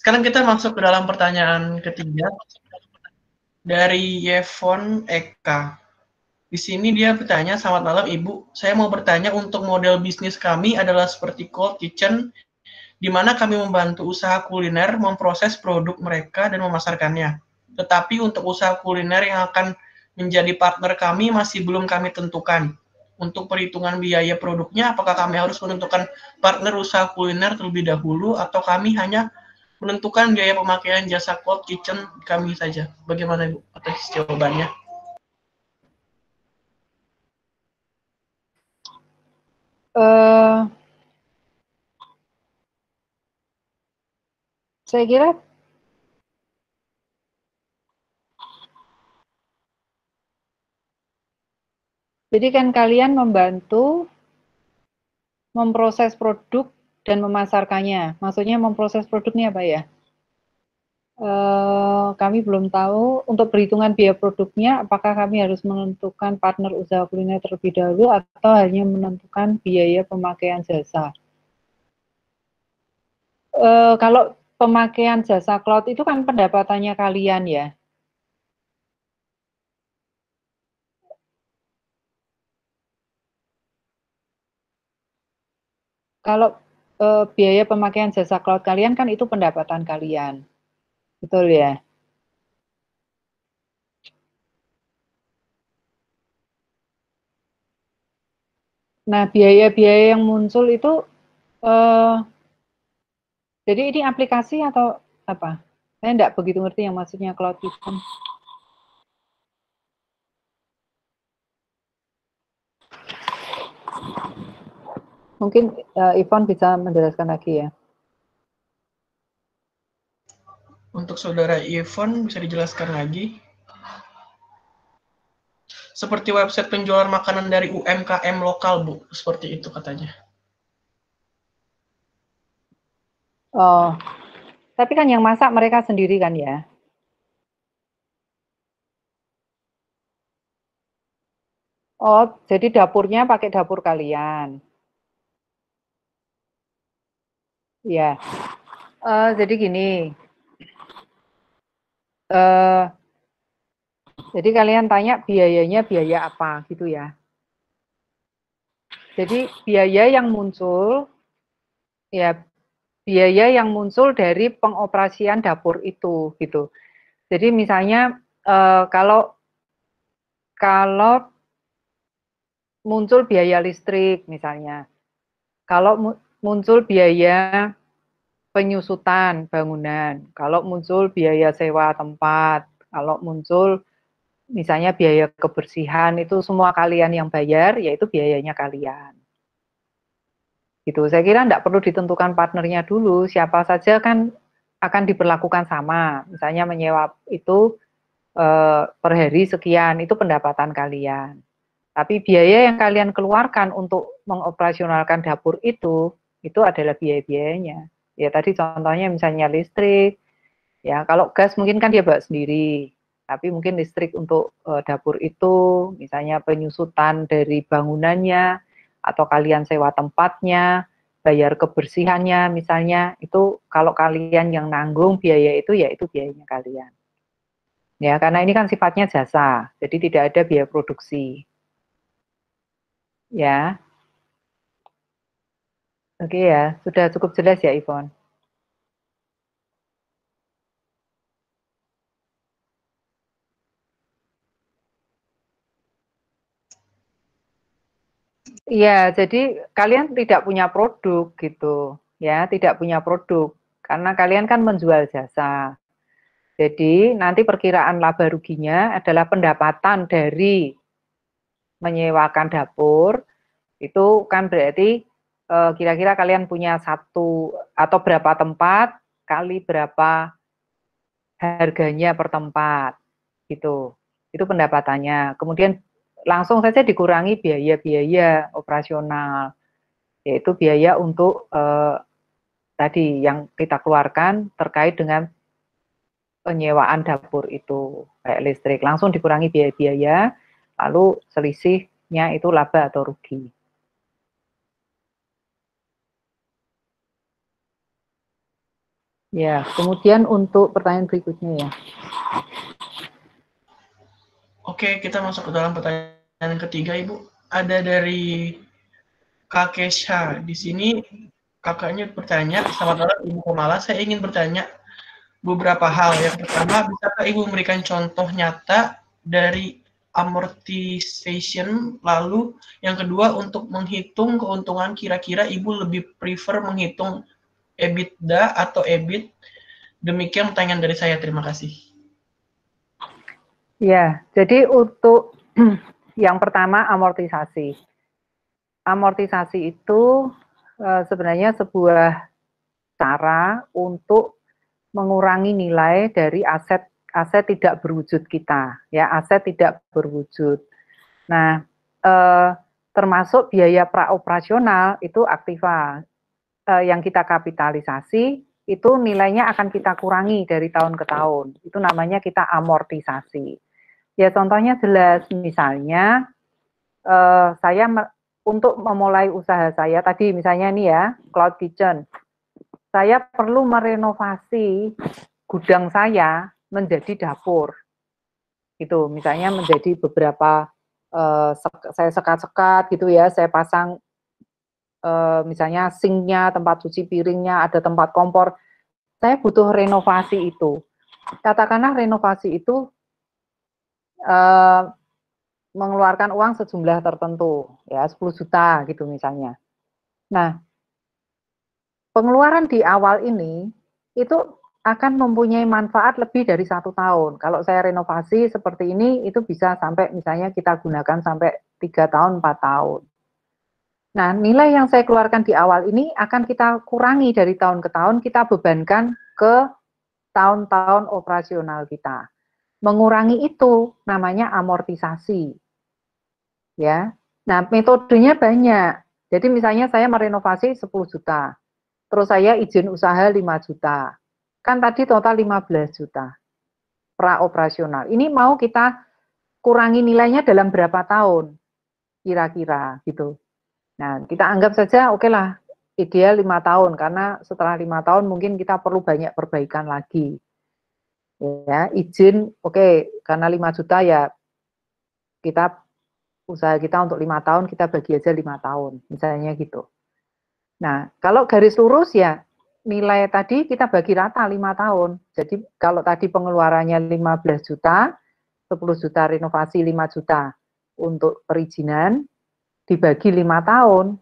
sekarang kita masuk ke dalam pertanyaan ketiga dari Yevon Eka. Di sini dia bertanya, selamat malam Ibu, saya mau bertanya untuk model bisnis kami adalah seperti cold kitchen, di mana kami membantu usaha kuliner memproses produk mereka dan memasarkannya. Tetapi untuk usaha kuliner yang akan menjadi partner kami masih belum kami tentukan. Untuk perhitungan biaya produknya, apakah kami harus menentukan partner usaha kuliner terlebih dahulu atau kami hanya menentukan biaya pemakaian jasa cloud kitchen kami saja. Bagaimana Ibu atas jawabannya? Uh, saya kira Jadi kan kalian membantu memproses produk dan memasarkannya. Maksudnya memproses produknya apa ya? Uh, kami belum tahu untuk perhitungan biaya produknya apakah kami harus menentukan partner usaha kuliner terlebih dahulu atau hanya menentukan biaya pemakaian jasa. Uh, kalau pemakaian jasa cloud itu kan pendapatannya kalian ya. Kalau uh, biaya pemakaian jasa cloud kalian kan itu pendapatan kalian. Betul ya? Nah, biaya-biaya yang muncul itu uh, jadi ini aplikasi atau apa? Saya tidak begitu ngerti yang maksudnya cloud system Mungkin uh, eh, Ivon bisa menjelaskan lagi ya. Untuk saudara Ivon bisa dijelaskan lagi. Seperti website penjualan makanan dari UMKM lokal, Bu. Seperti itu katanya. Oh, tapi kan yang masak mereka sendiri kan ya? Oh, jadi dapurnya pakai dapur kalian. Ya, uh, jadi gini, uh, jadi kalian tanya biayanya biaya apa gitu ya. Jadi biaya yang muncul, ya biaya yang muncul dari pengoperasian dapur itu gitu. Jadi misalnya eh, kalau kalau muncul biaya listrik misalnya, kalau muncul biaya penyusutan bangunan, kalau muncul biaya sewa tempat, kalau muncul misalnya biaya kebersihan itu semua kalian yang bayar, yaitu biayanya kalian. Gitu. Saya kira tidak perlu ditentukan partnernya dulu, siapa saja kan akan diperlakukan sama. Misalnya menyewa itu eh, per hari sekian, itu pendapatan kalian. Tapi biaya yang kalian keluarkan untuk mengoperasionalkan dapur itu, itu adalah biaya-biayanya. Ya tadi contohnya misalnya listrik, ya kalau gas mungkin kan dia bawa sendiri, tapi mungkin listrik untuk uh, dapur itu, misalnya penyusutan dari bangunannya, atau kalian sewa tempatnya, bayar kebersihannya misalnya, itu kalau kalian yang nanggung biaya itu, ya itu biayanya kalian. Ya, karena ini kan sifatnya jasa, jadi tidak ada biaya produksi. Ya, Oke ya, sudah cukup jelas ya Ivon. Iya, jadi kalian tidak punya produk gitu, ya, tidak punya produk karena kalian kan menjual jasa. Jadi nanti perkiraan laba ruginya adalah pendapatan dari menyewakan dapur itu kan berarti Eh, kira-kira kalian punya satu atau berapa tempat kali berapa harganya per tempat gitu itu pendapatannya kemudian langsung saja dikurangi biaya-biaya operasional yaitu biaya untuk eh, tadi yang kita keluarkan terkait dengan penyewaan dapur itu kayak listrik langsung dikurangi biaya-biaya lalu selisihnya itu laba atau rugi Ya, kemudian untuk pertanyaan berikutnya ya. Oke, kita masuk ke dalam pertanyaan ketiga, Ibu. Ada dari Kak Kesha. Di sini kakaknya bertanya, selamat malam Ibu Komala, saya ingin bertanya beberapa hal. Yang pertama, bisakah Ibu memberikan contoh nyata dari amortization, lalu yang kedua untuk menghitung keuntungan kira-kira Ibu lebih prefer menghitung EBITDA atau EBIT? Demikian pertanyaan dari saya. Terima kasih. Ya, jadi untuk (clears throat) yang pertama amortisasi. Amortisasi itu eh, sebenarnya sebuah cara untuk mengurangi nilai dari aset aset tidak berwujud kita, ya aset tidak berwujud. Nah, eh, termasuk biaya praoperasional itu aktiva eh, yang kita kapitalisasi itu nilainya akan kita kurangi dari tahun ke tahun. Itu namanya kita amortisasi. Ya contohnya jelas misalnya eh, saya untuk memulai usaha saya tadi misalnya ini ya cloud kitchen. Saya perlu merenovasi gudang saya menjadi dapur. Gitu misalnya menjadi beberapa uh, saya sekat-sekat gitu ya, saya pasang Eh, misalnya sinknya, tempat cuci piringnya, ada tempat kompor. Saya butuh renovasi itu. Katakanlah renovasi itu uh, mengeluarkan uang sejumlah tertentu, ya 10 juta gitu misalnya. Nah, pengeluaran di awal ini itu akan mempunyai manfaat lebih dari satu tahun. Kalau saya renovasi seperti ini, itu bisa sampai misalnya kita gunakan sampai tiga tahun, empat tahun. Nah, nilai yang saya keluarkan di awal ini akan kita kurangi dari tahun ke tahun, kita bebankan ke tahun-tahun operasional kita. Mengurangi itu namanya amortisasi. Ya. Nah, metodenya banyak. Jadi misalnya saya merenovasi 10 juta. Terus saya izin usaha 5 juta. Kan tadi total 15 juta pra operasional. Ini mau kita kurangi nilainya dalam berapa tahun kira-kira gitu. Nah, kita anggap saja oke okay lah ideal lima tahun karena setelah lima tahun mungkin kita perlu banyak perbaikan lagi. Ya, izin oke okay, karena lima juta ya kita usaha kita untuk lima tahun kita bagi aja lima tahun misalnya gitu. Nah kalau garis lurus ya nilai tadi kita bagi rata lima tahun. Jadi kalau tadi pengeluarannya lima belas juta, sepuluh juta renovasi lima juta untuk perizinan, dibagi lima tahun,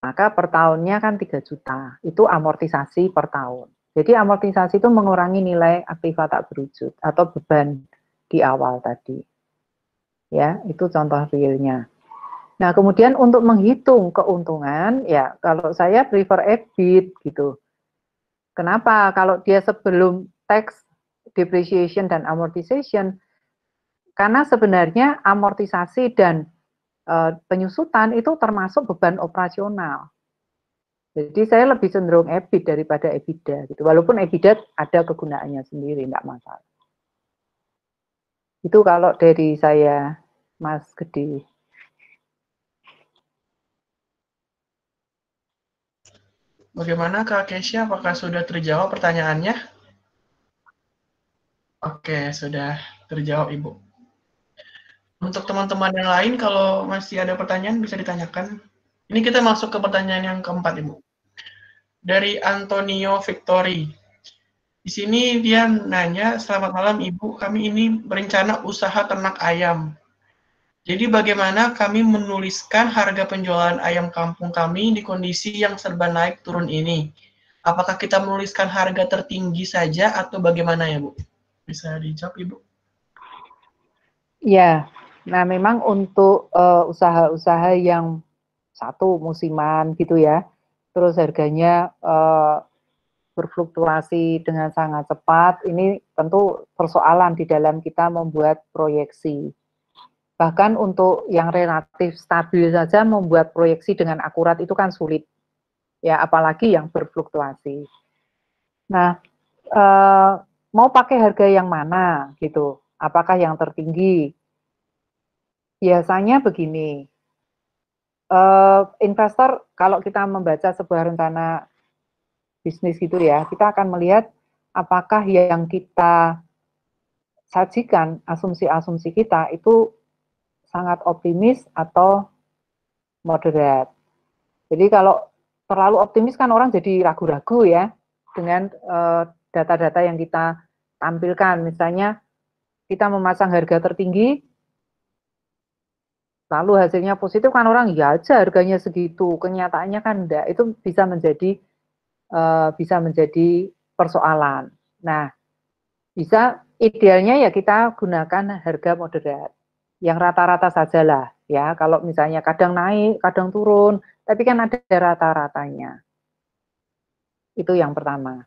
maka per tahunnya kan 3 juta. Itu amortisasi per tahun. Jadi amortisasi itu mengurangi nilai aktiva tak berwujud atau beban di awal tadi. Ya, itu contoh realnya. Nah, kemudian untuk menghitung keuntungan, ya kalau saya prefer EBIT gitu. Kenapa? Kalau dia sebelum tax, depreciation, dan amortization, karena sebenarnya amortisasi dan Eh, penyusutan itu termasuk beban operasional. Jadi saya lebih cenderung EBIT daripada EBITDA gitu. Walaupun EBITDA ada kegunaannya sendiri, tidak masalah. Itu kalau dari saya, Mas Gede. Bagaimana Kak Kesia, apakah sudah terjawab pertanyaannya? Oke, sudah terjawab Ibu. Untuk teman-teman yang lain, kalau masih ada pertanyaan bisa ditanyakan. Ini kita masuk ke pertanyaan yang keempat, Ibu. Dari Antonio Victori. Di sini dia nanya, selamat malam Ibu, kami ini berencana usaha ternak ayam. Jadi bagaimana kami menuliskan harga penjualan ayam kampung kami di kondisi yang serba naik turun ini? Apakah kita menuliskan harga tertinggi saja atau bagaimana ya Bu? Bisa dijawab Ibu? Ya, Nah, memang untuk eh, usaha-usaha yang satu musiman gitu ya, terus harganya uh, berfluktuasi dengan sangat cepat, ini tentu persoalan di dalam kita membuat proyeksi. Bahkan untuk yang relatif stabil saja membuat proyeksi dengan akurat itu kan sulit. Ya, apalagi yang berfluktuasi. Nah, eh, mau pakai harga yang mana gitu? Apakah yang tertinggi biasanya begini, uh, investor kalau kita membaca sebuah rencana bisnis gitu ya, kita akan melihat apakah yang kita sajikan asumsi-asumsi kita itu sangat optimis atau moderat. Jadi kalau terlalu optimis kan orang jadi ragu-ragu ya dengan eh, data-data uh, yang kita tampilkan. Misalnya kita memasang harga tertinggi, lalu hasilnya positif kan orang ya aja harganya segitu kenyataannya kan enggak itu bisa menjadi uh, bisa menjadi persoalan nah bisa idealnya ya kita gunakan harga moderat yang rata-rata sajalah ya kalau misalnya kadang naik kadang turun tapi kan ada rata-ratanya itu yang pertama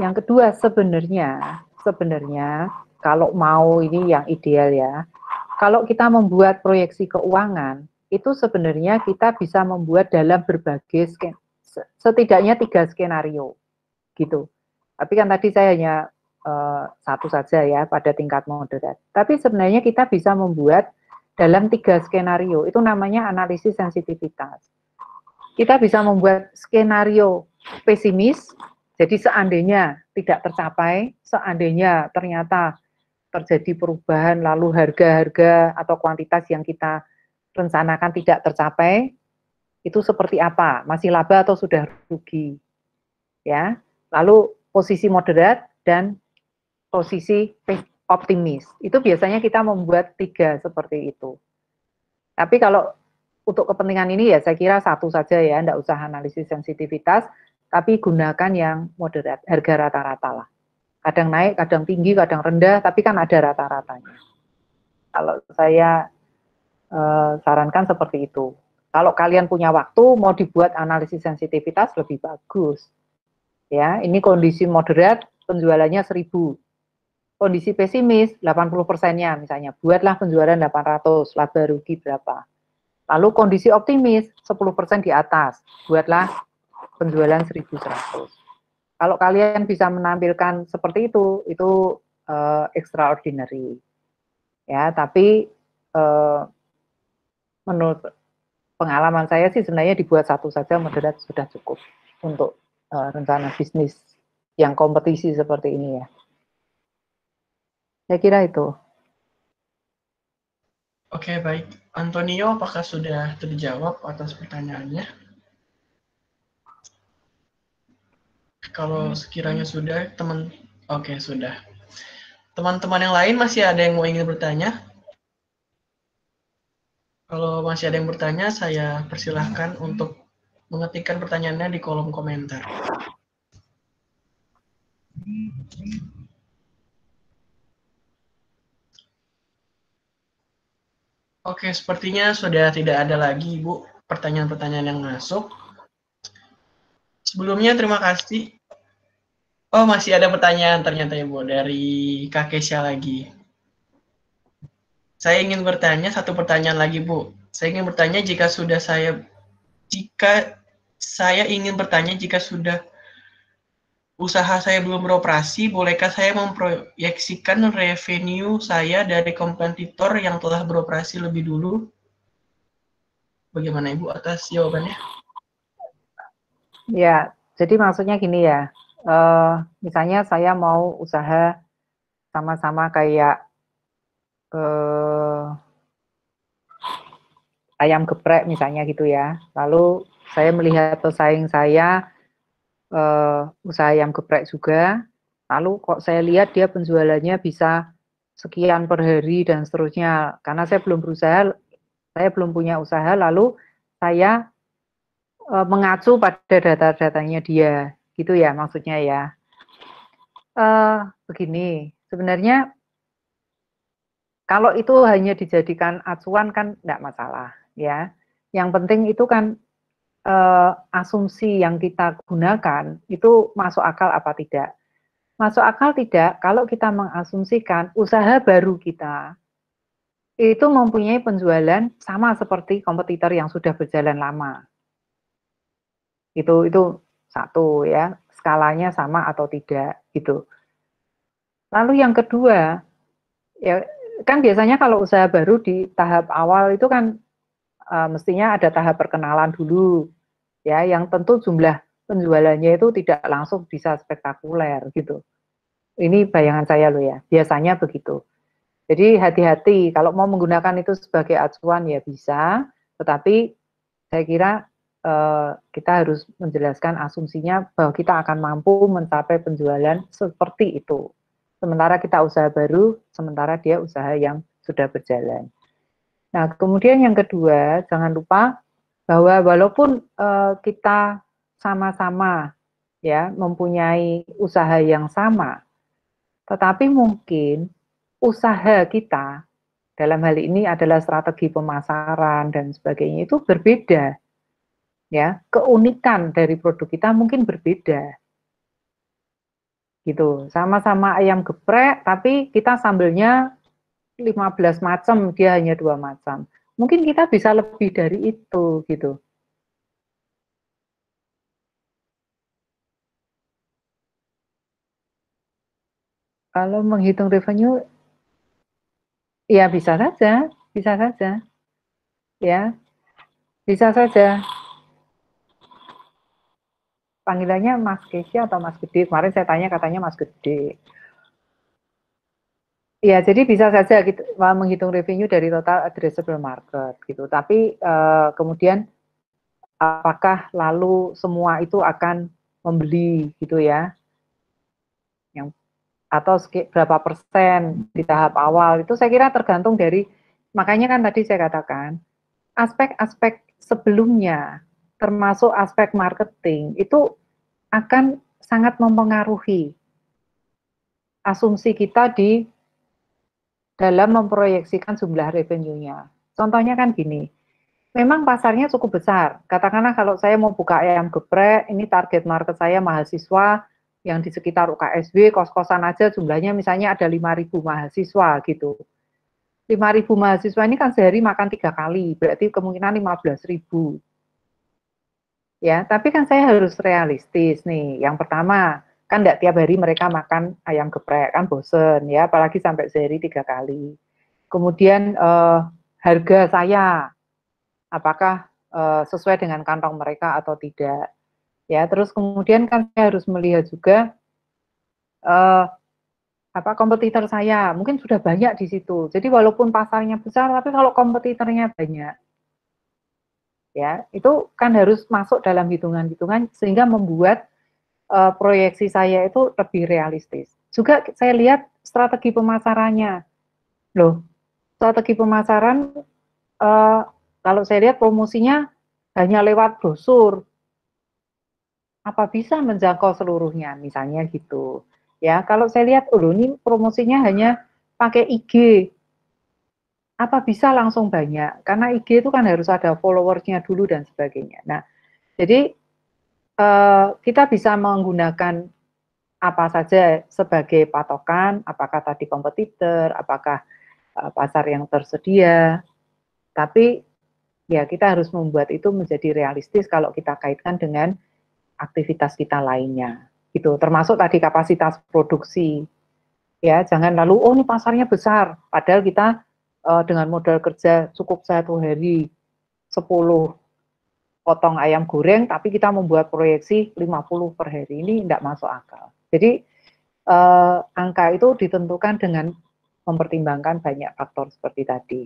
yang kedua sebenarnya sebenarnya kalau mau ini yang ideal ya kalau kita membuat proyeksi keuangan, itu sebenarnya kita bisa membuat dalam berbagai sken setidaknya tiga skenario, gitu. Tapi kan tadi saya hanya uh, satu saja ya pada tingkat moderat. Tapi sebenarnya kita bisa membuat dalam tiga skenario, itu namanya analisis sensitivitas. Kita bisa membuat skenario pesimis, jadi seandainya tidak tercapai, seandainya ternyata terjadi perubahan lalu harga-harga atau kuantitas yang kita rencanakan tidak tercapai, itu seperti apa? Masih laba atau sudah rugi? Ya. Lalu posisi moderat dan posisi optimis. Itu biasanya kita membuat tiga seperti itu. Tapi kalau untuk kepentingan ini ya saya kira satu saja ya, tidak usah analisis sensitivitas, tapi gunakan yang moderat, harga rata-rata lah kadang naik, kadang tinggi, kadang rendah, tapi kan ada rata-ratanya. Kalau saya uh, sarankan seperti itu. Kalau kalian punya waktu, mau dibuat analisis sensitivitas lebih bagus. Ya, ini kondisi moderat, penjualannya 1000. Kondisi pesimis, 80 persennya misalnya. Buatlah penjualan 800, laba rugi berapa. Lalu kondisi optimis, 10 persen di atas. Buatlah penjualan 1100 kalau kalian bisa menampilkan seperti itu, itu uh, extraordinary. Ya, tapi uh, menurut pengalaman saya sih sebenarnya dibuat satu saja moderat sudah cukup untuk uh, rencana bisnis yang kompetisi seperti ini ya. Saya kira itu. Oke, baik. Antonio, apakah sudah terjawab atas pertanyaannya? Kalau hmm. sekiranya sudah, teman Oke, okay, sudah. Teman-teman yang lain masih ada yang mau ingin bertanya? Kalau masih ada yang bertanya, saya persilahkan untuk mengetikkan pertanyaannya di kolom komentar. Oke, sepertinya sudah tidak ada lagi, Ibu, pertanyaan-pertanyaan yang masuk sebelumnya terima kasih. Oh, masih ada pertanyaan ternyata Ibu dari Kak Kesia lagi. Saya ingin bertanya satu pertanyaan lagi, Bu. Saya ingin bertanya jika sudah saya jika saya ingin bertanya jika sudah usaha saya belum beroperasi, bolehkah saya memproyeksikan revenue saya dari kompetitor yang telah beroperasi lebih dulu? Bagaimana Ibu atas jawabannya? Ya, jadi maksudnya gini ya, uh, misalnya saya mau usaha sama-sama kayak uh, ayam geprek misalnya gitu ya. Lalu saya melihat pesaing saya uh, usaha ayam geprek juga. Lalu kok saya lihat dia penjualannya bisa sekian per hari dan seterusnya. Karena saya belum berusaha, saya belum punya usaha, lalu saya uh, mengacu pada data-datanya dia, gitu ya maksudnya ya. Uh, begini, sebenarnya kalau itu hanya dijadikan acuan kan tidak masalah ya. Yang penting itu kan uh, asumsi yang kita gunakan itu masuk akal apa tidak. Masuk akal tidak kalau kita mengasumsikan usaha baru kita itu mempunyai penjualan sama seperti kompetitor yang sudah berjalan lama. Itu itu satu ya, skalanya sama atau tidak gitu. Lalu yang kedua, ya kan biasanya kalau usaha baru di tahap awal itu kan e, mestinya ada tahap perkenalan dulu ya yang tentu jumlah penjualannya itu tidak langsung bisa spektakuler gitu. Ini bayangan saya loh ya, biasanya begitu. Jadi hati-hati kalau mau menggunakan itu sebagai acuan ya bisa, tetapi saya kira Eh, kita harus menjelaskan asumsinya bahwa kita akan mampu mencapai penjualan seperti itu. Sementara kita usaha baru, sementara dia usaha yang sudah berjalan. Nah, kemudian yang kedua, jangan lupa bahwa walaupun uh, kita sama-sama ya mempunyai usaha yang sama, tetapi mungkin usaha kita dalam hal ini adalah strategi pemasaran dan sebagainya itu berbeda ya keunikan dari produk kita mungkin berbeda gitu sama-sama ayam geprek tapi kita sambelnya 15 macam dia hanya dua macam mungkin kita bisa lebih dari itu gitu kalau menghitung revenue ya bisa saja bisa saja ya bisa saja panggilannya Mas Kesia atau Mas Gede. Kemarin saya tanya katanya Mas Gede. Ya, jadi bisa saja gitu, menghitung revenue dari total addressable market gitu. Tapi uh, kemudian apakah lalu semua itu akan membeli gitu ya? Yang atau berapa persen di tahap awal itu saya kira tergantung dari makanya kan tadi saya katakan aspek-aspek sebelumnya termasuk aspek marketing itu akan sangat mempengaruhi asumsi kita di dalam memproyeksikan jumlah revenue-nya. Contohnya kan gini, memang pasarnya cukup besar. Katakanlah kalau saya mau buka ayam geprek, ini target market saya mahasiswa yang di sekitar UKSW kos-kosan aja jumlahnya misalnya ada 5.000 mahasiswa gitu. 5.000 mahasiswa ini kan sehari makan tiga kali, berarti kemungkinan 15.000 ya tapi kan saya harus realistis nih yang pertama kan tidak tiap hari mereka makan ayam geprek kan bosen ya apalagi sampai sehari tiga kali kemudian uh, harga saya apakah uh, sesuai dengan kantong mereka atau tidak ya terus kemudian kan saya harus melihat juga uh, apa kompetitor saya mungkin sudah banyak di situ jadi walaupun pasarnya besar tapi kalau kompetitornya banyak ya itu kan harus masuk dalam hitungan-hitungan sehingga membuat uh, proyeksi saya itu lebih realistis. Juga saya lihat strategi pemasarannya, loh strategi pemasaran uh, kalau saya lihat promosinya hanya lewat brosur, apa bisa menjangkau seluruhnya misalnya gitu ya kalau saya lihat oh ini promosinya hanya pakai IG apa bisa langsung banyak? Karena IG itu kan harus ada followersnya dulu dan sebagainya. Nah, jadi eh, kita bisa menggunakan apa saja sebagai patokan, apakah tadi kompetitor, apakah eh, pasar yang tersedia. Tapi ya kita harus membuat itu menjadi realistis kalau kita kaitkan dengan aktivitas kita lainnya. Itu termasuk tadi kapasitas produksi. Ya, jangan lalu oh ini pasarnya besar, padahal kita uh, dengan modal kerja cukup satu hari 10 potong ayam goreng, tapi kita membuat proyeksi 50 per hari ini tidak masuk akal. Jadi uh, angka itu ditentukan dengan mempertimbangkan banyak faktor seperti tadi.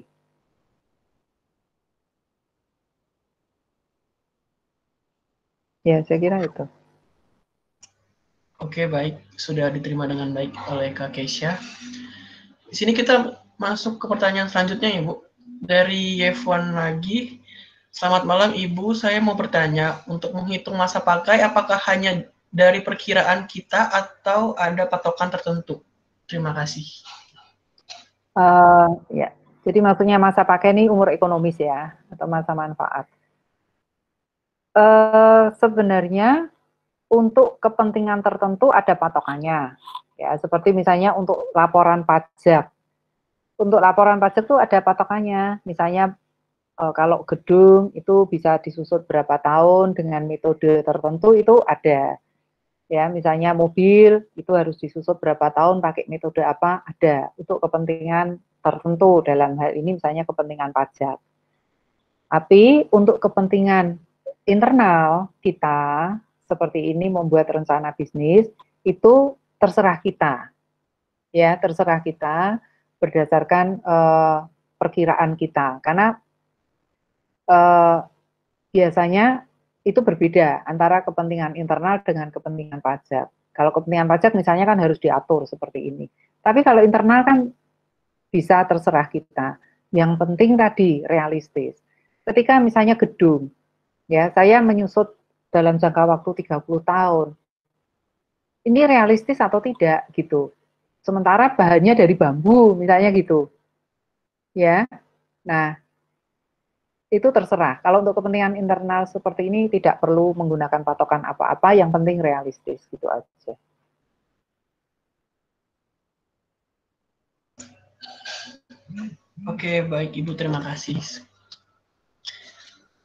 Ya, saya kira itu. Oke, baik. Sudah diterima dengan baik oleh Kak Keisha. Di sini kita masuk ke pertanyaan selanjutnya ya Bu. Dari Yevon lagi. Selamat malam Ibu, saya mau bertanya, untuk menghitung masa pakai apakah hanya dari perkiraan kita atau ada patokan tertentu? Terima kasih. Uh, ya, jadi maksudnya masa pakai ini umur ekonomis ya, atau masa manfaat. Uh, sebenarnya untuk kepentingan tertentu ada patokannya. Ya, seperti misalnya untuk laporan pajak untuk laporan pajak tuh ada patokannya. Misalnya eh, kalau gedung itu bisa disusut berapa tahun dengan metode tertentu itu ada. Ya, misalnya mobil itu harus disusut berapa tahun pakai metode apa ada untuk kepentingan tertentu dalam hal ini misalnya kepentingan pajak. Tapi untuk kepentingan internal kita seperti ini membuat rencana bisnis itu terserah kita. Ya, terserah kita berdasarkan uh, perkiraan kita karena uh, biasanya itu berbeda antara kepentingan internal dengan kepentingan pajak. Kalau kepentingan pajak misalnya kan harus diatur seperti ini. Tapi kalau internal kan bisa terserah kita. Yang penting tadi realistis. Ketika misalnya gedung, ya saya menyusut dalam jangka waktu 30 tahun. Ini realistis atau tidak gitu sementara bahannya dari bambu misalnya gitu ya nah itu terserah kalau untuk kepentingan internal seperti ini tidak perlu menggunakan patokan apa-apa yang penting realistis gitu aja Oke, baik Ibu, terima kasih.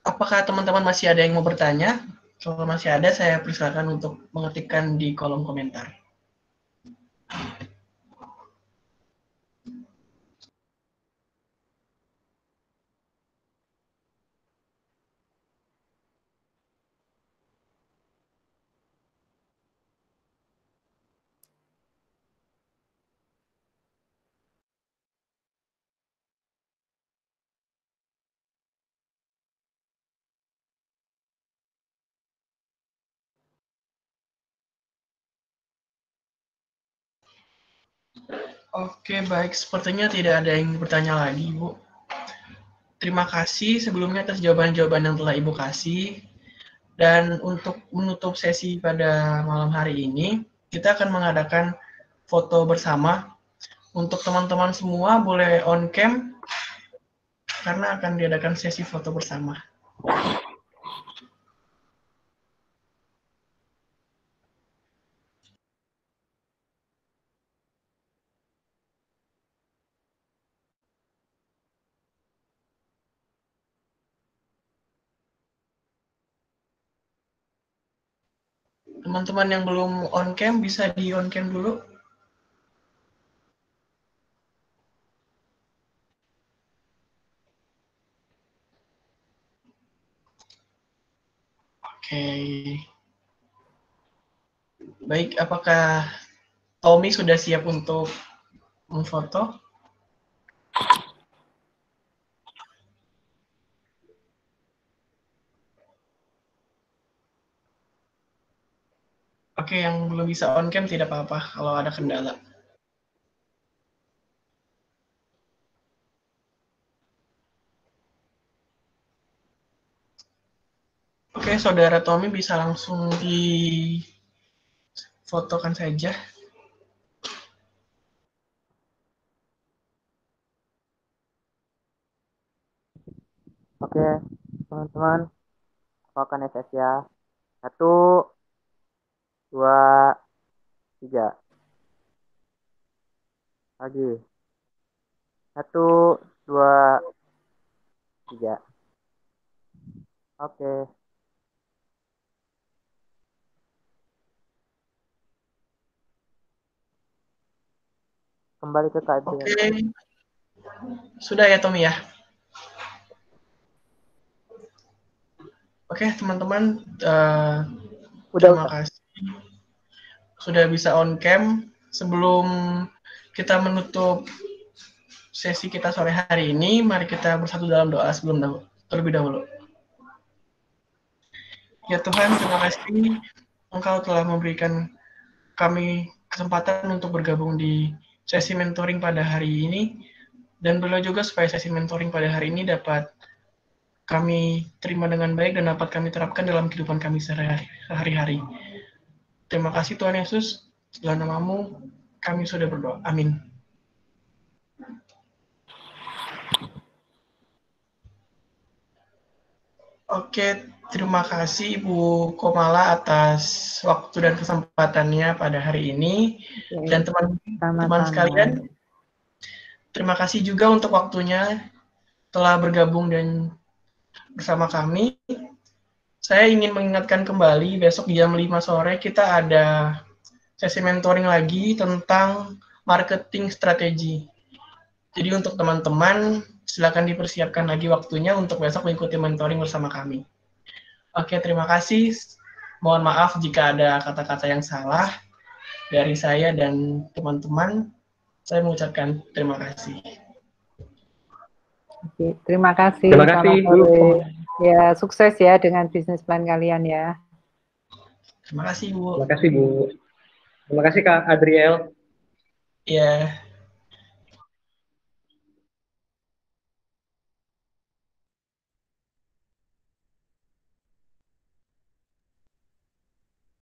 Apakah teman-teman masih ada yang mau bertanya? Kalau masih ada, saya persilakan untuk mengetikkan di kolom komentar. Oke, baik. Sepertinya tidak ada yang bertanya lagi, Ibu. Terima kasih sebelumnya atas jawaban-jawaban yang telah Ibu kasih. Dan untuk menutup sesi pada malam hari ini, kita akan mengadakan foto bersama. Untuk teman-teman semua boleh on cam karena akan diadakan sesi foto bersama. teman-teman yang belum on cam bisa di on cam dulu. Oke. Okay. Baik, apakah Tommy sudah siap untuk memfoto? pakai yang belum bisa on cam tidak apa-apa kalau ada kendala. Oke, saudara Tommy bisa langsung di fotokan saja. Oke, teman-teman, fotokan SS ya. Satu, dua tiga lagi satu dua tiga oke kembali ke kajian. Oke. Okay. Sudah ya Tommy ya. Oke okay, teman-teman. Uh, udah, terima udah. kasih sudah bisa on cam sebelum kita menutup sesi kita sore hari ini mari kita bersatu dalam doa sebelum dahulu, terlebih dahulu ya Tuhan terima kasih Engkau telah memberikan kami kesempatan untuk bergabung di sesi mentoring pada hari ini dan berdoa juga supaya sesi mentoring pada hari ini dapat kami terima dengan baik dan dapat kami terapkan dalam kehidupan kami sehari-hari. Terima kasih Tuhan Yesus, dalam namamu kami sudah berdoa. Amin. Oke, terima kasih Ibu Komala atas waktu dan kesempatannya pada hari ini. Oke. Dan teman-teman sekalian, terima kasih juga untuk waktunya telah bergabung dan bersama kami saya ingin mengingatkan kembali besok jam 5 sore kita ada sesi mentoring lagi tentang marketing strategi. Jadi untuk teman-teman silakan dipersiapkan lagi waktunya untuk besok mengikuti mentoring bersama kami. Oke, terima kasih. Mohon maaf jika ada kata-kata yang salah dari saya dan teman-teman. Saya mengucapkan terima kasih. Oke, terima kasih. Terima kasih. Ya, sukses ya dengan bisnis plan kalian ya. Terima kasih, Bu. Terima kasih, Bu. Terima kasih, Kak Adriel. Ya,